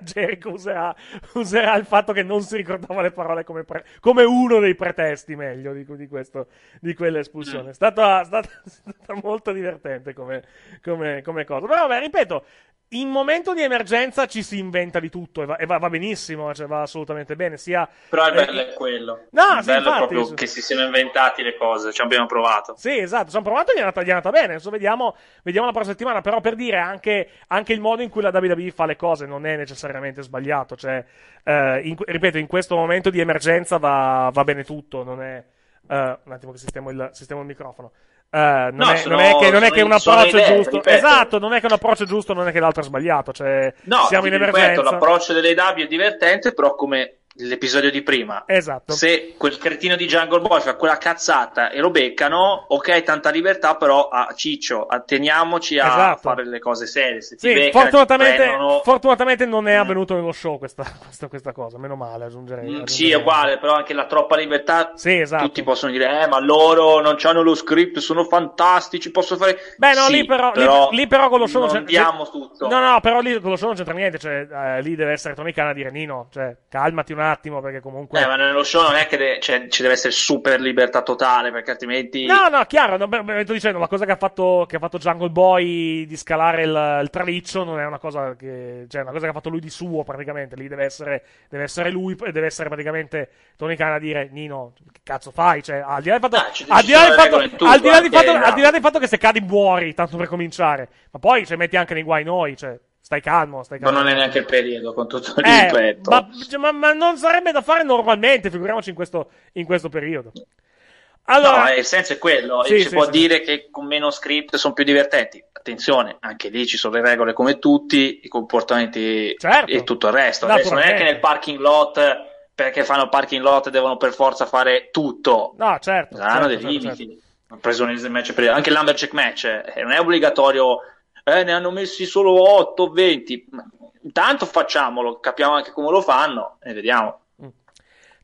Jericho userà, userà, il fatto che non si ricordava le parole come, pre, come uno dei pretesti, meglio, di, di, questo, di quell'espulsione. Mm. È stata, stata, stata molto divertente come, come, come cosa. Però, vabbè, ripeto, in momento di emergenza ci si inventa di tutto e va, e va, va benissimo, cioè va assolutamente bene. Sia... Però il eh, bello eh, è quello. No, il sì, bello infatti, è proprio che si siano inventati le cose, ci abbiamo provato. Sì, esatto, ci hanno provato e gli è andata, gli è andata bene. Adesso vediamo, vediamo, la prossima settimana. Però per dire anche, anche, il modo in cui la WWE fa le cose non è necessariamente sbagliato. Cioè, eh, in, ripeto, in questo momento di emergenza va, va bene tutto. Non è... Eh, un attimo che sistemo il, sistemo il microfono. Eh, non, no, è, sono, non, è, che, non è che un approccio idee, giusto, ripeto. esatto, non è che un approccio giusto, non è che l'altro è sbagliato. Cioè, no, siamo in emergenza. Ripeto, l'approccio delle W è divertente, però come l'episodio di prima. Esatto. Se quel cretino di Jungle Boy fa quella cazzata e lo beccano, ok, tanta libertà, però a ah, Ciccio, atteniamoci a esatto. fare le cose serie. Se sì, beccano, fortunatamente, prendono... fortunatamente, non è mm. avvenuto nello show questa, questa, questa cosa, meno male, aggiungerei. Mm, aggiungerei. Sì, è uguale, però anche la troppa libertà. Sì, esatto. Tutti possono dire, eh, ma loro non hanno lo script, sono fantastici, posso fare... Beh, no, sì, lì, però, però lì, lì, però con lo show non c'entra... Diamo tutto. No, no, però lì con lo show non c'entra niente, cioè, eh, lì deve essere Tony Khan a dire, Nino, cioè, calmati un attimo attimo perché comunque... Eh, ma nello show non è che de- cioè, ci deve essere super libertà totale perché altrimenti... No, no, chiaro, no, beh, dicendo, la cosa che ha, fatto, che ha fatto Jungle Boy di scalare il, il traliccio non è una cosa che... cioè una cosa che ha fatto lui di suo praticamente, lì deve essere, deve essere lui, e deve essere praticamente Tony Khan a dire Nino, che cazzo fai? Cioè, al di là del fatto, ah, al di là del fatto, al di là del fatto che se cadi muori, tanto per cominciare, ma poi ci cioè, metti anche nei guai noi, cioè... Stai calmo, stai calmo. Ma non è neanche il periodo, con tutto il eh, rispetto. Ma, cioè, ma, ma, non sarebbe da fare normalmente, figuriamoci in questo, in questo periodo. Allora, no, il senso è quello. Sì, si sì, può sì. dire che con meno script sono più divertenti. Attenzione, anche lì ci sono le regole come tutti, i comportamenti certo. e tutto il resto. Adesso non è che nel parking lot, perché fanno parking lot, devono per forza fare tutto. No, certo. Hanno certo, dei certo, limiti. Certo. Preso un match per... Anche l'Umberjack match eh, non è obbligatorio eh, ne hanno messi solo 8, o 20. Intanto facciamolo, capiamo anche come lo fanno e vediamo. Mm.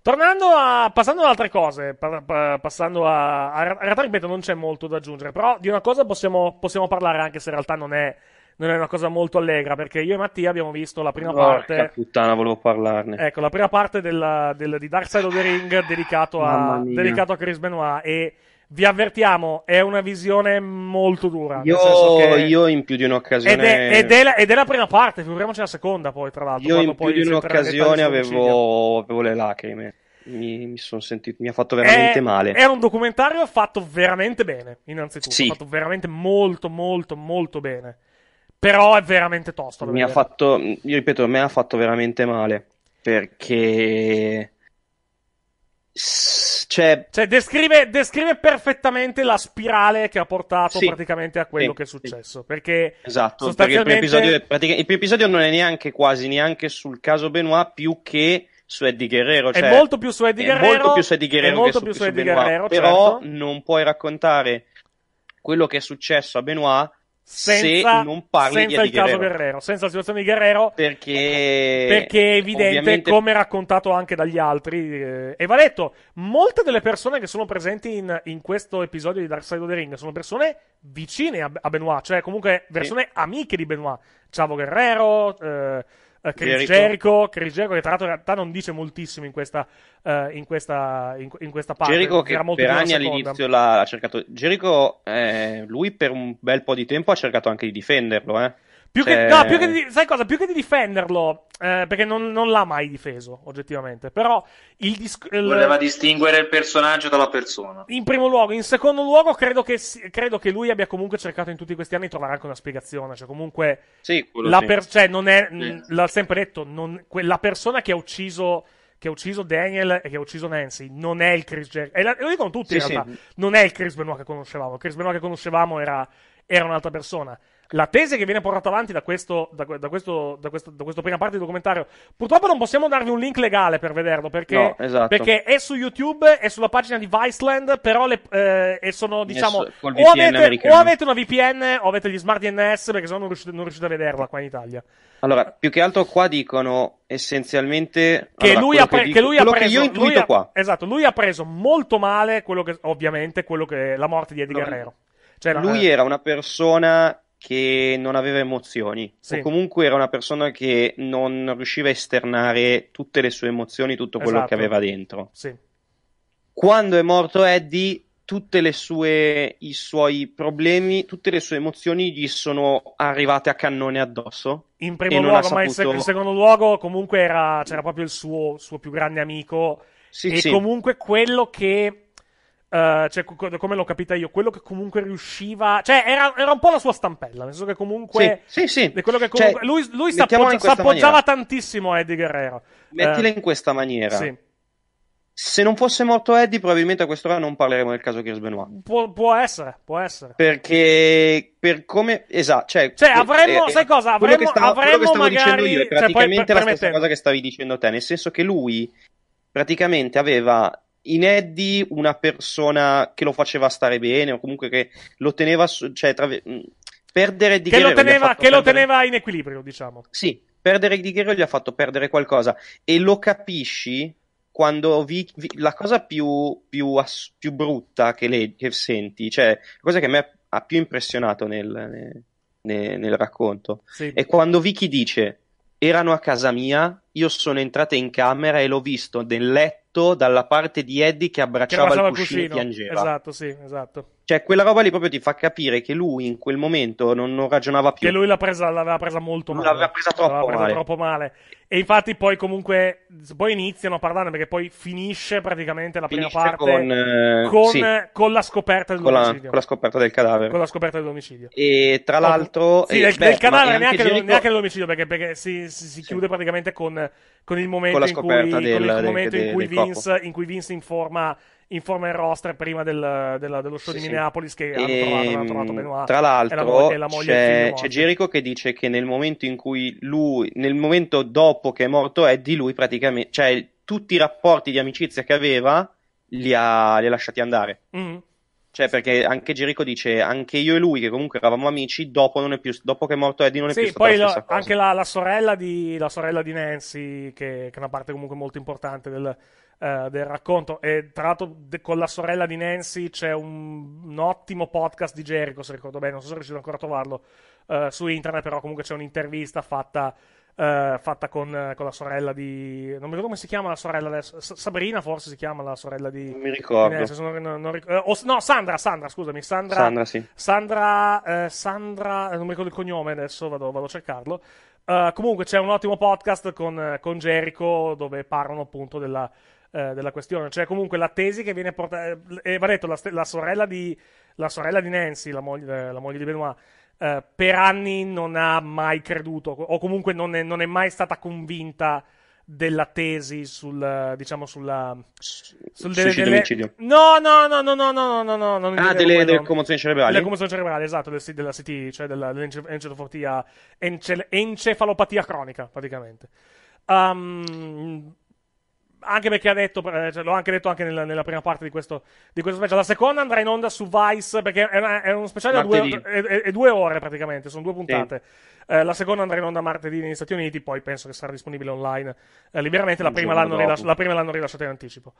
Tornando a. passando ad altre cose, pa, pa, passando a. a, realtà ripeto, non c'è molto da aggiungere, però di una cosa possiamo, possiamo parlare, anche se in realtà non è, non è, una cosa molto allegra, perché io e Mattia abbiamo visto la prima Porca parte. puttana, volevo parlarne. Ecco, la prima parte della, del, di Dark Side of the Ring dedicato a, dedicato a Chris Benoit e vi avvertiamo, è una visione molto dura. Io, io in più di un'occasione. Ed è, ed, è la, ed è, la, prima parte, figuriamoci la seconda, poi, tra l'altro. Io in più di un'occasione avevo, avevo le lacrime. Mi, mi, sentito, mi, ha fatto veramente è, male. È un documentario fatto veramente bene, innanzitutto. Sì. Fatto veramente molto, molto, molto bene. Però è veramente tosto. Mi ha fatto, io ripeto, a me ha fatto veramente male. Perché. S- cioè, cioè descrive, descrive, perfettamente la spirale che ha portato sì, praticamente a quello sì, che è successo. Sì. Perché esatto, sostanzialmente... perché il, primo episodio, è il primo episodio non è neanche quasi neanche sul caso Benoit, più che su Eddie Guerrero. Cioè, è molto più su Eddie Guerrero. È molto più su Eddie Guerrero. Molto su, più su, Eddie Benoit, Guerrero però certo. non puoi raccontare quello che è successo a Benoit senza, se non parli senza il Guerrero. caso Guerrero, senza la situazione di Guerrero, perché, eh, perché è evidente, ovviamente... come raccontato anche dagli altri, eh, e va detto, molte delle persone che sono presenti in, in, questo episodio di Dark Side of the Ring sono persone vicine a, a Benoit, cioè comunque persone sì. amiche di Benoit, Chavo Guerrero, eh, Uh, eh, Chris Jericho, Chris Jericho, che tra l'altro in realtà non dice moltissimo in questa, uh, in questa, in, in questa parte. Jericho che per anni all'inizio l'ha, l'ha cercato. Jericho, eh, lui per un bel po' di tempo ha cercato anche di difenderlo, eh. Più che, eh. no, più che di, sai cosa? Più che di difenderlo, eh, perché non, non, l'ha mai difeso, oggettivamente. Però il disc- Voleva il... distinguere il personaggio dalla persona. In primo luogo. In secondo luogo, credo che, credo che, lui abbia comunque cercato in tutti questi anni di trovare anche una spiegazione. Cioè, comunque... Sì, la sì. per- cioè, non è... Sì. L'ha sempre detto, non, que- la persona che ha ucciso... Che ha ucciso Daniel e che ha ucciso Nancy non è il Chris Jericho. E la- lo dicono tutti sì, in realtà. Sì. Non è il Chris Benoit che conoscevamo. Chris Benoit che conoscevamo era, era un'altra persona la tesi che viene portata avanti da questo, da, da, questo, da, questo, da questa prima parte del documentario, purtroppo non possiamo darvi un link legale per vederlo perché, no, esatto. perché è su YouTube, è sulla pagina di Viceland, però le, eh, sono, diciamo, yes, o, avete, o avete, una VPN o avete gli smart DNS perché sennò non riuscite, non riuscite a vederla qua in Italia. Allora, più che altro qua dicono essenzialmente che, allora, lui, ha pre- che, dico, che ha preso, che io ho intuito ha, qua. Esatto, lui ha preso molto male quello che, ovviamente quello che, la morte di Eddie allora, Guerrero. Cioè, lui eh, era una persona che non aveva emozioni, sì. o comunque era una persona che non riusciva a esternare tutte le sue emozioni, tutto quello esatto. che aveva dentro. Sì. Quando è morto Eddie, tutte le sue, i suoi problemi, tutte le sue emozioni gli sono arrivate a cannone addosso. In primo luogo, saputo... ma in, sec- in, secondo luogo comunque era, c'era proprio il suo, suo più grande amico. Sì, e sì. comunque quello che Uh, cioè, come l'ho capita io, quello che comunque riusciva. Cioè, era, era, un po' la sua stampella. Nel senso che comunque. Sì, sì. sì. Cioè, comunque, cioè, lui lui si appoggiava tantissimo a Eddie Guerrero. Mettila uh, in questa maniera. Sì. Se non fosse morto Eddie, probabilmente a quest'ora non parleremo del caso Chris Benoit. Pu- può essere, può essere. Perché per come esatto, cioè, cioè eh, avremmo, eh, sai cosa? Avremmo, stavo, avremmo magari io, praticamente cioè, poi, per, la stessa cosa che stavi dicendo te, nel senso che lui praticamente aveva in Eddie una persona che lo faceva stare bene o comunque che lo teneva, cioè, tra, perdere di che lo teneva, che perdere... lo teneva in equilibrio, diciamo. Sì, perdere di Guerrero gli ha fatto perdere qualcosa e lo capisci quando vi, vi, la cosa più, più, ass, più brutta che, le, che, senti, cioè la cosa che a me ha più impressionato nel, nel, nel racconto, sì. è quando Vicky dice erano a casa mia, io sono entrata in camera e l'ho visto nel letto dalla parte di Eddie che abbracciava che il cuscino, cuscino e piangeva. Esatto, sì, esatto. Cioè, quella roba lì proprio ti fa capire che lui in quel momento non, non ragionava più. Che lui l'ha presa, l'aveva presa molto male. L'aveva presa, troppo, l'aveva presa male. troppo, male. E infatti poi comunque, poi iniziano a parlarne perché poi finisce praticamente la finisce prima parte con, eh, con, sì. con la scoperta dell'omicidio. Con, con la, scoperta del cadavere. Con la scoperta dell'omicidio. E tra l'altro... Oh, sì, eh, del, beh, del cadavere neanche, Gerico... del, neanche, dell'omicidio perché, perché si, si, si, chiude sì. praticamente con, il momento, in cui, del, il momento in, cui Vince, in cui Vince informa informa il roster prima del, della, dello show sì, di Minneapolis che hanno ehm, trovato, hanno trovato Benoit. Tra l'altro, la mo- c'è, c'è Jericho che dice che nel momento in cui lui, nel momento dopo che è morto Eddie, lui praticamente, cioè tutti i rapporti di amicizia che aveva li ha, li ha lasciati andare. Mm. Cioè, perché anche Gerico dice, anche io e lui, che comunque eravamo amici, dopo, è più, dopo che è morto Eddie non è sì, più stato poi la lo, anche la, la, sorella di, la sorella di Nancy, che, che, è una parte comunque molto importante del, eh, del racconto. E tra l'altro de- con la sorella di Nancy c'è un, un ottimo podcast di Jericho, se ricordo bene, non so se riuscite ancora a trovarlo eh, su internet, però comunque c'è un'intervista fatta, eh, fatta con, eh, con, la sorella di... Non mi ricordo come si chiama la sorella adesso, S- Sabrina forse si chiama la sorella di... Non mi ricordo. Nancy, sono, non, non ric- oh, no, Sandra, Sandra, scusami, Sandra... Sandra, sì. Sandra, Sandra, non mi ricordo il cognome adesso, vado, vado a cercarlo. Uh, comunque c'è un ottimo podcast con, con Jericho dove parlano appunto della, eh, della questione. Cioè, comunque, la tesi che viene portata. Eh, eh, va detto, la, la, sorella di, la sorella di Nancy, la moglie, eh, la moglie di Benoit. Eh, per anni non ha mai creduto, o comunque non è, non è mai stata convinta della tesi sul diciamo sulla sul delle, delle... no no no no no no no no no ah delle, delle commozioni cerebrali delle commozioni cerebrali esatto del, della CT cioè della, dell'encefalopatia encefalopatia cronica praticamente um, anche perché ha detto, eh, cioè, l'ho anche detto anche nella, nella prima parte di questo, di questo, special. La seconda andrà in onda su Vice perché è, una, è uno speciale a due, due, ore praticamente, sono due puntate. Sì. Eh, la seconda andrà in onda martedì negli Stati Uniti, poi penso che sarà disponibile online eh, liberamente. La prima, rilasci- la prima, l'hanno rilasciata in anticipo.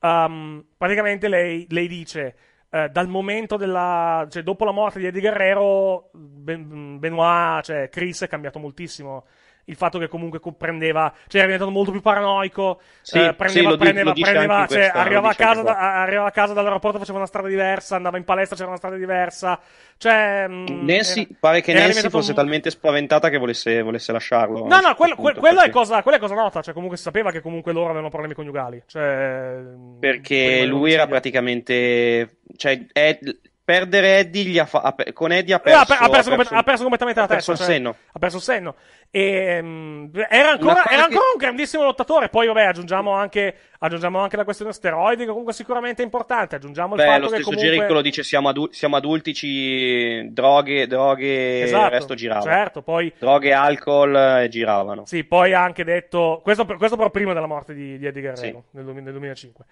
Um, praticamente lei, lei dice. Eh, dal momento della. cioè, dopo la morte di Eddie Guerrero, ben- Benoit, cioè Chris è cambiato moltissimo il fatto che comunque prendeva, cioè era diventato molto più paranoico, sì, eh, prendeva, sì, prendeva, dice, prendeva cioè, questa, arrivava, a casa, da, arrivava a casa dall'aeroporto, faceva una strada diversa, andava in palestra, c'era una strada diversa, cioè... Mm, Nancy, era, pare che Nancy fosse un... talmente spaventata che volesse, volesse lasciarlo. No, no, quello, punto, quella, perché... è cosa, quella, è cosa, nota, cioè comunque si sapeva che comunque loro avevano problemi coniugali, cioè... Mm, perché lui era praticamente... Cioè, è perdere Eddie fa- ha pe- con Eddie ha eh, perso, ha, per- ha, perso, ha, perso, ha perso, completamente la testa. Cioè, ha perso il senno. Cioè, ha perso il senno. E, um, era, ancora, era ancora che... un grandissimo lottatore. Poi, vabbè, aggiungiamo anche, aggiungiamo anche, la questione steroidi, che comunque sicuramente è importante. Aggiungiamo il Beh, fatto lo stesso comunque... Gericolo dice: siamo, adu- siamo, adulti, ci... droghe, droghe, esatto, il resto girava. Certo, poi... Droghe, alcol e eh, giravano. Sì, poi ha anche detto. Questo, questo però prima della morte di, di Eddie Guerrero sì. nel, nel 2005.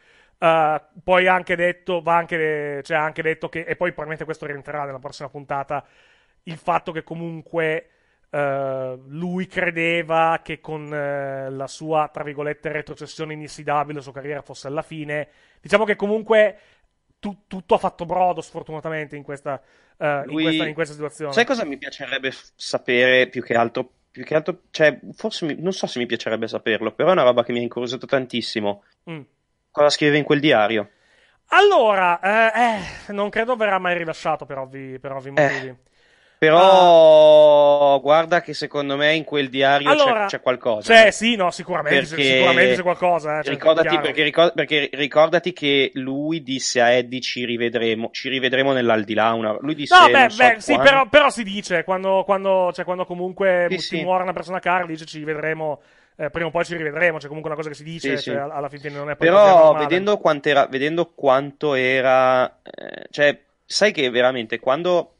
Uh, poi ha anche detto, va anche, cioè, anche detto che, e poi probabilmente questo rientrerà nella prossima puntata, il fatto che comunque uh, lui credeva che con uh, la sua, tra virgolette, retrocessione in inissidabile, la sua carriera fosse alla fine. Diciamo che comunque tu, tutto ha fatto brodo, sfortunatamente, in questa, lui... in, questa, in questa situazione. Sai cosa mi piacerebbe sapere più che altro? più che altro, cioè, forse mi, non so se mi piacerebbe saperlo, però è una roba che mi ha incuriosito tantissimo. Mm cosa scrive in quel diario. Allora, eh, eh, non credo verrà mai rilasciato per ovvi, per ovvi eh, motivi. Eh, però uh, guarda che secondo me in quel diario allora, c'è, c'è, qualcosa. Cioè, sì, no, sicuramente, perché, sicuramente c'è qualcosa. Cioè, ricordati, perché, perché, ricordati che lui disse a Eddie ci rivedremo, ci rivedremo nell'aldilà. Una, lui disse, no, beh, so beh sì, però, però, si dice, quando, quando, cioè, quando comunque sì, sì. muore una persona cara, dice ci rivedremo eh, prima o poi ci rivedremo, c'è comunque una cosa che si dice, sì, sì. Cioè, alla fine non è Però vedendo, era, vedendo, quanto era, eh, cioè, sai che veramente quando,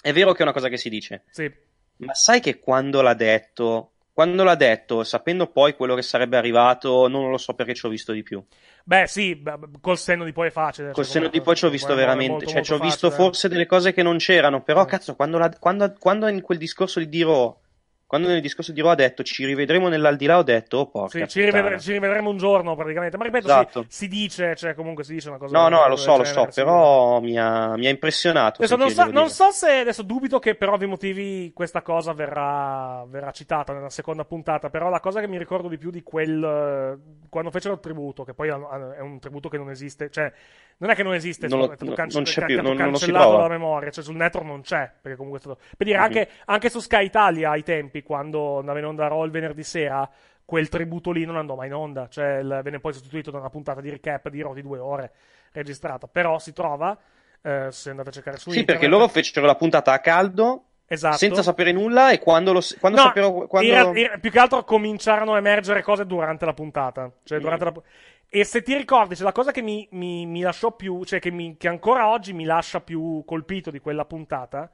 è vero che è una cosa che si dice, sì. ma sai che quando l'ha detto, quando l'ha detto, sapendo poi quello che sarebbe arrivato, non lo so perché ci ho visto di più. Beh, sì, col senno di poi è facile. Cioè, col cioè, senno di poi ci ho visto veramente. Molto, cioè, ci ho visto forse delle cose che non c'erano. Però, cazzo, quando, la, quando, quando in quel discorso di Diro quando nel discorso di Ro ha detto ci rivedremo nell'aldilà, ho detto oh porca sì, ci, rivedre- ci, rivedremo un giorno praticamente. Ma ripeto, esatto. si, si, dice, cioè comunque si dice una cosa. No, no, lo so, lo genere, so, però mi ha, mi ha impressionato. Adesso non, so, non so, se, adesso dubito che per ovvi motivi questa cosa verrà, verrà, citata nella seconda puntata, però la cosa che mi ricordo di più di quel, quando fecero il tributo, che poi è un tributo che non esiste, cioè non è che non esiste, non, lo, è non, cance- non c'è più, non, non lo si dalla memoria, cioè sul network non c'è, perché comunque è stato... Per dire, mm-hmm. anche, mhm. anche su Sky Italia ai tempi, tempi, quando andava in onda Raw il venerdì sera, quel tributo lì non andò mai in onda, cioè il, venne poi sostituito da una puntata di recap di Raw di due ore registrata, però si trova, eh, se andate a cercare su sì, internet... Sì, perché loro fecero la puntata a caldo Esatto. Senza sapere nulla e quando, lo, quando no, sapero... Quando... Era, era, più che altro cominciarono a emergere cose durante la puntata. Cioè, mm. durante la, e se ti ricordi, cioè, la cosa che mi, mi, mi lasciò più... Cioè, che, mi, che, ancora oggi mi lascia più colpito di quella puntata,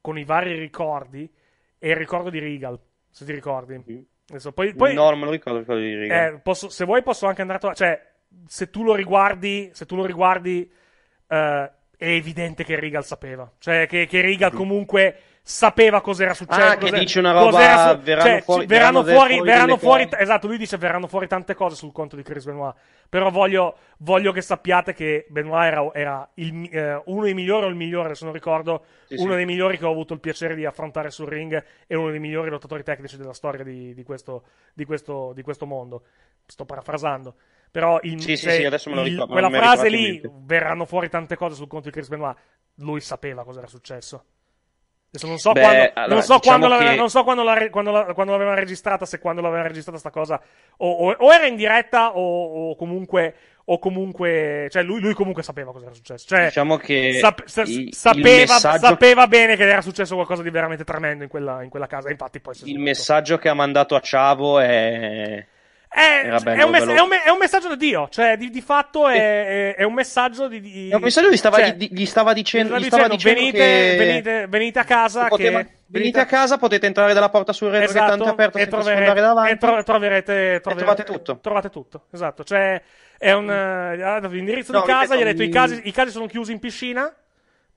con i vari ricordi, e il ricordo di Regal, se ti ricordi. Adesso, poi, poi, no, non me lo ricordo ricordo di Regal. Eh, posso, se vuoi posso anche andare a... Cioè, se tu lo riguardi, se tu lo riguardi uh, è evidente che Regal sapeva. Cioè, che, che Regal comunque sapeva cos'era successo. Ah, cos'era, che dice una roba, su- verranno, cioè, fuori, verranno, verranno fuori, verranno fuori, t- esatto, lui dice verranno fuori tante cose sul conto di Chris Benoit, però voglio, voglio che sappiate che Benoit era, era il, eh, uno dei migliori o il migliore, se non ricordo, sì, uno sì. dei migliori che ho avuto il piacere di affrontare sul ring e uno dei migliori lottatori tecnici della storia di, di, questo, di, questo, di questo mondo. Sto parafrasando. Però in, sì, sì, sì, adesso me lo ricordo. quella frase lì, verranno fuori tante cose sul conto di Chris Benoit, lui sapeva cosa era successo. Adesso non so, Beh, quando, allora, non so, diciamo quando, che... non so quando, la, quando, la, quando, l'aveva registrata, se quando l'aveva registrata sta cosa, o, o, o era in diretta o, o, comunque... O comunque, cioè lui, lui, comunque sapeva cosa era successo. Cioè, diciamo che sap, sa, il, sapeva, il messaggio... sapeva, bene che era successo qualcosa di veramente tremendo in quella, in quella casa. Infatti, poi il messaggio che ha mandato a Chavo è eh, è, cioè, è, un mess- è, un me- è, un messaggio da Dio, cioè di, di fatto è, un messaggio di... di... È un messaggio che gli stava, cioè, di, gli stava dicendo... Gli stava dicendo, venite, che... venite, venite, a casa poteva, che... Venite a casa, potete entrare dalla porta sul retro esatto, che è tanto esatto, aperto e troverete, davanti. E tro- troverete, troverete, trovate tutto. Trovate tutto, esatto. Cioè, è un... Mm. L'indirizzo eh, no, di casa, ripeto, gli ha detto i casi, i casi sono chiusi in piscina.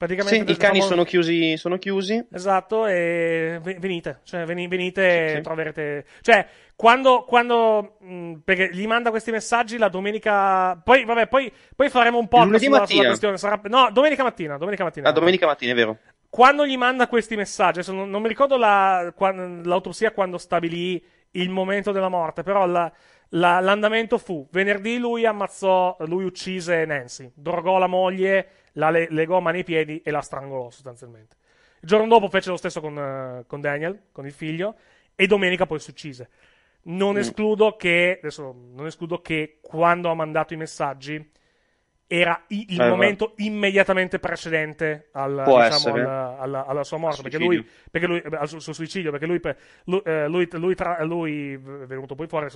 Praticamente sì, i cani diciamo... sono, chiusi, sono, chiusi, Esatto, e venite, cioè venite sì, sì. troverete... Cioè, quando... quando mh, mm, perché gli manda questi messaggi la domenica... Poi, vabbè, poi, poi faremo un po' sulla, sulla questione. Sarà... No, domenica mattina, domenica mattina. Ah, domenica mattina, è vero. Quando gli manda questi messaggi, adesso non, non mi ricordo la, quando, l'autopsia quando stabilì il momento della morte, però la, la, l'andamento fu venerdì lui ammazzò, lui uccise Nancy, drogò la moglie la le- legò a mani e piedi e la strangolò sostanzialmente. Il giorno dopo fece lo stesso con, uh, con Daniel, con il figlio, e domenica poi si uccise. Non mm. escludo che, adesso, non escludo che quando ha mandato i messaggi era il eh, momento beh. immediatamente precedente al, diciamo, alla, alla, alla, sua morte, perché lui, perché lui, al suo, suo suicidio, perché lui, eh, eh, lui, lui, tra, lui, è venuto poi fuori.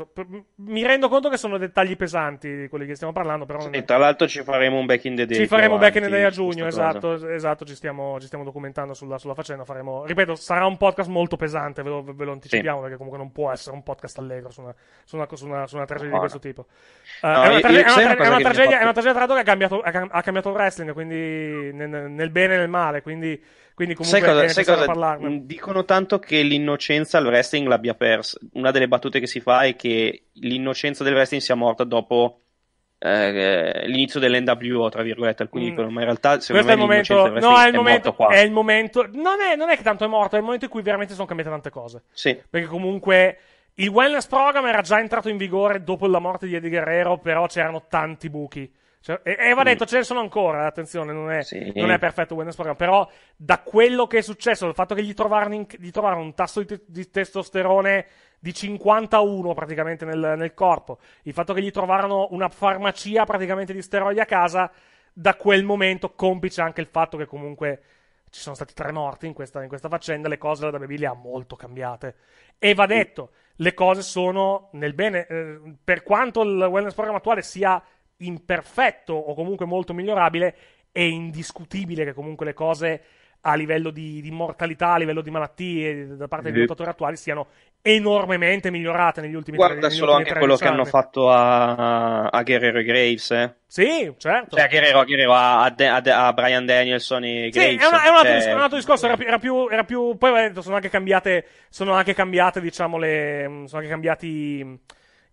mi rendo conto che sono dettagli pesanti di quelli che stiamo parlando, però... Sì, è... tra l'altro ci faremo un back in the day. Ci faremo un back in the day a giugno, esatto, esatto ci, stiamo, ci, stiamo, documentando sulla, sulla faccenda, faremo... Ripeto, sarà un podcast molto pesante, ve lo, ve lo anticipiamo, sì. perché comunque non può essere un podcast allegro su una, su una, su una, su una tragedia no, di questo tipo. Eh, no, uh, è, una tragedia, è una tragedia tragica che ha cambiato, ha cambiato il wrestling, quindi nel, nel, bene e nel male, quindi, quindi comunque sai cosa, sai cosa parlarne. Dicono tanto che l'innocenza al wrestling l'abbia persa. Una delle battute che si fa è che l'innocenza del wrestling sia morta dopo eh, l'inizio dell'NWO, tra virgolette, alcuni mm. dicono, ma in realtà secondo me è il momento, no, è il è momento, è il momento non, è, non è che tanto è morto, è il momento in cui veramente sono cambiate tante cose. Sì. Perché comunque... Il wellness program era già entrato in vigore dopo la morte di Eddie Guerrero, però c'erano tanti buchi. Cioè, e, e, va mm. detto, ce ne sono ancora, attenzione, non è, sì. non è perfetto Wellness Program, però da quello che è successo, il fatto che gli trovarono, gli trovarono un tasso di, te- di, testosterone di 51 praticamente nel, nel, corpo, il fatto che gli trovarono una farmacia praticamente di steroidi a casa, da quel momento complice anche il fatto che comunque ci sono stati tre morti in questa, in questa faccenda, le cose da Baby le molto cambiate. E va detto, le cose sono nel bene, eh, per quanto il Wellness Program attuale sia imperfetto o comunque molto migliorabile, è indiscutibile che comunque le cose a livello di, di mortalità, a livello di malattie da parte degli lottatori attuali siano enormemente migliorate negli ultimi Guarda Guarda solo anche quello che hanno fatto a, a Guerrero e Graves. Eh? Sì, certo. Cioè, a Guerrero, a, Guerrero a, a, Brian Danielson e Graves. Sì, è, una, è un, altro, cioè... un, altro, discorso. Era più, era più, era più... Poi sono anche cambiate, sono anche cambiate, diciamo, le... Sono anche cambiati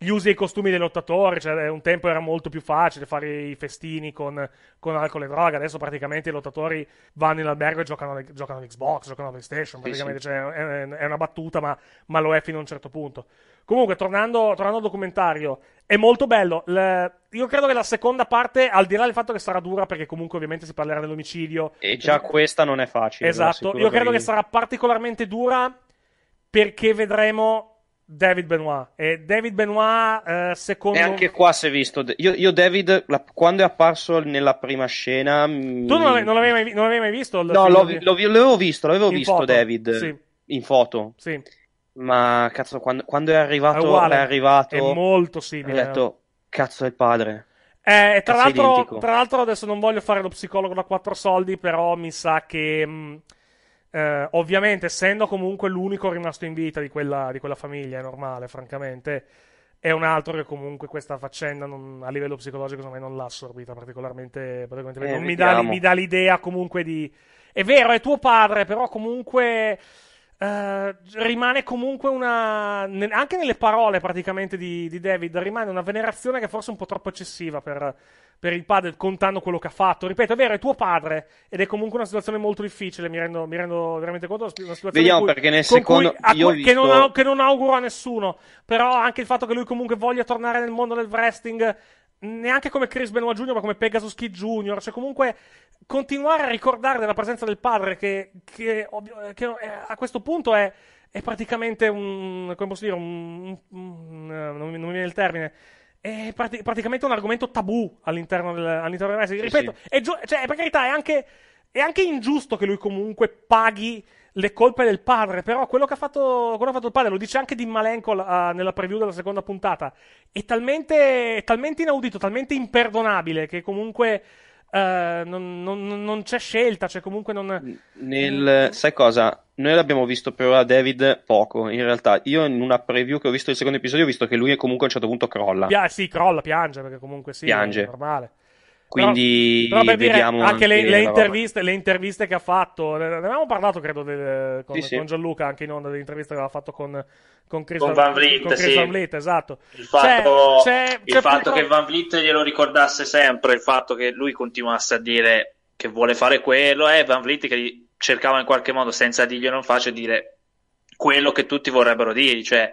gli usi e i costumi dei lottatori, cioè eh, un tempo era molto più facile fare i festini con, con alcol e droga, adesso praticamente i lottatori vanno in albergo e giocano, giocano all'Xbox, giocano a PlayStation, praticamente sì, sì. Cioè, è, è, una battuta ma, ma, lo è fino a un certo punto. Comunque, tornando, tornando al documentario, è molto bello. Le, io credo che la seconda parte, al di là del fatto che sarà dura, perché comunque ovviamente si parlerà dell'omicidio. E già quindi... Eh, questa non è facile. Esatto, io credo che sarà particolarmente dura perché vedremo David Benoit. E David Benoit, eh, secondo me. anche qua si è visto. io, io, David, la, quando è apparso nella prima scena. Mm, tu non, non, l'avevi, mai, non l'avevi mai visto? no, l'ho, di... l'ho, l'avevo visto, l'avevo in visto foto. David. Sì. In foto. Sì. Ma cazzo, quando, quando è arrivato. È, è, arrivato. È molto simile. Ho detto, cazzo, è il padre. Eh, tra, l'altro, tra, l'altro, adesso non voglio fare lo psicologo da quattro soldi, però mi sa che. Mh mm, eh, ovviamente, essendo comunque l'unico rimasto in vita di quella, di quella famiglia, è normale, francamente è un altro che comunque questa faccenda non, a livello psicologico secondo me non l'ha assorbita particolarmente, particolarmente eh, non mi dà, mi dà, l'idea comunque di è vero è tuo padre però comunque eh, rimane comunque una anche nelle parole praticamente di, di David rimane una venerazione che forse è un po' troppo eccessiva per per il padre contando quello che ha fatto. Ripeto, è vero, è tuo padre ed è comunque una situazione molto difficile, mi rendo, mi rendo veramente conto. Una situazione Vediamo cui, perché nel secondo... Cui, cui, visto... che, non, che non auguro a nessuno, però anche il fatto che lui comunque voglia tornare nel mondo del wrestling neanche come Chris Benoit Jr., ma come Pegasus Kid Jr., cioè comunque continuare a ricordare della presenza del padre che, che, che eh, a questo punto è, è praticamente un, come posso dire, un, un, un eh, non mi viene il termine, è prati- praticamente un argomento tabù all'interno del, all'interno del wrestling. Eh, ripeto, sì, È gio- cioè, per carità, è anche, è anche ingiusto che lui comunque paghi le colpe del padre, però quello che ha fatto, che ha fatto il padre, lo dice anche Di Malenko uh, nella preview della seconda puntata, è talmente, è talmente inaudito, talmente imperdonabile che comunque eh, non, non, non, c'è scelta, cioè comunque non... Nel, sai cosa? Noi l'abbiamo visto per ora David poco, in realtà. Io in una preview che ho visto il secondo episodio ho visto che lui comunque a un certo punto crolla. Pia- sì, crolla, piange, perché comunque sì, piange. è normale. Quindi però, però per vediamo dire, anche, anche le, le, interviste, le, interviste, che ha fatto. Ne avevamo parlato, credo, del, con, sì, sì. con, Gianluca anche in onda dell'intervista che aveva fatto con, con Chris, con Van Vliet. Con Chris sì. Van Vliet esatto. Il fatto, c'è, c'è, il c'è fatto che Van Vliet glielo ricordasse sempre, il fatto che lui continuasse a dire che vuole fare quello, e Van Vliet che cercava in qualche modo, senza dirglielo non faccia, dire quello che tutti vorrebbero dirgli, cioè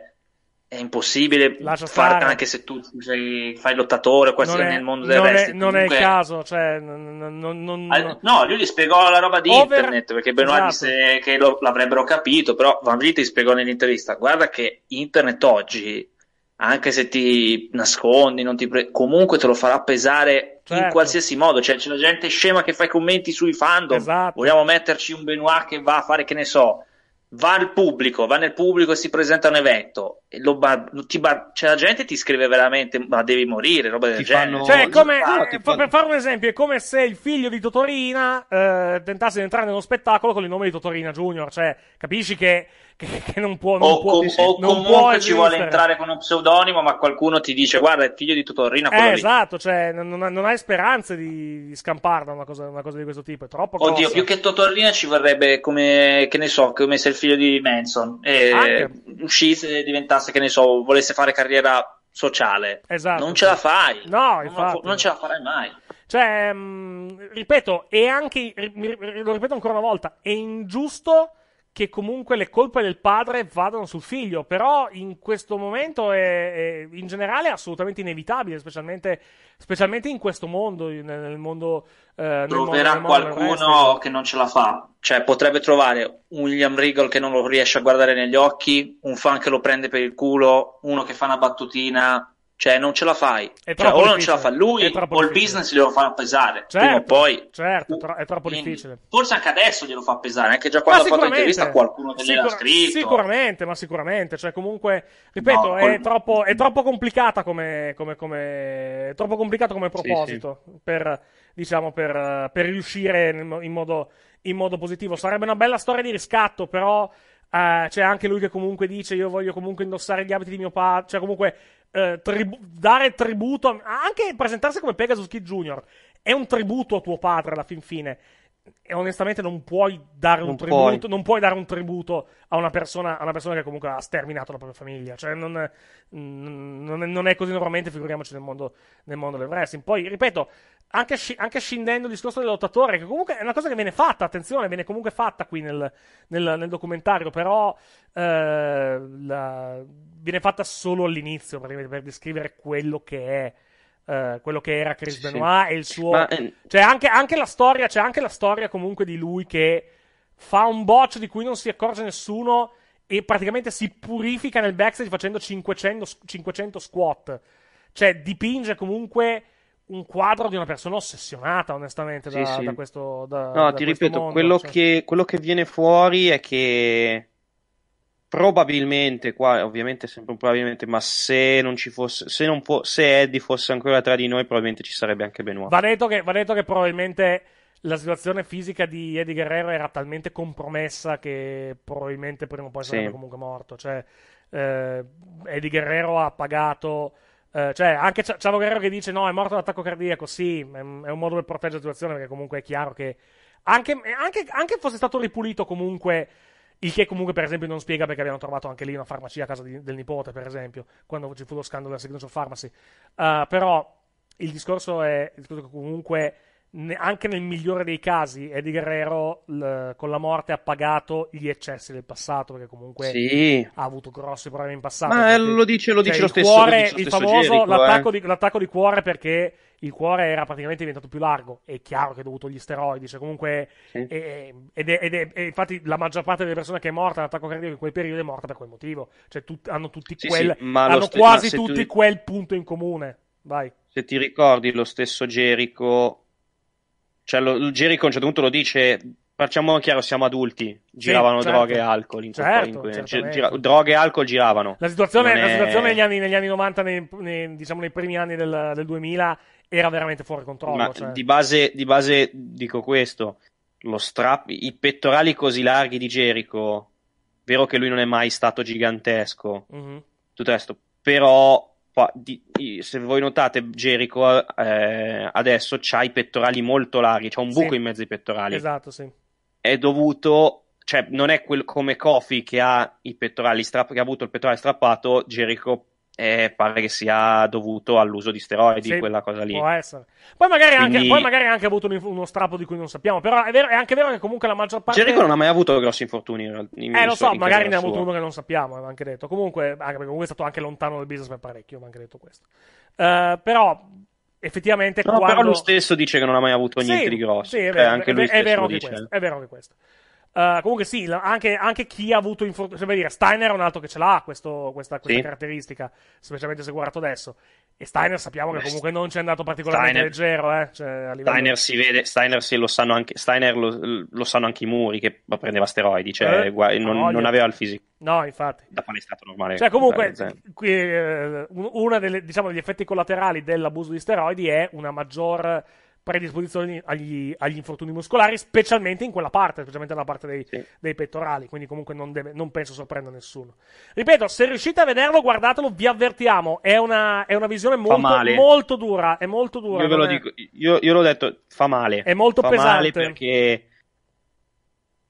è impossibile Lascia anche se tu sei, fai lottatore quasi è, nel mondo del non wrestling. È, non comunque... è il caso, cioè, non, non, non... no, lui gli spiegò la roba di Over... internet perché Benoit esatto. disse che lo, l'avrebbero capito, però Van Vliet gli spiegò nell'intervista: guarda che internet oggi, anche se ti nascondi, ti pre... comunque te lo farà pesare certo. in qualsiasi modo. Cioè, c'è la gente scema che fa i commenti sui fandom. Esatto. Vogliamo metterci un Benoit che va a fare che ne so va al pubblico, va nel pubblico e si presenta a un evento, bar- bar- c'è la gente che ti scrive veramente ma devi morire, roba del ti genere. Fanno... Cioè, come, ah, eh, fanno... per fare un esempio, è come se il figlio di Totorina eh, tentasse di entrare nello spettacolo con il nome di Totorina Junior, cioè capisci che che, che non può... Non o, può, com- o non comunque può ci vuole entrare con uno pseudonimo, ma qualcuno ti dice guarda è figlio di Tutorrina. Eh, esatto, cioè non, non, hai speranze di, di scamparla una cosa, una cosa, di questo tipo, è troppo... Oddio, grossa. più che Tutorrina ci vorrebbe come, che ne so, come se il figlio di Manson eh, uscisse e diventasse, che ne so, volesse fare carriera sociale. Esatto. Non ce la fai. No, infatti. Non, non ce la farai mai. Cioè, mm, ripeto, e anche, lo ripeto ancora una volta, è ingiusto che comunque le colpe del padre vadano sul figlio, però in questo momento è, è in generale è assolutamente inevitabile, specialmente, specialmente in questo mondo, nel, mondo... Eh, nel Troverà qualcuno che non ce la fa, cioè potrebbe trovare un William Regal che non lo riesce a guardare negli occhi, un fan che lo prende per il culo, uno che fa una battutina cioè, non ce la fai. Cioè, o non ce la fa lui, o il business glielo fa pesare. Certo, prima o certo, poi. Certo, è troppo difficile. Forse anche adesso glielo fa pesare, anche già quando ha fatto l'intervista qualcuno che Sicur- scritto. Sicuramente, ma sicuramente. Cioè, comunque, ripeto, no, è, col... troppo, è, troppo, complicata come, come, come... È troppo complicata come proposito sì, sì. Per, diciamo, per, per riuscire in modo, in modo positivo. Sarebbe una bella storia di riscatto, però... Uh, c'è anche lui che comunque dice io voglio comunque indossare gli abiti di mio padre, cioè comunque eh, tribu- dare tributo, a- anche presentarsi come Pegasus Kid Junior è un tributo a tuo padre alla fin fine. E onestamente non puoi dare non un tributo, puoi. non puoi dare un tributo a una, persona, a una persona che comunque ha sterminato la propria famiglia. Cioè, non, è, non non è così normalmente, figuriamoci nel mondo, nel mondo del wrestling. Poi, ripeto, anche, anche, scindendo il discorso del lottatore, che comunque è una cosa che viene fatta, attenzione, viene comunque fatta qui nel, nel, nel documentario, però eh, la, viene fatta solo all'inizio per descrivere quello che è. Uh, quello che era Chris sì, Benoit sì. e il suo. Ma... Eh, cioè, anche, anche, la storia, c'è anche la storia comunque di lui che fa un botch di cui non si accorge nessuno e praticamente si purifica nel backstage facendo 500, 500 squat. Cioè, dipinge comunque un quadro di una persona ossessionata, onestamente, da, sì, da questo. Da, no, da ti ripeto, mondo, quello, cioè. che, quello che viene fuori è che probabilmente qua ovviamente è sempre un probabilmente ma se non ci fosse se, non fo- se Eddie fosse ancora tra di noi probabilmente ci sarebbe anche Benoit va detto, che, va detto che probabilmente la situazione fisica di Eddie Guerrero era talmente compromessa che probabilmente prima o poi sarebbe sì. comunque morto cioè eh, Eddie Guerrero ha pagato eh, cioè anche Ch- Chavo Guerrero che dice no è morto d'attacco cardiaco sì è, un modo per proteggere la situazione perché comunque è chiaro che anche, anche, anche fosse stato ripulito comunque il che comunque, per esempio, non spiega perché abbiamo trovato anche lì una farmacia a casa di, del nipote, per esempio, quando ci fu lo scandalo della Signature Pharmacy. Uh, però il discorso è che comunque anche nel migliore dei casi Eddie Guerrero l- con la morte ha pagato gli eccessi del passato perché comunque sì. ha avuto grossi problemi in passato ma eh, perché, lo dice, lo cioè, dice lo stesso cuore, lo dice il stesso Jericho, eh. l'attacco, eh. di, l'attacco, di, cuore perché il cuore era praticamente diventato più largo è chiaro che è dovuto agli steroidi cioè comunque sì. è, ed, è, ed, è, ed infatti la maggior parte delle persone che è morta all'attacco cardiaco in quel periodo è morta per quel motivo cioè tut- hanno, tutti sì, quel, hanno st- quasi tutti tu... quel punto in comune vai se ti ricordi lo stesso Jericho cioè, lo, Jericho a un certo punto lo dice facciamo chiaro, siamo adulti, giravano sì, certo. droghe e alcol. In certo, in gi- cioè, gira- droghe e alcol giravano. La situazione, la è... situazione negli, anni, negli, anni, 90, nei, nei, diciamo nei primi anni del, del, 2000, era veramente fuori controllo. Cioè. Di, base, di, base, dico questo, lo strap, i pettorali così larghi di Jericho, vero che lui non è mai stato gigantesco, mm-hmm. tutto il resto, però di, se voi notate Jericho eh, adesso ha i pettorali molto larghi, c'è un buco sì. in mezzo ai pettorali. Esatto, sì. È dovuto, cioè non è quel come Kofi che ha i pettorali stra- che ha avuto il pettorale strappato, Jericho eh, pare che sia dovuto all'uso di steroidi, sì, quella cosa lì. Può essere. Poi magari, Quindi... anche, poi magari avuto uno strappo di cui non sappiamo, però è, vero, è anche vero che comunque la maggior parte... Jericho non ha mai avuto grossi infortuni. In, in eh, lo so, magari ne ha avuto uno che non sappiamo, aveva eh, anche detto. Comunque, anche ah, comunque è stato anche lontano dal business per parecchio, ma anche detto questo. Uh, però, effettivamente... No, quando... però lui stesso dice che non ha mai avuto niente sì, di grosso. Sì, è cioè, vero, cioè, anche lui è, è vero, questo, è vero che questo. Uh, comunque sì, anche, anche, chi ha avuto infortuni, cioè, dire, Steiner è un altro che ce l'ha questo, questa, questa sì. caratteristica, specialmente se guardato adesso. E Steiner sappiamo che comunque non ci è andato particolarmente Steiner, leggero, eh? cioè, livello... Steiner si vede, Steiner sì, lo sanno anche, Steiner lo, lo, sanno anche i muri che prendeva steroidi, cioè eh, guai, non, non, aveva il fisico. No, infatti. Da stato normale. Cioè comunque, qui, eh, uno diciamo, degli diciamo, effetti collaterali dell'abuso di steroidi è una maggior predisposizioni agli, agli, infortuni muscolari, specialmente in quella parte, specialmente nella parte dei, sì. dei pettorali. Quindi, comunque, non, deve, non, penso sorprenda nessuno. Ripeto, se riuscite a vederlo, guardatelo, vi avvertiamo. È una, è una visione molto, molto, dura. È molto dura. Io ve lo è... dico, io, io l'ho detto, fa male. È molto fa pesante. perché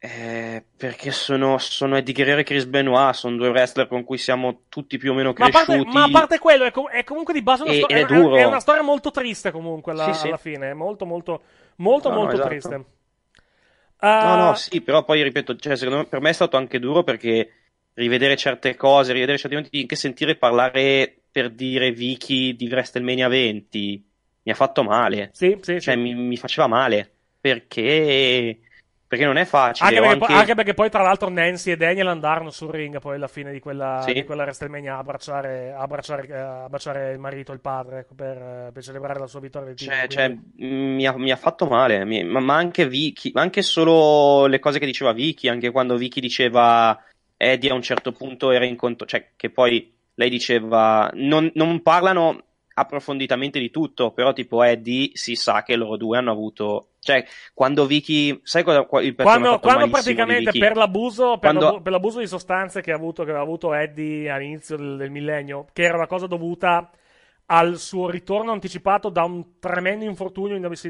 eh, perché sono, sono Eddie Guerrero e Chris Benoit, sono due wrestler con cui siamo tutti più o meno cresciuti. Ma a parte, ma a parte quello, è, com- è, comunque di base una, sto- è, è, una storia molto triste comunque alla, sì, sì. alla fine, molto molto molto no, molto no, esatto. triste. Uh... No, no, ah, sì, però poi ripeto, cioè, secondo me, per me è stato anche duro perché rivedere certe cose, rivedere certi momenti, anche sentire parlare per dire Vicky di WrestleMania 20 mi ha fatto male. Sì, sì, cioè, sì. Mi, mi faceva male perché perché non è facile. Anche perché, anche... Po- anche perché, poi, tra l'altro, Nancy e Daniel andarono sul ring poi alla fine di quella, sì. di quella WrestleMania a abbracciare, abbracciare, eh, abbracciare, il marito e il padre ecco, per, eh, per, celebrare la sua vittoria. Cioè, team, cioè mm, mi, ha, mi, ha, fatto male, mi, ma, ma, anche Vicky, anche solo le cose che diceva Vicky, anche quando Vicky diceva Eddie a un certo punto era in conto, cioè che poi lei diceva non, non parlano approfonditamente di tutto, però tipo Eddie si sa che loro due hanno avuto cioè, quando Vicky. Sai cosa il Quando, quando praticamente per l'abuso, per, quando... l'abuso, per l'abuso, di sostanze che, avuto, che aveva avuto Eddie all'inizio del, del millennio, che era una cosa dovuta al suo ritorno anticipato da un tremendo infortunio in WCW,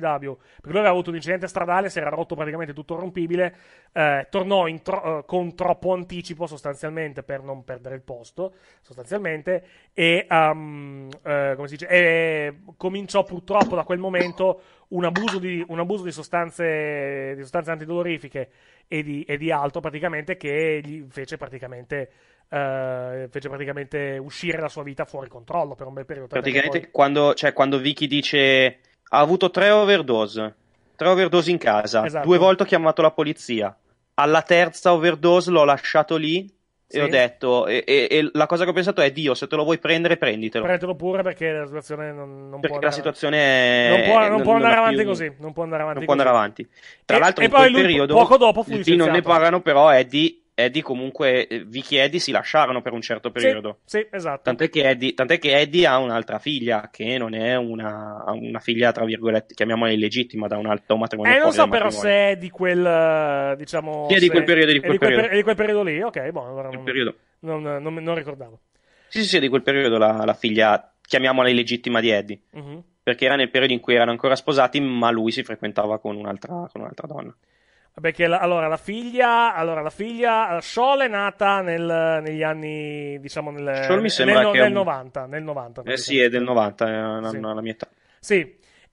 perché lui aveva avuto un incidente stradale, si era rotto praticamente tutto rompibile, eh, tornò tro- eh, con troppo anticipo sostanzialmente per non perdere il posto, sostanzialmente, e um, eh, come si dice, cominciò purtroppo da quel momento un abuso di, un abuso di, sostanze, di sostanze antidolorifiche e di, e di altro praticamente che gli fece praticamente eh, fece praticamente uscire la sua vita fuori controllo per un bel periodo. Praticamente poi... quando, cioè, quando Vicky dice ha avuto tre overdose, tre overdose in casa, esatto. due volte ho chiamato la polizia, alla terza overdose l'ho lasciato lì sì. e ho detto, e, e, e, la cosa che ho pensato è Dio, se te lo vuoi prendere prenditelo. Prendetelo pure perché la situazione non, non perché può andare la situazione è... non può, non può andare avanti più... così, non può andare avanti. Non così. può andare avanti. Tra e, l'altro in poi quel periodo poco dopo fu licenziato. non ne parlano però è di Eddie comunque, eh, Vicky e Eddie si lasciarono per un certo periodo. Sì, sì esatto. Tant'è che, Eddie, tant'è che, Eddie, ha un'altra figlia, che non è una, una figlia, tra virgolette, chiamiamola illegittima da un altro matrimonio. Eh, non so però se è di quel, eh, diciamo... Sì, è di quel periodo, di quel, è di quel periodo. Per, è di quel periodo lì, ok, boh, allora non, non, non, non, ricordavo. Sì, sì, sì, di quel periodo la, la figlia, chiamiamola illegittima di Eddie. Uh-huh. Perché era nel periodo in cui erano ancora sposati, ma lui si frequentava con un'altra, con un'altra donna. Perché la, allora la figlia, allora la figlia, Shoal è nata nel, negli anni, diciamo, nel, Shoal nel, nel, un... 90, nel 90. Eh sì, è del 90, è una, sì. una, la mia età. Sì,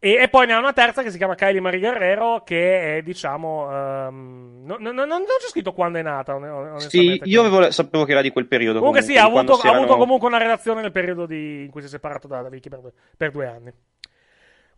e, e, poi ne ha una terza che si chiama Kylie Marie Guerrero, che è, diciamo, um, no, no, no, non c'è scritto quando è nata. On- sì, io avevo, sapevo che era di quel periodo. Comunque, comunque sì, ha avuto, ha avuto erano... comunque una relazione nel periodo di, in cui si è separato da, da Vicky per, per due anni.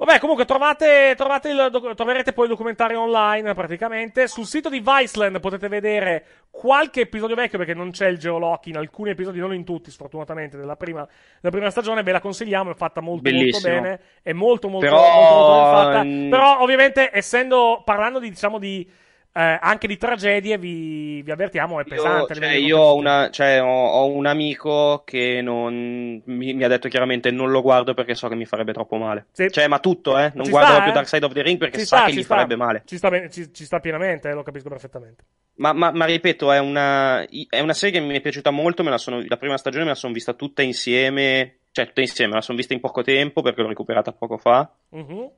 Vabbè, comunque trovate, trovate il, troverete poi il documentario online praticamente. Sul sito di Viceland potete vedere qualche episodio vecchio perché non c'è il geolock in alcuni episodi, non in tutti sfortunatamente, della prima, della prima stagione. Ve la consigliamo, è fatta molto, molto bene. È molto, molto, Però... molto, molto, molto ben fatta. Però ovviamente essendo, parlando di, diciamo, di eh, anche di tragedie vi, vi avvertiamo, è pesante. Io, cioè, io ho, una, cioè, ho, ho, un amico che non, mi, mi, ha detto chiaramente non lo guardo perché so che mi farebbe troppo male. Sì. Cioè, ma tutto, eh? Non ci guardo sta, più eh? Dark Side of the Ring perché ci sa sta, che gli sta. farebbe male. Ci sta, ben, ci, ci sta pienamente, eh, lo capisco perfettamente. Ma, ma, ma ripeto, è una, è una, serie che mi è piaciuta molto, la, sono, la prima stagione me la sono vista tutta insieme, cioè tutta insieme, me la sono vista in poco tempo perché l'ho recuperata poco fa. Uh-huh.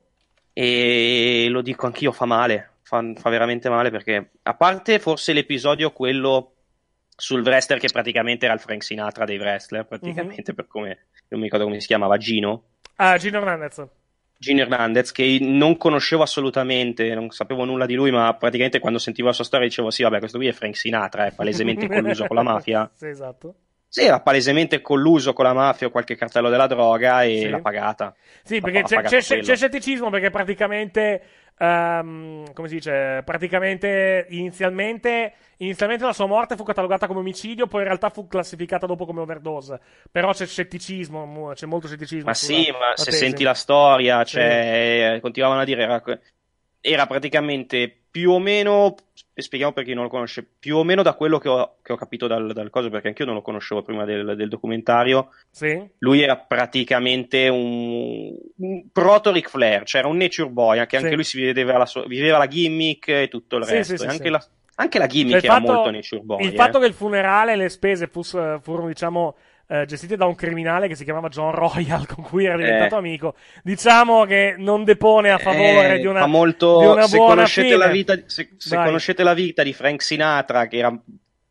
E lo dico anch'io, fa male fa, fa veramente male perché, a parte forse l'episodio quello sul wrestler che praticamente era il Frank Sinatra dei wrestler, praticamente uh-huh. per come non mi ricordo come si chiamava, Gino. Ah, Gino Hernandez. Gino Hernandez che non conoscevo assolutamente, non sapevo nulla di lui, ma praticamente quando sentivo la sua storia dicevo sì, vabbè, questo qui è Frank Sinatra, è palesemente colluso con la mafia. Sì, esatto. Sì, era palesemente colluso con la mafia o qualche cartello della droga e sì. l'ha pagata. Sì, perché l'ha c'è, c'è, c'è scetticismo perché praticamente Um, come si dice, praticamente inizialmente, inizialmente, la sua morte fu catalogata come omicidio, poi in realtà fu classificata dopo come overdose. Però c'è scetticismo, c'è molto scetticismo. Ma sulla, sì, ma se tesi. senti la storia, cioè, sì. continuavano a dire, era, era praticamente più o meno, spieghiamo per chi non lo conosce, più o meno da quello che ho, che ho capito dal, dal, coso, perché anch'io non lo conoscevo prima del, del documentario, sì. lui era praticamente un, un proto Ric Flair, cioè era un nature boy, anche, sì. anche lui si viveva la, sua, viveva la, gimmick e tutto il sì, resto, anche la, anche, la, gimmick il era fatto, molto nature boy. Il eh. fatto che il funerale e le spese fuss, furono, diciamo eh, gestite da un criminale che si chiamava John Royal, con cui era diventato eh. amico, diciamo che non depone a favore eh, di, una, molto, di una se conoscete la vita, se, se conoscete la vita di Frank Sinatra, che era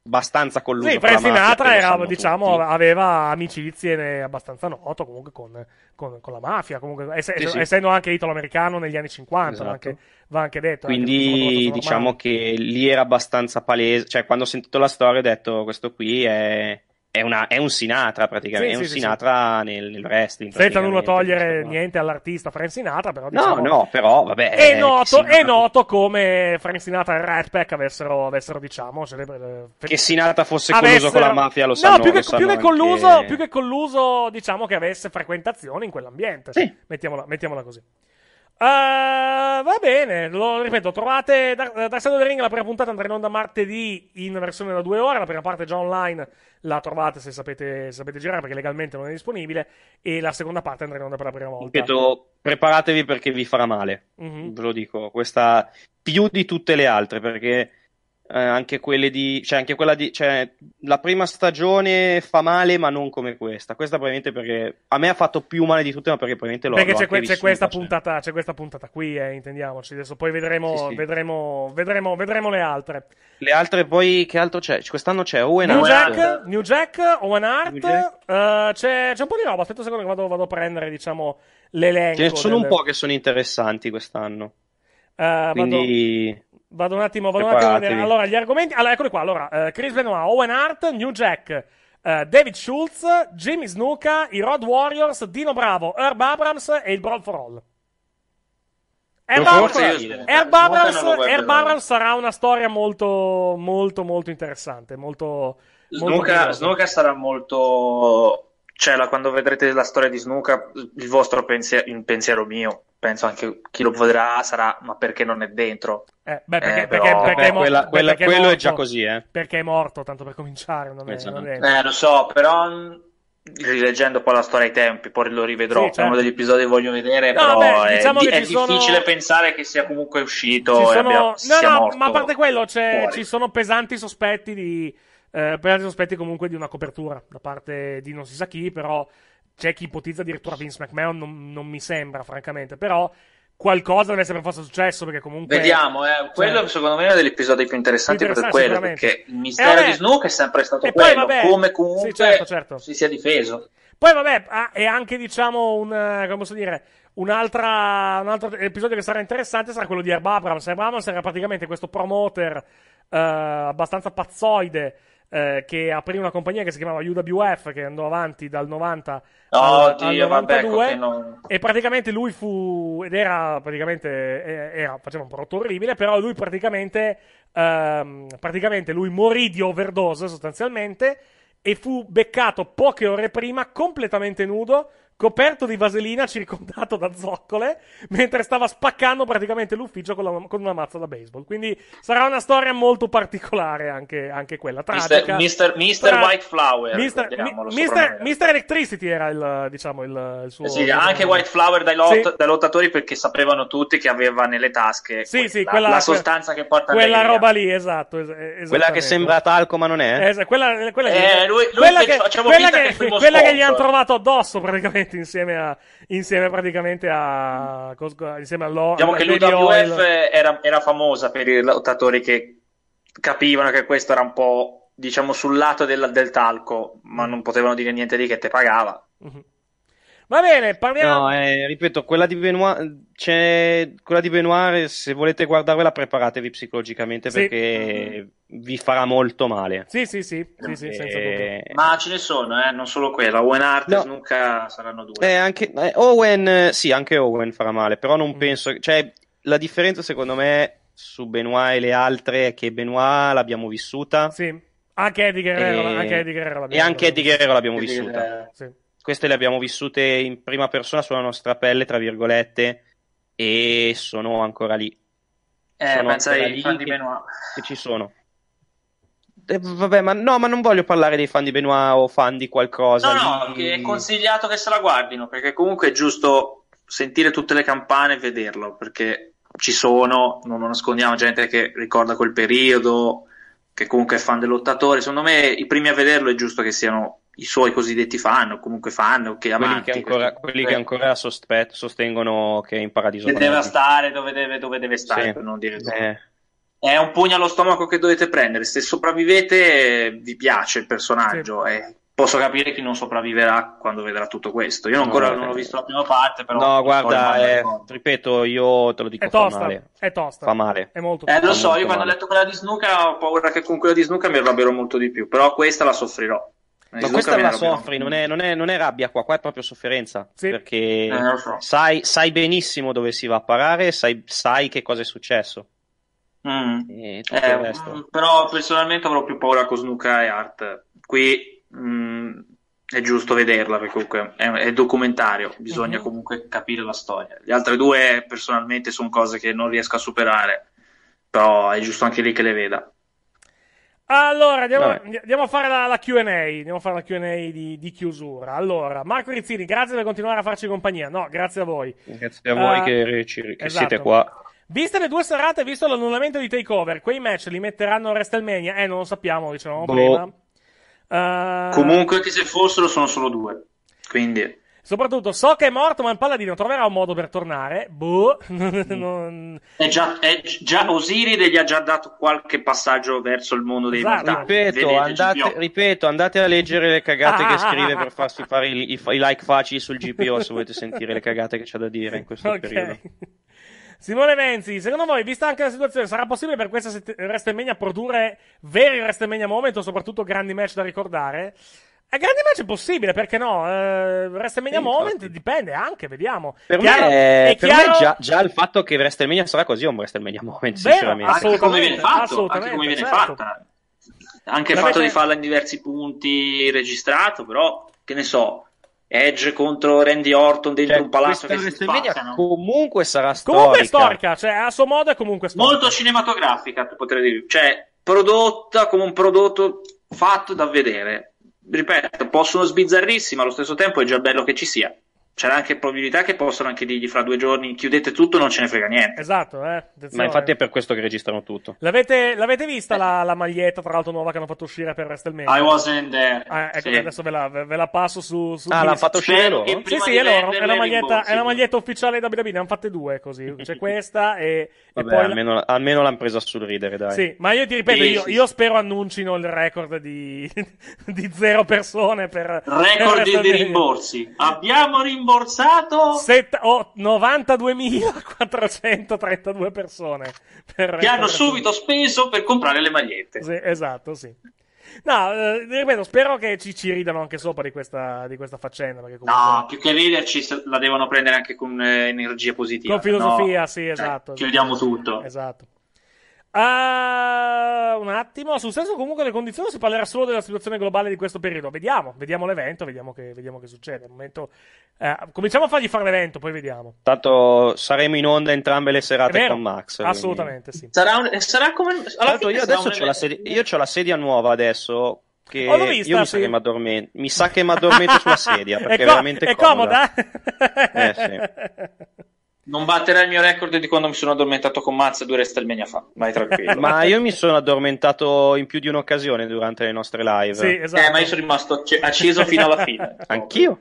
abbastanza colluso sì, Frank Sinatra era, diciamo, aveva amicizie abbastanza noto comunque con, con, con la mafia comunque, ess- sì, sì. essendo anche italo-americano negli anni 50 esatto. anche, va anche detto eh, quindi anche diciamo che lì era abbastanza palese cioè quando ho sentito la storia ho detto questo qui è è, una, è, un Sinatra praticamente, sì, è sì, un sì, Sinatra Nel, nel wrestling. Senza nulla togliere niente all'artista Frank Sinatra, però. Diciamo, no, no, però vabbè. È, eh, è noto, è noto come Frank Sinatra e Rat Pack avessero, avessero diciamo. Celebre, eh, che Sinatra fosse avessero... colluso con la mafia, lo sanno. No, più che, più che colluso, anche... più che colluso, diciamo che avesse frequentazioni in quell'ambiente. Sì. Mettiamola, mettiamola così. Uh, va bene, lo ripeto, trovate Dark Side of the Ring, la prima puntata andrà in onda martedì in versione da due ore, la prima parte già online la trovate se sapete, se sapete girare perché legalmente non è disponibile e la seconda parte andrà in onda per la prima volta. Ripeto, preparatevi perché vi farà male, uh-huh. ve lo dico, questa più di tutte le altre perché eh, anche quelle di, cioè anche quella di, cioè la prima stagione fa male, ma non come questa. Questa probabilmente perché a me ha fatto più male di tutte, ma perché probabilmente l'ho Perché l'ho c'è, que- vissuta, c'è, questa cioè. puntata, c'è questa puntata qui, eh, intendiamoci. Adesso poi vedremo, sì, sì. Vedremo, vedremo, vedremo, le altre. Le altre poi, che altro c'è? Quest'anno c'è Owen New Art. Jack, New Jack, Owen Art, uh, eh, c'è, c'è, un po' di roba. Aspetta un secondo che vado, vado a prendere, diciamo, l'elenco. Ce ne sono delle... un po' che sono interessanti quest'anno. Uh, Quindi... Vado... Vado un attimo, vado un attimo a vedere. Allora, gli argomenti. Allora, eccoli qua. Allora, eh, Chris Benoit, Owen Hart, New Jack, eh, David Schultz, Jimmy Snuka, i Road Warriors, Dino Bravo, Herb Abrams e il Brawl for All. Herb, Abrams, Herb, Abrams, sarà una storia molto, molto, molto interessante. Molto, molto Snuka sarà molto cioè, la, quando vedrete la storia di Snuka, il vostro pensiero, in pensiero mio, penso anche chi lo vedrà sarà, ma perché non è dentro? Eh, beh, perché, è morto, quello è, già così, eh. Perché è morto, tanto per cominciare, non è, non è... Esatto. Eh, lo so, però mm, rileggendo poi la storia ai tempi, poi lo rivedrò. Sì, certo. uno degli episodi voglio vedere. No, però beh, diciamo è, è sono... difficile pensare che sia comunque uscito. Sono... Abbia... No, no, ma a parte quello, ci sono pesanti sospetti di eh, per altri sospetti comunque di una copertura da parte di non si sa chi, però c'è chi ipotizza addirittura Vince McMahon, non, non mi sembra francamente, però qualcosa deve essere per successo perché comunque vediamo eh, cioè, quello cioè... secondo me è uno degli episodi più interessanti, per quello perché il eh, mistero eh, di Snook è sempre stato e quello poi, vabbè, come comunque sì, certo, certo. si sia difeso poi vabbè ah, è anche diciamo un eh, come posso dire un altro episodio che sarà interessante sarà quello di Herb Abrams Herb Abrams era praticamente questo promoter eh, abbastanza pazzoide eh, che aprì una compagnia che si chiamava UWF, che andò avanti dal 90 oh, al, Dio, al 92, vabbè, non... e praticamente lui fu, ed era praticamente, era, faceva un prodotto orribile, però lui praticamente, ehm, praticamente lui morì di overdose sostanzialmente, e fu beccato poche ore prima completamente nudo coperto di vaselina circondato da zoccole, mentre stava spaccando praticamente l'ufficio con, la, con una mazza da baseball. Quindi sarà una storia molto particolare anche, anche quella. Tragica, Mister, Mister, Mister tra... White Flower. Mister, Mister, Mister, Electricity era il, diciamo, il, il suo... Eh sì, anche White Flower dai, lot, sì. dai, lottatori perché sapevano tutti che aveva nelle tasche sì, quella, sì, quella, la sostanza che porta Quella roba lì, esatto. Es- quella che sembra talco ma non è. Es- quella, quella, eh, lui, lui quella che, che, che, quella che gli hanno trovato addosso praticamente Garnett insieme a, insieme praticamente a, insieme a Lo, Diciamo che l'UWF era, era famosa per i lottatori che capivano che questo era un po', diciamo, sul lato del, del talco, ma mm. non potevano dire niente di che te pagava. Mhm. Va bene, parliamo. No, eh, ripeto, quella di Benoit, cioè, quella di Benoit, se volete guardarvela, preparatevi psicologicamente sì. perché. Mm-hmm vi farà molto male. Sì, sì, sì, sì, sì e... Eh, Ma ce ne sono, eh? non solo quella. Owen Hart no. e saranno due. Eh, anche, eh, Owen, eh, sì, anche Owen farà male, però non mm. penso... Cioè, la differenza secondo me su Benoit e le altre è che Benoit l'abbiamo vissuta. Sì. Anche Eddie Guerrero, e... anche Eddie Guerrero l'abbiamo, anche Eddie Guerrero l'abbiamo Eddie vissuta. Guerrero. Sì. Queste le abbiamo vissute in prima persona sulla nostra pelle, tra virgolette, e sono ancora lì. Eh, sono pensa ai fan che... di Benoit. Che ci sono eh, vabbè, ma no, ma non voglio parlare dei fan di Benoit o fan di qualcosa. No, no, di... è consigliato che se la guardino, perché comunque è giusto sentire tutte le campane e vederlo, perché ci sono, non lo nascondiamo, gente che ricorda quel periodo, che comunque è fan del lottatore. Secondo me i primi a vederlo è giusto che siano i suoi cosiddetti fan o comunque fan o che amanti, quelli che ancora, quelli che ancora sospet- sostengono che è in paradiso che deve stare dove deve, dove deve stare sì. per non dire dove. Eh è un pugno allo stomaco che dovete prendere. Se sopravvivete, vi piace il personaggio. Sì. E posso capire chi non sopravviverà quando vedrà tutto questo. Io ancora no, non ho visto la prima parte, però. No, guarda, eh, ripeto, io te lo dico: è tosta, fa male. È tosta. Fa male. È molto Eh, lo so, io male. quando ho letto quella di Snuka ho paura che con quella di Snuka mi arrabbierò molto di più, però questa la soffrirò. Ma questa la soffri, non è, non, è, non è, rabbia qua, qua è proprio sofferenza. Sì. Perché eh, so. sai, sai, benissimo dove si va a parare, sai, sai che cosa è successo. Mm. Eh, mm, però personalmente avrò più paura con Snuka e Art. Qui mh, mm, è giusto vederla perché comunque è, è documentario, bisogna mm-hmm. comunque capire la storia. Le altre due personalmente sono cose che non riesco a superare, però è giusto anche lì che le veda. Allora, andiamo, andiamo, a fare la, la, QA. Andiamo a fare la QA di, di, chiusura. Allora, Marco Rizzini, grazie per continuare a farci compagnia. No, grazie a voi. Grazie a voi uh, che, che esatto. siete qua. Viste le due serate, visto l'annullamento di Takeover, quei match li metteranno a WrestleMania? Eh, non lo sappiamo, dicevamo boh. prima. Uh... Comunque, che se fossero, sono solo due. Quindi. Soprattutto, so che è morto, ma il paladino troverà un modo per tornare. Boh. Mm. non... è già, è già Osiride gli ha già dato qualche passaggio verso il mondo dei esatto. mortali. Ripeto, andate, ripeto, andate, a leggere le cagate che ah. scrive per farsi fare i, i, i, like facili sul GPO se volete sentire le cagate che c'ha da dire in questo okay. periodo. Simone Menzi, secondo voi, vista anche la situazione, sarà possibile per questa set- WrestleMania produrre veri WrestleMania moment o soprattutto grandi match da ricordare? A eh, grandi match è possibile, perché no? Uh, WrestleMania sì, Moment infatti. dipende anche, vediamo. Per chiaro, me, è, per chiaro... me già, già, il fatto che WrestleMania sarà così è un WrestleMania Moment, Vero, sinceramente. Assolutamente, anche come viene fatto, anche come viene certo. fatta. Anche il fatto di farla in diversi punti registrato, però, che ne so, Edge contro Randy Orton dentro cioè, un palazzo che si spaccano. Comunque sarà storica. Comunque storica, cioè a suo modo è comunque storica. Molto cinematografica, potrei dire. Cioè, prodotta come un prodotto fatto da vedere. Ripeto, possono sbizzarrirsi, ma allo stesso tempo è già bello che ci sia c'era anche probabilità che possano anche dirgli fra due giorni chiudete tutto, non ce ne frega niente. Esatto, eh. Ma infatti è per questo che registrano tutto. L'avete, l'avete vista eh. la, la, maglietta, tra l'altro, nuova che hanno fatto uscire per WrestleMania? I wasn't there. Ah, ecco, sì. adesso ve la, ve la, passo su. su ah, l'hanno fatto uscire loro? Sì, sì, è loro. È una maglietta, è una maglietta ufficiale da WWE, ne hanno fatte due così. C'è questa e. Vabbè, e poi almeno, la... almeno l'hanno presa sul ridere, dai. Sì, ma io ti ripeto, io, io, spero annuncino il record di, di zero persone per. Record di rimborsi. Abbiamo rimborsi rimborsato Set- oh, 92.432 persone per che hanno subito speso per comprare le magliette. Sì, esatto, sì. No, eh, ripeto, spero che ci, ci, ridano anche sopra di questa, di questa faccenda. Comunque... No, più che riderci la devono prendere anche con eh, energia positiva. Con filosofia, no, sì, esatto. Eh, esatto chiudiamo esatto, tutto. Esatto. Uh, un attimo, sul senso comunque delle condizioni si parlerà solo della situazione globale di questo periodo. Vediamo, vediamo l'evento, vediamo che, vediamo che succede. Momento, eh, cominciamo a fargli fare l'evento, poi vediamo. Tanto saremo in onda entrambe le serate con Max. Assolutamente quindi. sì. Sarà, un, sarà come. Tanto io adesso ho la, sedia, io ho la sedia nuova adesso che oh, vista, io mi sa, sì. che m'addormento, mi sa che mi addormento sulla sedia perché è, co- è veramente comoda. comoda? eh, sì. Non batterà il mio record di quando mi sono addormentato con Mazza due WrestleMania fa. Vai tranquillo. ma io mi sono addormentato in più di un'occasione durante le nostre live. Sì, eh, esatto. Eh, ma io sono rimasto acceso fino alla fine. Anch'io.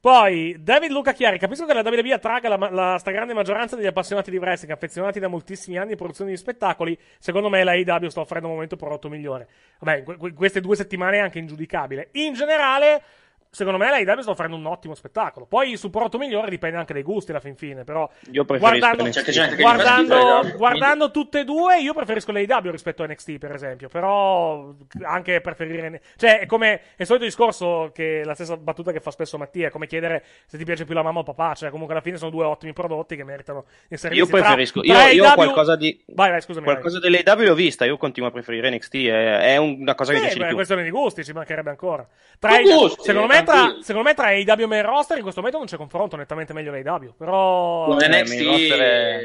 Poi, David Luca Chiari, capisco che la WWE attraga la, la, stragrande maggioranza degli appassionati di wrestling, affezionati da moltissimi anni di produzione di spettacoli. Secondo me la AEW sta offrendo un momento prodotto migliore. Vabbè, que- queste due settimane è anche ingiudicabile. In generale, secondo me IW sta facendo un ottimo spettacolo. Poi il supporto migliore dipende anche dai gusti alla fin fine, però io guardando, certo, certo, guardando, guardando, tutte e due, io preferisco l'AEW rispetto a NXT, per esempio, però anche preferire... Cioè, è come è il solito discorso, che la stessa battuta che fa spesso Mattia, è come chiedere se ti piace più la mamma o papà, cioè comunque alla fine sono due ottimi prodotti che meritano di essere visti. Io preferisco, tra, tra io, AEW... qualcosa di... Vai, vai, scusami. Qualcosa dell'AEW l'ho vista, io continuo a preferire NXT, è, è una cosa che sì, dice beh, di questione di gusti, ci mancherebbe ancora. Tra i... Secondo eh, me tra, secondo me tra AW e roster in questo momento non c'è confronto nettamente meglio l'AW. Però. Con NXT. Eh,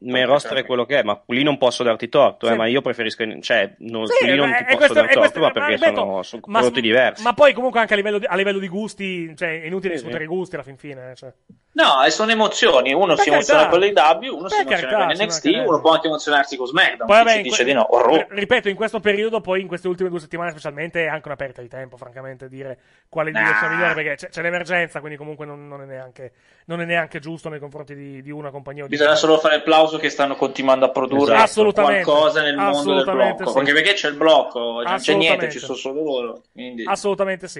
Merostre è esatto. quello che è, ma lì non posso darti torto, eh, sì. eh, ma io preferisco, cioè, non, sì, lì non ti posso questo, dar torto, questo, ma perché ripeto, sono, sono ma, prodotti diversi. Ma poi comunque anche a livello di, a livello di gusti, cioè, è inutile sì, discutere i gusti alla fin fine. Eh, cioè. No, sono emozioni, uno per si carità. emoziona con le W, uno per si emoziona carità, con NXT, uno può anche emozionarsi con SmackDown, poi, vabbè, si dice que- di no, orrore. Ripeto, in questo periodo, poi in queste ultime due settimane specialmente, è anche una perdita di tempo, francamente, dire quale nah. direzione migliore, perché c'è, c'è l'emergenza, quindi comunque non, non è neanche non è neanche giusto nei confronti di, di una compagnia. Bisogna di... solo fare il plauso che stanno continuando a produrre esatto. qualcosa nel mondo del blocco. Sì. Anche perché c'è il blocco, non c'è niente, ci sono solo loro. Quindi... Assolutamente sì.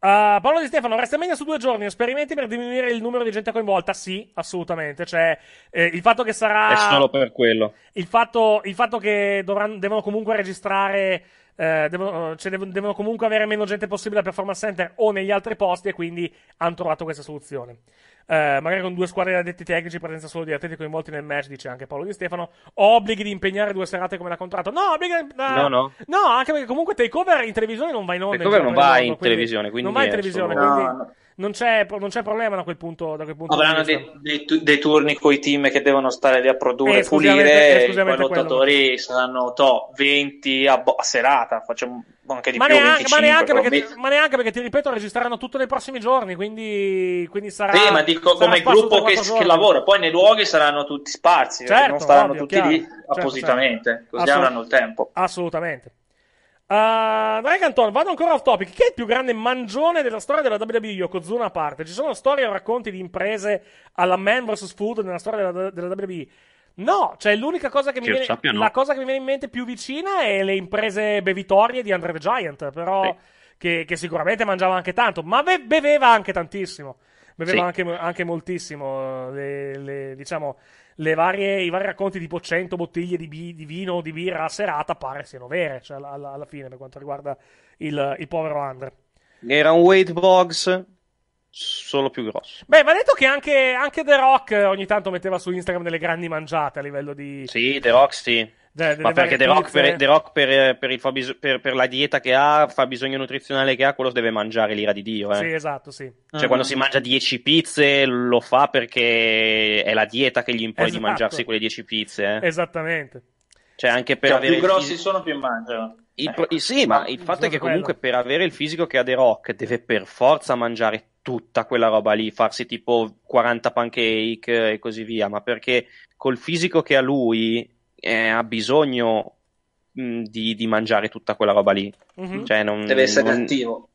Uh, Paolo Di Stefano, resta meglio su due giorni, esperimenti per diminuire il numero di gente coinvolta? Sì, assolutamente. Cioè, eh, il fatto che sarà. È solo per quello. Il fatto, il fatto che dovranno, devono comunque registrare eh, devono, cioè, devono, comunque avere meno gente possibile al performance center o negli altri posti e quindi hanno trovato questa soluzione. Eh, magari con due squadre di addetti tecnici, presenza solo di atleti coinvolti nel match, dice anche Paolo Di Stefano, obblighi di impegnare due serate come l'ha contratto. No, obblighi, eh, no, no. no, anche perché comunque takeover in televisione non va in onda. Takeover cioè, non va in, televisione, quindi non va in televisione, quindi... No, no non c'è, non c'è problema da quel punto, da quel punto Avranno di vista. Dei, dei, dei, turni con i team che devono stare lì a produrre, eh, pulire, eh, i lottatori saranno to, 20 a, bo- a serata, facciamo anche di ma più, neanche, 25, ma, neanche perché, ti, ma neanche perché ti ripeto registreranno tutto nei prossimi giorni, quindi, quindi sarà... Sì, ma dico come gruppo che, che, lavora, poi nei luoghi saranno tutti sparsi, certo, non staranno ovvio, tutti chiaro, lì certo, certo, appositamente, certo. così Assolut- avranno il tempo. Assolutamente. Uh, eh, Draganton, vado ancora off topic. Chi è il più grande mangione della storia della WWE? Yokozuna a parte. Ci sono storie o racconti di imprese alla Man vs. Food nella storia della, della WWE? No, cioè l'unica cosa che, che mi viene, sappia, no. la cosa che mi viene in mente più vicina è le imprese bevitorie di Andre the Giant, però sì. che, che, sicuramente mangiava anche tanto, ma be- beveva anche tantissimo beveva sì. anche, anche, moltissimo, eh, le, le, diciamo, varie, i vari racconti tipo 100 bottiglie di, bi, di vino o di birra a serata pare siano vere, cioè, alla, alla, fine per quanto riguarda il, il povero Andre. Era un Wade Boggs solo più grosso. Beh, va detto che anche, anche, The Rock ogni tanto metteva su Instagram delle grandi mangiate a livello di... Sì, The Rock sì. De, cioè, de, ma perché The Rock, per, The Rock per, per, fabbis- per, la dieta che ha, fa bisogno nutrizionale che ha, quello deve mangiare l'ira di Dio. Eh. Sì, esatto, sì. Cioè, uh-huh. quando si ah. mangia 10 pizze, lo fa perché è la dieta che gli impone esatto. di mangiarsi quelle 10 pizze. Eh. Esattamente. Cioè, anche per cioè, avere... più grossi il... sono, più mangiano. Il... Eh. Sì, ma il fatto è che comunque bello. per avere il fisico che ha The Rock deve per forza mangiare tutta quella roba lì, farsi tipo 40 pancake e così via, ma perché col fisico che ha lui eh, ha bisogno mh, di, di, mangiare tutta quella roba lì. Mm-hmm. Cioè, non, Deve essere non... attivo.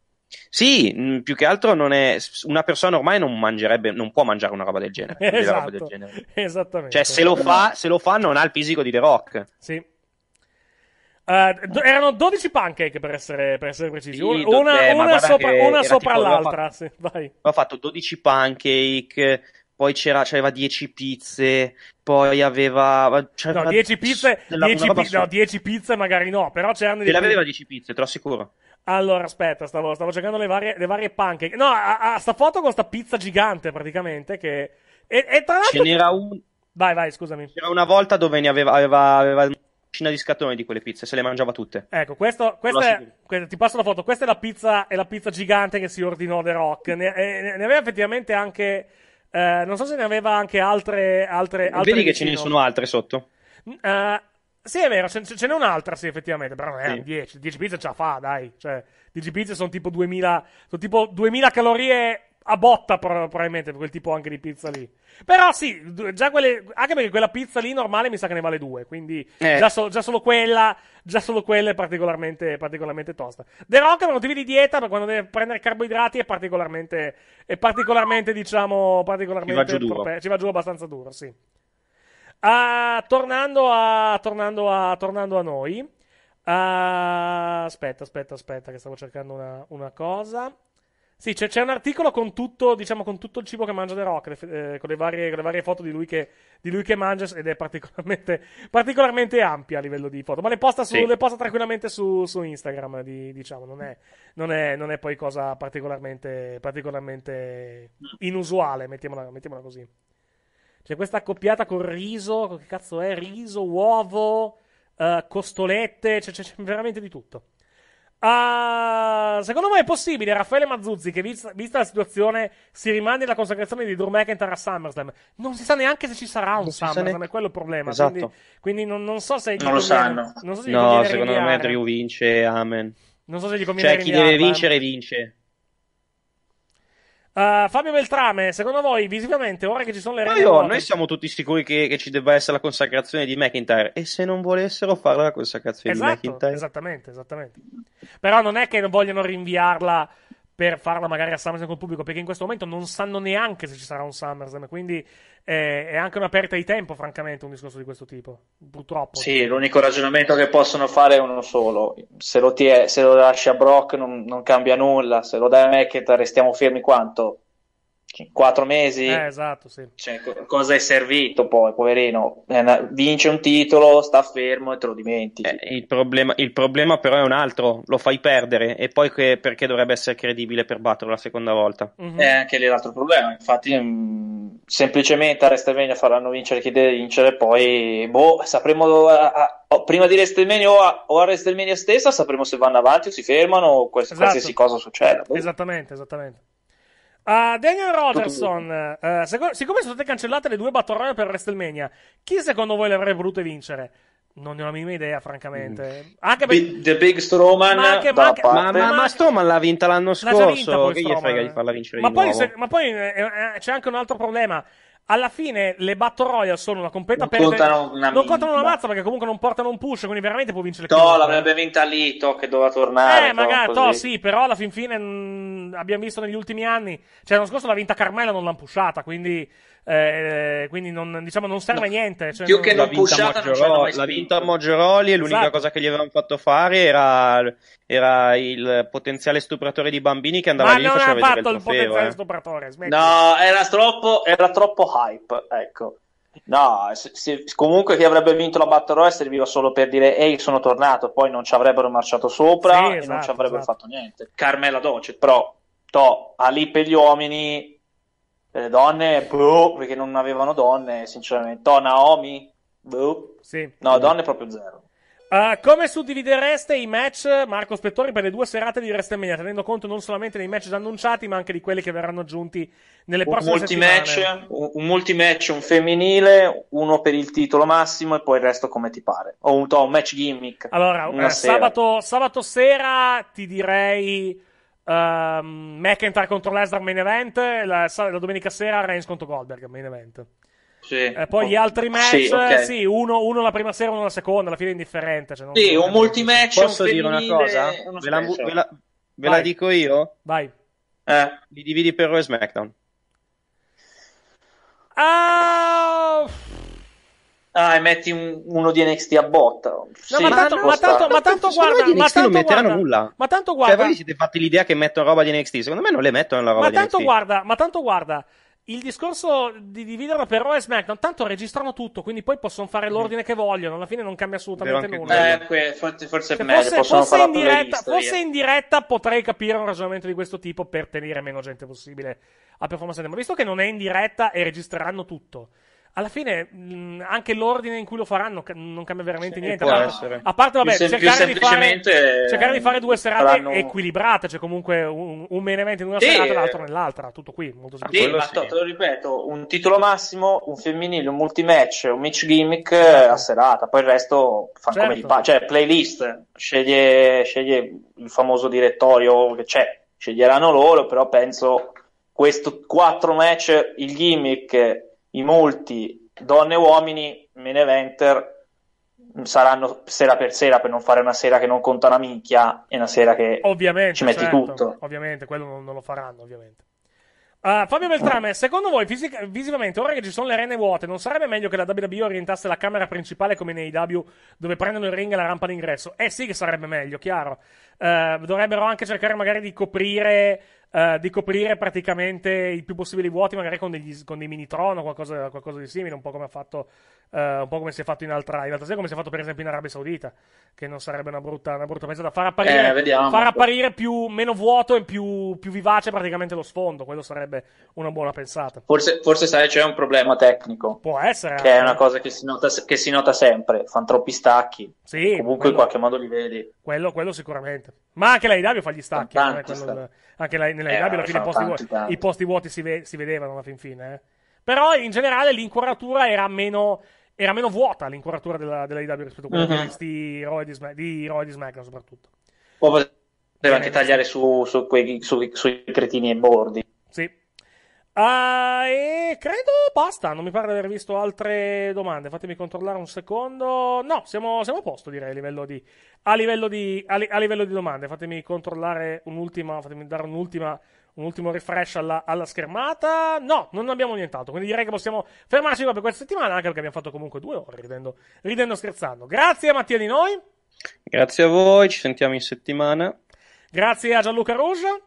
Sì, mh, più che altro non è. Una persona ormai non mangerebbe, non può mangiare una roba del genere. Esatto. Del genere. Esattamente. Cioè, se lo, fa, se lo fa, non ha il fisico di The Rock. Sì. Uh, eh, do- erano 12 pancake per essere, per essere precisi, sì, una, eh, una sopra, una sopra l'altra. Fatto, sì, vai. Ho fatto 12 pancake, poi c'era, c'aveva 10 pizze, poi aveva... C'era no, 10 pizze, 10 pi- no, 10 pizze magari no, però c'erano... Te l'aveva 10 pizze, te lo assicuro. Allora, aspetta, stavo, stavo cercando le varie, le varie pancake. No, a, a sta foto con sta pizza gigante praticamente che... E, e tra l'altro... Ce n'era un... Vai, vai, scusami. C'era una volta dove ne aveva, aveva, aveva cucina di scatoloni di quelle pizze, se le mangiava tutte. Ecco, questo, questa è, questa, ti passo la foto. Questa è la pizza, è la pizza gigante che si ordinò The Rock. Ne, eh, ne, ne aveva effettivamente anche eh, non so se ne aveva anche altre. altre, altre Vedi vicino. che ce ne sono altre sotto. Uh, sì, è vero, ce, ce n'è un'altra, sì, effettivamente, però non è sì. 10. pizze ce la fa, dai. Cioè, 10 pizze sono tipo 2000, sono tipo 2000 calorie a botta probabilmente per quel tipo anche di pizza lì. Però sì, già quelle, anche perché quella pizza lì normale mi sa che ne vale due, quindi eh. già, so, già, solo quella, già solo quella è particolarmente, particolarmente tosta. The Rock è per motivi di dieta, ma quando deve prendere carboidrati è particolarmente, è particolarmente diciamo, particolarmente ci va, prope- ci va giù, abbastanza duro, sì. Uh, tornando, a, tornando, a, tornando a noi, uh, aspetta, aspetta, aspetta, che stavo cercando una, una cosa. Sì, c'è, c'è, un articolo con tutto, diciamo, con tutto, il cibo che mangia The Rock, eh, con, le varie, con, le varie, foto di lui che, di lui che mangia ed è particolarmente, particolarmente, ampia a livello di foto, ma le posta, su, sì. le posta tranquillamente su, su Instagram, di, diciamo, non è, non, è, non è, poi cosa particolarmente, particolarmente inusuale, mettiamola, mettiamola, così. C'è questa accoppiata con riso, che cazzo è? Riso, uovo, eh, costolette, c'è, c'è veramente di tutto. Uh, secondo me è possibile, Raffaele Mazzuzzi, che vista, vista la situazione si rimandi alla consacrazione di Drew McIntyre a SummerSlam. Non si sa neanche se ci sarà un non SummerSlam, ne... è quello il problema. Esatto. Quindi, quindi non, non, so se. Non lo sanno. Non so se no, secondo rinviare. me Drew vince, amen. Non so se gli cioè, conviene. Cioè, chi deve vincere, vince. Uh, Fabio Beltrame, secondo voi visivamente ora che ci sono le regole? Io, noi siamo tutti sicuri che, che, ci debba essere la consacrazione di McIntyre. E se non volessero farla la consacrazione esatto, di McIntyre? Esattamente, esattamente. Però non è che non vogliono rinviarla per farla magari a SummerSlam col pubblico, perché in questo momento non sanno neanche se ci sarà un SummerSlam, quindi eh, è anche una perdita di tempo, francamente, un discorso di questo tipo, purtroppo. Sì, l'unico ragionamento che possono fare è uno solo, se lo, tie- se lo lasci a Brock non, non cambia nulla, se lo dai a me restiamo fermi quanto? quattro mesi. Eh, esatto, sì. Cioè, cosa è servito poi, poverino? Vince un titolo, sta fermo e te lo dimentichi. Eh, il, problema, il, problema, però è un altro, lo fai perdere e poi che, perché dovrebbe essere credibile per batterlo la seconda volta? Mm-hmm. È eh, anche lì l'altro problema, infatti mh, mm, semplicemente a Restemania faranno vincere chi deve vincere, poi boh, sapremo... A, a, a, oh, prima di Restemania o a, o a Restemania stessa sapremo se vanno avanti o si fermano o quals- esatto. qualsiasi cosa succeda. Boh. Esattamente, esattamente. Uh, Daniel Rogerson, uh, seco- siccome sono state cancellate le due Battle Royale per WrestleMania, chi secondo voi le avrebbe volute vincere? Non ne ho la minima idea, francamente. Mm. Anche per... the Big Strowman, ma, anche, ma, anche, ma, ma, ma Strowman l'ha vinta l'anno scorso. Vinta che gli frega di farla vincere ma poi, se, ma poi eh, eh, c'è anche un altro problema alla fine le Battle Royale sono una completa non Contano una non contano una mazza perché comunque non portano un push, quindi veramente può vincere Toh, l'avrebbe vinta lì, Toh, che doveva tornare. Eh, to, magari, Toh, sì, però alla fin fine mh, mm, abbiamo visto negli ultimi anni, cioè l'anno scorso l'ha vinta Carmela non l'hanno pushata, quindi eh, eh, quindi non, diciamo, non serve no. niente. Cioè, Più non... che non pushata Maggioroli, vinto a vinta Moggioroli e l'unica esatto. cosa che gli avevano fatto fare era, era, il potenziale stupratore di bambini che andava Ma lì non faceva vedere il trofeo. ha fatto il potenziale eh. stupratore, No, era troppo, era troppo hype, ecco. No, se, se, comunque chi avrebbe vinto la Battle Royale serviva solo per dire ehi sono tornato, poi non ci avrebbero marciato sopra sì, e non ci esatto, avrebbero esatto. fatto niente. Carmela Doce, però to, a lì per gli uomini le donne, boh, perché non avevano donne, sinceramente. Oh, Naomi, boh. Sì. No, donne proprio zero. Uh, come suddividereste i match, Marco Spettori, per le due serate di WrestleMania, tenendo conto non solamente dei match già annunciati, ma anche di quelli che verranno aggiunti nelle prossime un settimane? Un, un multi-match, un femminile, uno per il titolo massimo e poi il resto come ti pare. O un, un match gimmick. Allora, eh, sabato, sabato sera ti direi Um, McIntyre contro Lesnar main event, la, la, domenica sera Reigns contro Goldberg main event. Sì. Eh, poi gli altri match, sì, okay. sì uno, uno, la prima sera, uno la seconda, la fine è indifferente. Cioè sì, un multimatch. Posso un dire una cosa? Ve la, ve, la, ve la, dico io? Vai. Eh, li dividi per Raw e SmackDown. Ah ah, e metti un, uno di NXT a botta. No, sì, ma, tanto, ma, tanto, ma tanto, guarda, ma tanto non metteranno guarda, nulla. Ma tanto cioè, guarda. Cioè, voi siete fatti l'idea che mettono roba di NXT, secondo me non le mettono la roba ma tanto guarda, ma tanto guarda. Il discorso di dividerla per Raw e SmackDown, tanto registrano tutto, quindi poi possono fare mm. l'ordine che vogliono, alla fine non cambia assolutamente nulla. Eh, forse, forse, meglio, fosse, fosse, in diretta, fosse, in diretta, potrei capire un ragionamento di questo tipo per tenere meno gente possibile a Performance ma visto che non è in diretta e registreranno tutto, alla fine mh, mm, anche l'ordine in cui lo faranno ca- non cambia veramente sì, niente. A, a parte, vabbè, sem- cercare, di fare, cercare, di fare, due serate faranno... equilibrate, cioè comunque un, un main event in una sì, serata e l'altro eh. nell'altra, tutto qui, molto semplice. Sì, ma sì. te lo ripeto, un titolo massimo, un femminile, un multimatch, un match gimmick certo. a serata, poi il resto fa certo. come gli pa- cioè playlist, sceglie, sceglie il famoso direttorio che c'è, sceglieranno loro, però penso questo quattro match, il gimmick i molti, donne e uomini, main eventer saranno sera per sera per non fare una sera che non conta una minchia e una sera che ovviamente, ci metti certo, tutto. Ovviamente, quello non, non lo faranno, ovviamente. Uh, Fabio Beltrame, secondo voi fisica- visivamente, ora che ci sono le arene vuote, non sarebbe meglio che la WWE orientasse la camera principale come nei W, dove prendono il ring e la rampa d'ingresso? Eh sì che sarebbe meglio, chiaro. Uh, dovrebbero anche cercare magari di coprire eh, di coprire praticamente i più possibili vuoti, magari con, degli, con dei mini trono o qualcosa, qualcosa, di simile, un po' come, ha fatto, eh, un po come si è fatto in altra, in altra serie, come si è fatto per esempio in Arabia Saudita, che non sarebbe una brutta, una brutta pensata. Far apparire, eh, far apparire più, meno vuoto e più, più, vivace praticamente lo sfondo, quello sarebbe una buona pensata. Forse, forse sai, c'è un problema tecnico. Può essere. Che è una eh. cosa che si nota, che si nota sempre, fanno troppi stacchi. Sì, Comunque quello, in qualche modo li vedi. Quello, quello sicuramente. Ma anche lei Davio fa gli stacchi. Tanti, eh, quello, anche la, nella eh, alla fine i posti, tanti, tanti. i posti, vuoti, si, ve- si vedevano alla fin fine. Eh. Però in generale l'inquadratura era meno, era meno vuota, l'inquadratura della, della IW rispetto a quella mm-hmm. di, Roy di, Sm- di Roy di SmackDown soprattutto. Poi poteva anche eh, tagliare su, su, quei, su, sui cretini e bordi. Sì, Uh, e credo basta, non mi pare di aver visto altre domande. Fatemi controllare un secondo. No, siamo, siamo a posto, direi, a livello di, a livello di, a li, a livello di domande. Fatemi controllare un'ultima, fatemi dare un'ultima, un ultimo refresh alla, alla, schermata. No, non abbiamo nient'altro. Quindi direi che possiamo fermarci qua per questa settimana, anche perché abbiamo fatto comunque due ore ridendo, ridendo scherzando. Grazie a Mattia di noi. Grazie a voi, ci sentiamo in settimana. Grazie a Gianluca Rouge.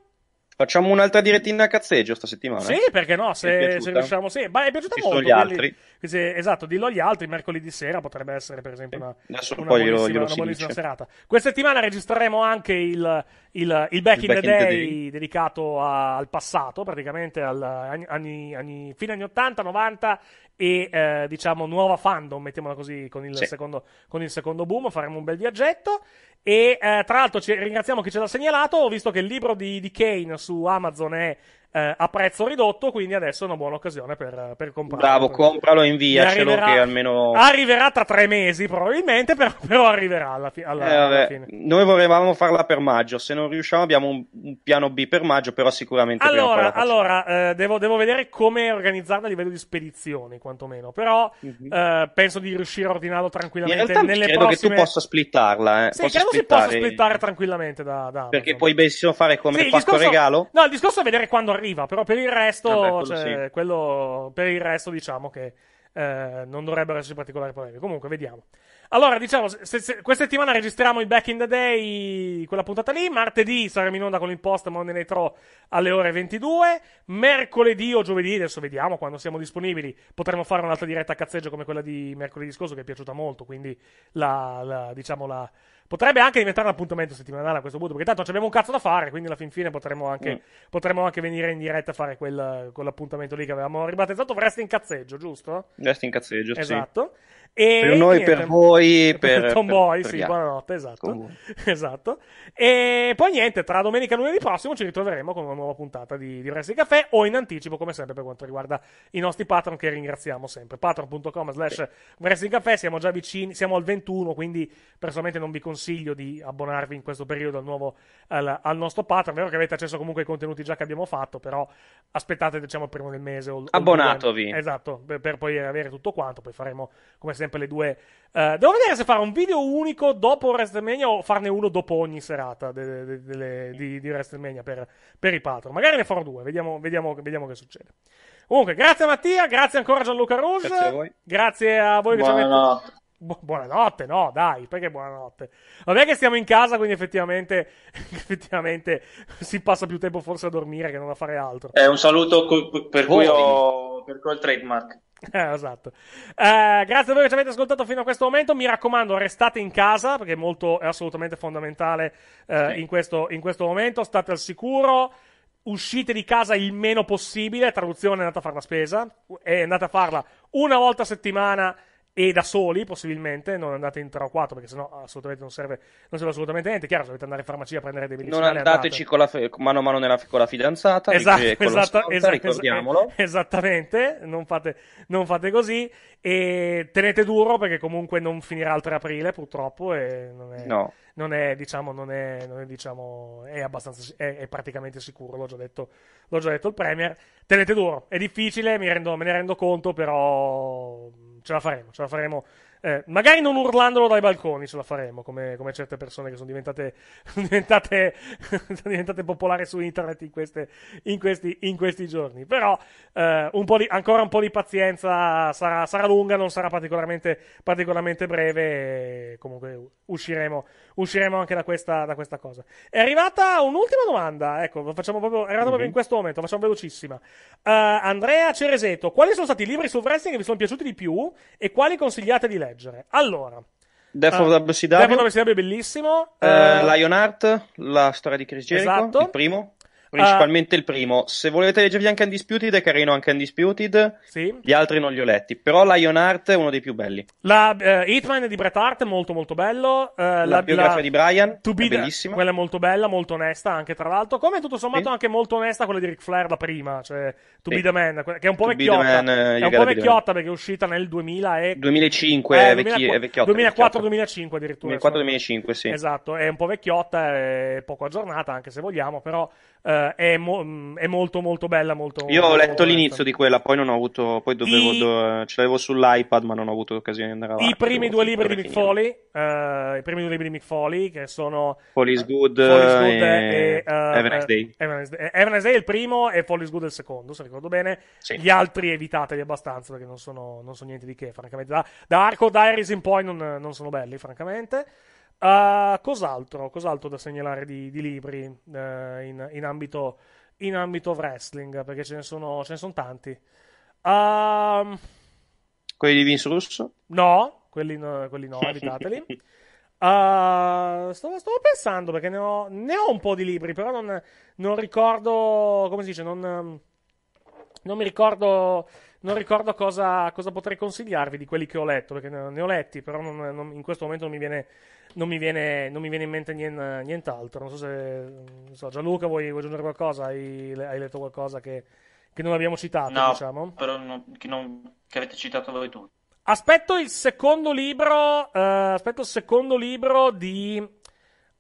Facciamo un'altra direttina a cazzeggio sta settimana. Sì, perché no? Se, se riusciamo, sì. Ma è piaciuta Ci molto. Sono gli altri. Se, esatto, dillo agli altri. Mercoledì sera potrebbe essere, per esempio, una, Adesso una poi buonissima, glielo, glielo una buonissima serata. Questa settimana registreremo anche il, il, il Back, il in, back the in the Day dedicato a, al passato, praticamente al, anni, anni, fine anni 80, 90 e eh, diciamo nuova fandom, mettiamola così, con il, sì. secondo, con il, secondo, boom, faremo un bel viaggetto. E eh, tra l'altro ci, ringraziamo chi ce l'ha segnalato, ho visto che il libro di, di Kane su Amazon è eh, a prezzo ridotto, quindi adesso è una buona occasione per, per comprarlo. Bravo, compralo e inviacelo arriverà, che almeno... Arriverà tra tre mesi probabilmente, però, però arriverà alla, fi- alla, eh, alla, fine. Noi volevamo farla per maggio, se non riusciamo abbiamo un, un piano B per maggio, però sicuramente... Allora, allora eh, devo, devo, vedere come organizzarla a livello di spedizioni, quantomeno, però mm-hmm. penso di riuscire a ordinarlo tranquillamente. In realtà credo prossime... che tu possa splittarla. Eh. Sì, credo splittare... si possa splittare tranquillamente da... da Perché puoi benissimo fare come sì, fatto discorso... regalo. No, il discorso è vedere quando arriva, però per il resto, Vabbè, quello, cioè, sì. quello, per il resto diciamo che eh, non dovrebbero esserci particolari problemi. Comunque, vediamo. Allora, diciamo, se, se, questa settimana registriamo il Back in the Day, quella puntata lì. Martedì saremo in onda con il post Monday Night Raw alle ore 22. Mercoledì o giovedì, adesso vediamo quando siamo disponibili, potremo fare un'altra diretta a cazzeggio come quella di mercoledì scorso che è piaciuta molto, quindi la, la diciamo la Potrebbe anche diventare un appuntamento settimanale a questo punto, perché tanto abbiamo un cazzo da fare, quindi alla fin fine potremmo anche, mm. potremmo anche venire in diretta a fare quel, quell'appuntamento lì che avevamo ribattezzato in Cazzeggio, giusto? in Cazzeggio, esatto. sì. Esatto. E per noi, per voi, per, per Tomboy, per, sì, buonanotte, esatto. esatto. E poi niente, tra domenica e lunedì prossimo ci ritroveremo con una nuova puntata di, di Wrestling Café o in anticipo, come sempre, per quanto riguarda i nostri patron che ringraziamo sempre. patron.com slash Wrestling siamo già vicini, siamo al 21, quindi personalmente non vi consiglio di abbonarvi in questo periodo al, nuovo, al, al nostro patron. vero che avete accesso comunque ai contenuti già che abbiamo fatto, però aspettate, diciamo, il primo del mese. O, Abbonatevi. O esatto, per, per poi avere tutto quanto, poi faremo, come sempre, sempre le due. Uh, devo vedere se fare un video unico dopo WrestleMania o farne uno dopo ogni serata de, de, de, di, di, WrestleMania per, per, i patron. Magari ne farò due, vediamo, vediamo, vediamo, che succede. Comunque, grazie a Mattia, grazie ancora Gianluca Rose. Grazie a voi, grazie a voi che ci avete. Notte buonanotte, no, dai, perché buonanotte? Vabbè che stiamo in casa, quindi effettivamente, effettivamente si passa più tempo forse a dormire che non a fare altro. È eh, un saluto cu- per cui ho per cui ho il trademark. Eh, esatto. Eh, grazie a voi che ci avete ascoltato fino a questo momento. Mi raccomando, restate in casa perché è, molto, è assolutamente fondamentale eh, sì. in, questo, in questo momento. State al sicuro uscite di casa il meno possibile, traduzione andate a fare la spesa, e andate a farla una volta a settimana e da soli possibilmente, non andate in 3 o 4 perché sennò assolutamente non serve, non serve assolutamente niente, chiaro se dovete andare in farmacia a prendere dei medicinali non andateci con la, mano a mano nella, con la fidanzata esatto, esatto, con esatto, scorta, esatto ricordiamolo esattamente, non fate, non fate così e tenete duro perché comunque non finirà il 3 aprile purtroppo e non è, no. non è diciamo, non è, non è, diciamo, è abbastanza, è, è, praticamente sicuro, l'ho già, detto, l'ho già detto il Premier. Tenete duro, è difficile, mi rendo, me ne rendo conto, però mm, ce la faremo, ce la faremo eh, magari non urlandolo dai balconi ce la faremo, come, come certe persone che sono diventate, diventate, sono diventate popolari su internet in, queste, in, questi, in questi, giorni. Però eh, un di, ancora un po' di pazienza sarà, sarà lunga, non sarà particolarmente, particolarmente breve. comunque usciremo, usciremo anche da questa, da questa, cosa. È arrivata un'ultima domanda, ecco, facciamo proprio, è arrivata mm-hmm. proprio in mhm. questo momento, facciamo velocissima. Uh, Andrea Cereseto, quali sono stati i libri sul wrestling che vi sono piaciuti di più e quali consigliate di leggere? leggere. Allora, Death of the eh, WCW. Death of WCW è bellissimo. Eh, eh, Lionheart, la storia di Chris Jericho, esatto. il primo. Principalmente uh, il primo. Se volete leggervi anche Undisputed, è carino anche Undisputed. Sì. Gli altri non li ho letti. Però Lionheart è uno dei più belli. La uh, Hitman di Bret Hart è molto molto bello. Uh, la, la biografia la... di Brian to è bellissima. Quella è molto bella, molto onesta anche tra l'altro. Come tutto sommato sì. anche molto onesta quella di Ric Flair la prima. Cioè To sì. Be The Man, che è un po' to vecchiotta. Man, eh, è un po' vecchiotta perché è uscita nel 2000 e... 2005 eh, vecchi... è vecchiotta. 2004-2005 addirittura. 2004-2005 sì. Esatto, è un po' vecchiotta, è poco aggiornata anche se vogliamo, però eh, è, mo- mm, è, molto molto bella. Molto, Io ho letto l'inizio di quella, poi non ho avuto. Poi dovevo. I... Do... Eh, ce l'avevo sull'iPad, ma non ho avuto l'occasione di andare avanti. Eh, I primi due libri di Mick Foley. Uh, I primi due libri di Mick Foley, che sono Fall eh, is Good, uh, Good e, e uh, Even's Day. Even's Day. è il primo e Fall is Good è il secondo, se ricordo bene. Sì. Gli altri evitateli abbastanza perché non sono, non sono niente di che, francamente. Da, da Arco Diaries in poi non, non sono belli, francamente. Uh, cos'altro? cos'altro, da segnalare di, di libri uh, in, in, ambito, in, ambito, wrestling? Perché ce ne sono, ce ne sono tanti. Uh, quelli di Vince Russo? No, quelli, no, quelli no evitateli. Ehm, stavo, stavo, pensando perché ne ho, ne ho, un po' di libri, però non, non ricordo. Come si dice? Non, non mi ricordo. Non ricordo cosa, cosa, potrei consigliarvi di quelli che ho letto, perché ne, ho letti, però non, in questo momento non mi viene non mi viene, non mi viene in mente nien, nient'altro. Non so se non so, Gianluca vuoi, vuoi, aggiungere qualcosa, hai, hai letto qualcosa che, che, non abbiamo citato, no, diciamo. Però no, che, non, che avete citato voi tutti. Aspetto il secondo libro, eh, aspetto il secondo libro di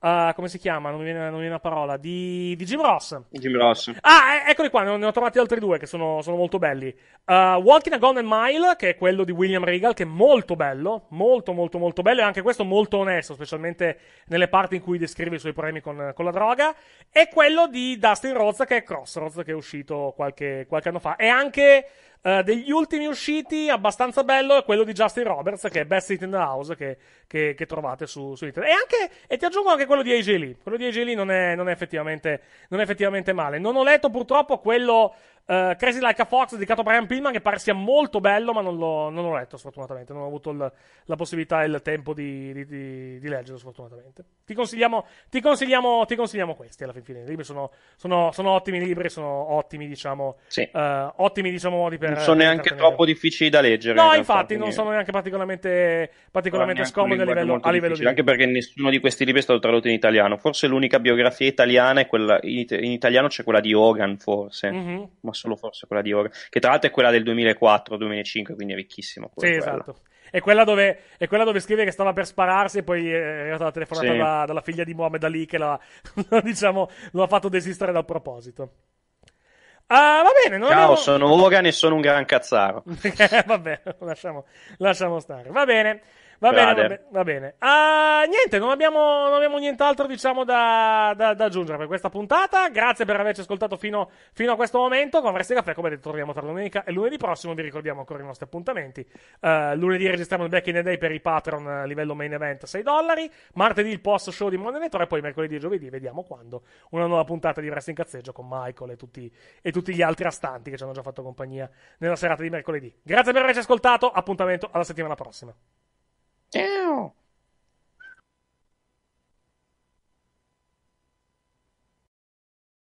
Uh, come si chiama? Non mi viene, non mi viene una parola. Di, di, Jim Ross. Jim Ross. Ah, eh, eccoli qua, ne ho, ne ho, trovati altri due che sono, sono molto belli. Uh, Walking a Gone and Mile, che è quello di William Regal, che è molto bello. Molto, molto, molto bello. E anche questo molto onesto, specialmente nelle parti in cui descrive i suoi problemi con, con la droga. E quello di Dustin Rhodes, che è Crossroads, che è uscito qualche, qualche anno fa. E anche eh, degli ultimi usciti, abbastanza bello, è quello di Justin Roberts, che è Best It in the House, che, che, che trovate su, su, internet. E, anche, e ti aggiungo anche quello di AJ Lee. Quello di AJ Lee non è, non è, effettivamente, non è effettivamente male. Non ho letto purtroppo quello Uh, Crazy Like a Fox dedicato a Brian Pillman che pare sia molto bello ma non l'ho, non l'ho letto sfortunatamente non ho avuto il, la possibilità e il tempo di, di, di, di leggerlo sfortunatamente ti consigliamo, ti, consigliamo, ti consigliamo, questi alla fin fine i libri sono, sono, sono ottimi libri sono ottimi diciamo sì. uh, ottimi diciamo modi per non sono neanche troppo difficili da leggere no in infatti non sono neanche particolarmente, particolarmente scomodi a livello, a livello di anche perché nessuno di questi libri è stato tradotto in italiano forse l'unica biografia italiana è quella in, in italiano c'è quella di Hogan forse mm-hmm. ma solo forse quella di Org, che tra l'altro è quella del 2004-2005, quindi è ricchissimo. Sì, esatto. È quella, dove, è quella, dove, scrive che stava per spararsi e poi è arrivata la telefonata sì. dalla, dalla, figlia di Mohamed Ali che l'ha, diciamo, lo ha fatto desistere dal proposito. Ah, va bene. Non Ciao, abbiamo... sono Ogan e sono un gran cazzaro. Eh, vabbè, lasciamo, lasciamo stare. Va bene. Va bene, va bene, va bene. Uh, niente, non abbiamo, non abbiamo, nient'altro diciamo da, da, da, aggiungere per questa puntata. Grazie per averci ascoltato fino, fino a questo momento. Con Vresti Caffè, come detto, torniamo tra domenica e lunedì prossimo. Vi ricordiamo ancora i nostri appuntamenti. Uh, lunedì registriamo il back in the day per i Patreon a eh, livello main event 6 dollari. Martedì il post show di Monday Night e poi mercoledì e giovedì vediamo quando una nuova puntata di in Cazzeggio con Michael e tutti, e tutti gli altri astanti che ci hanno già fatto compagnia nella serata di mercoledì. Grazie per averci ascoltato. Appuntamento alla settimana prossima. Ew.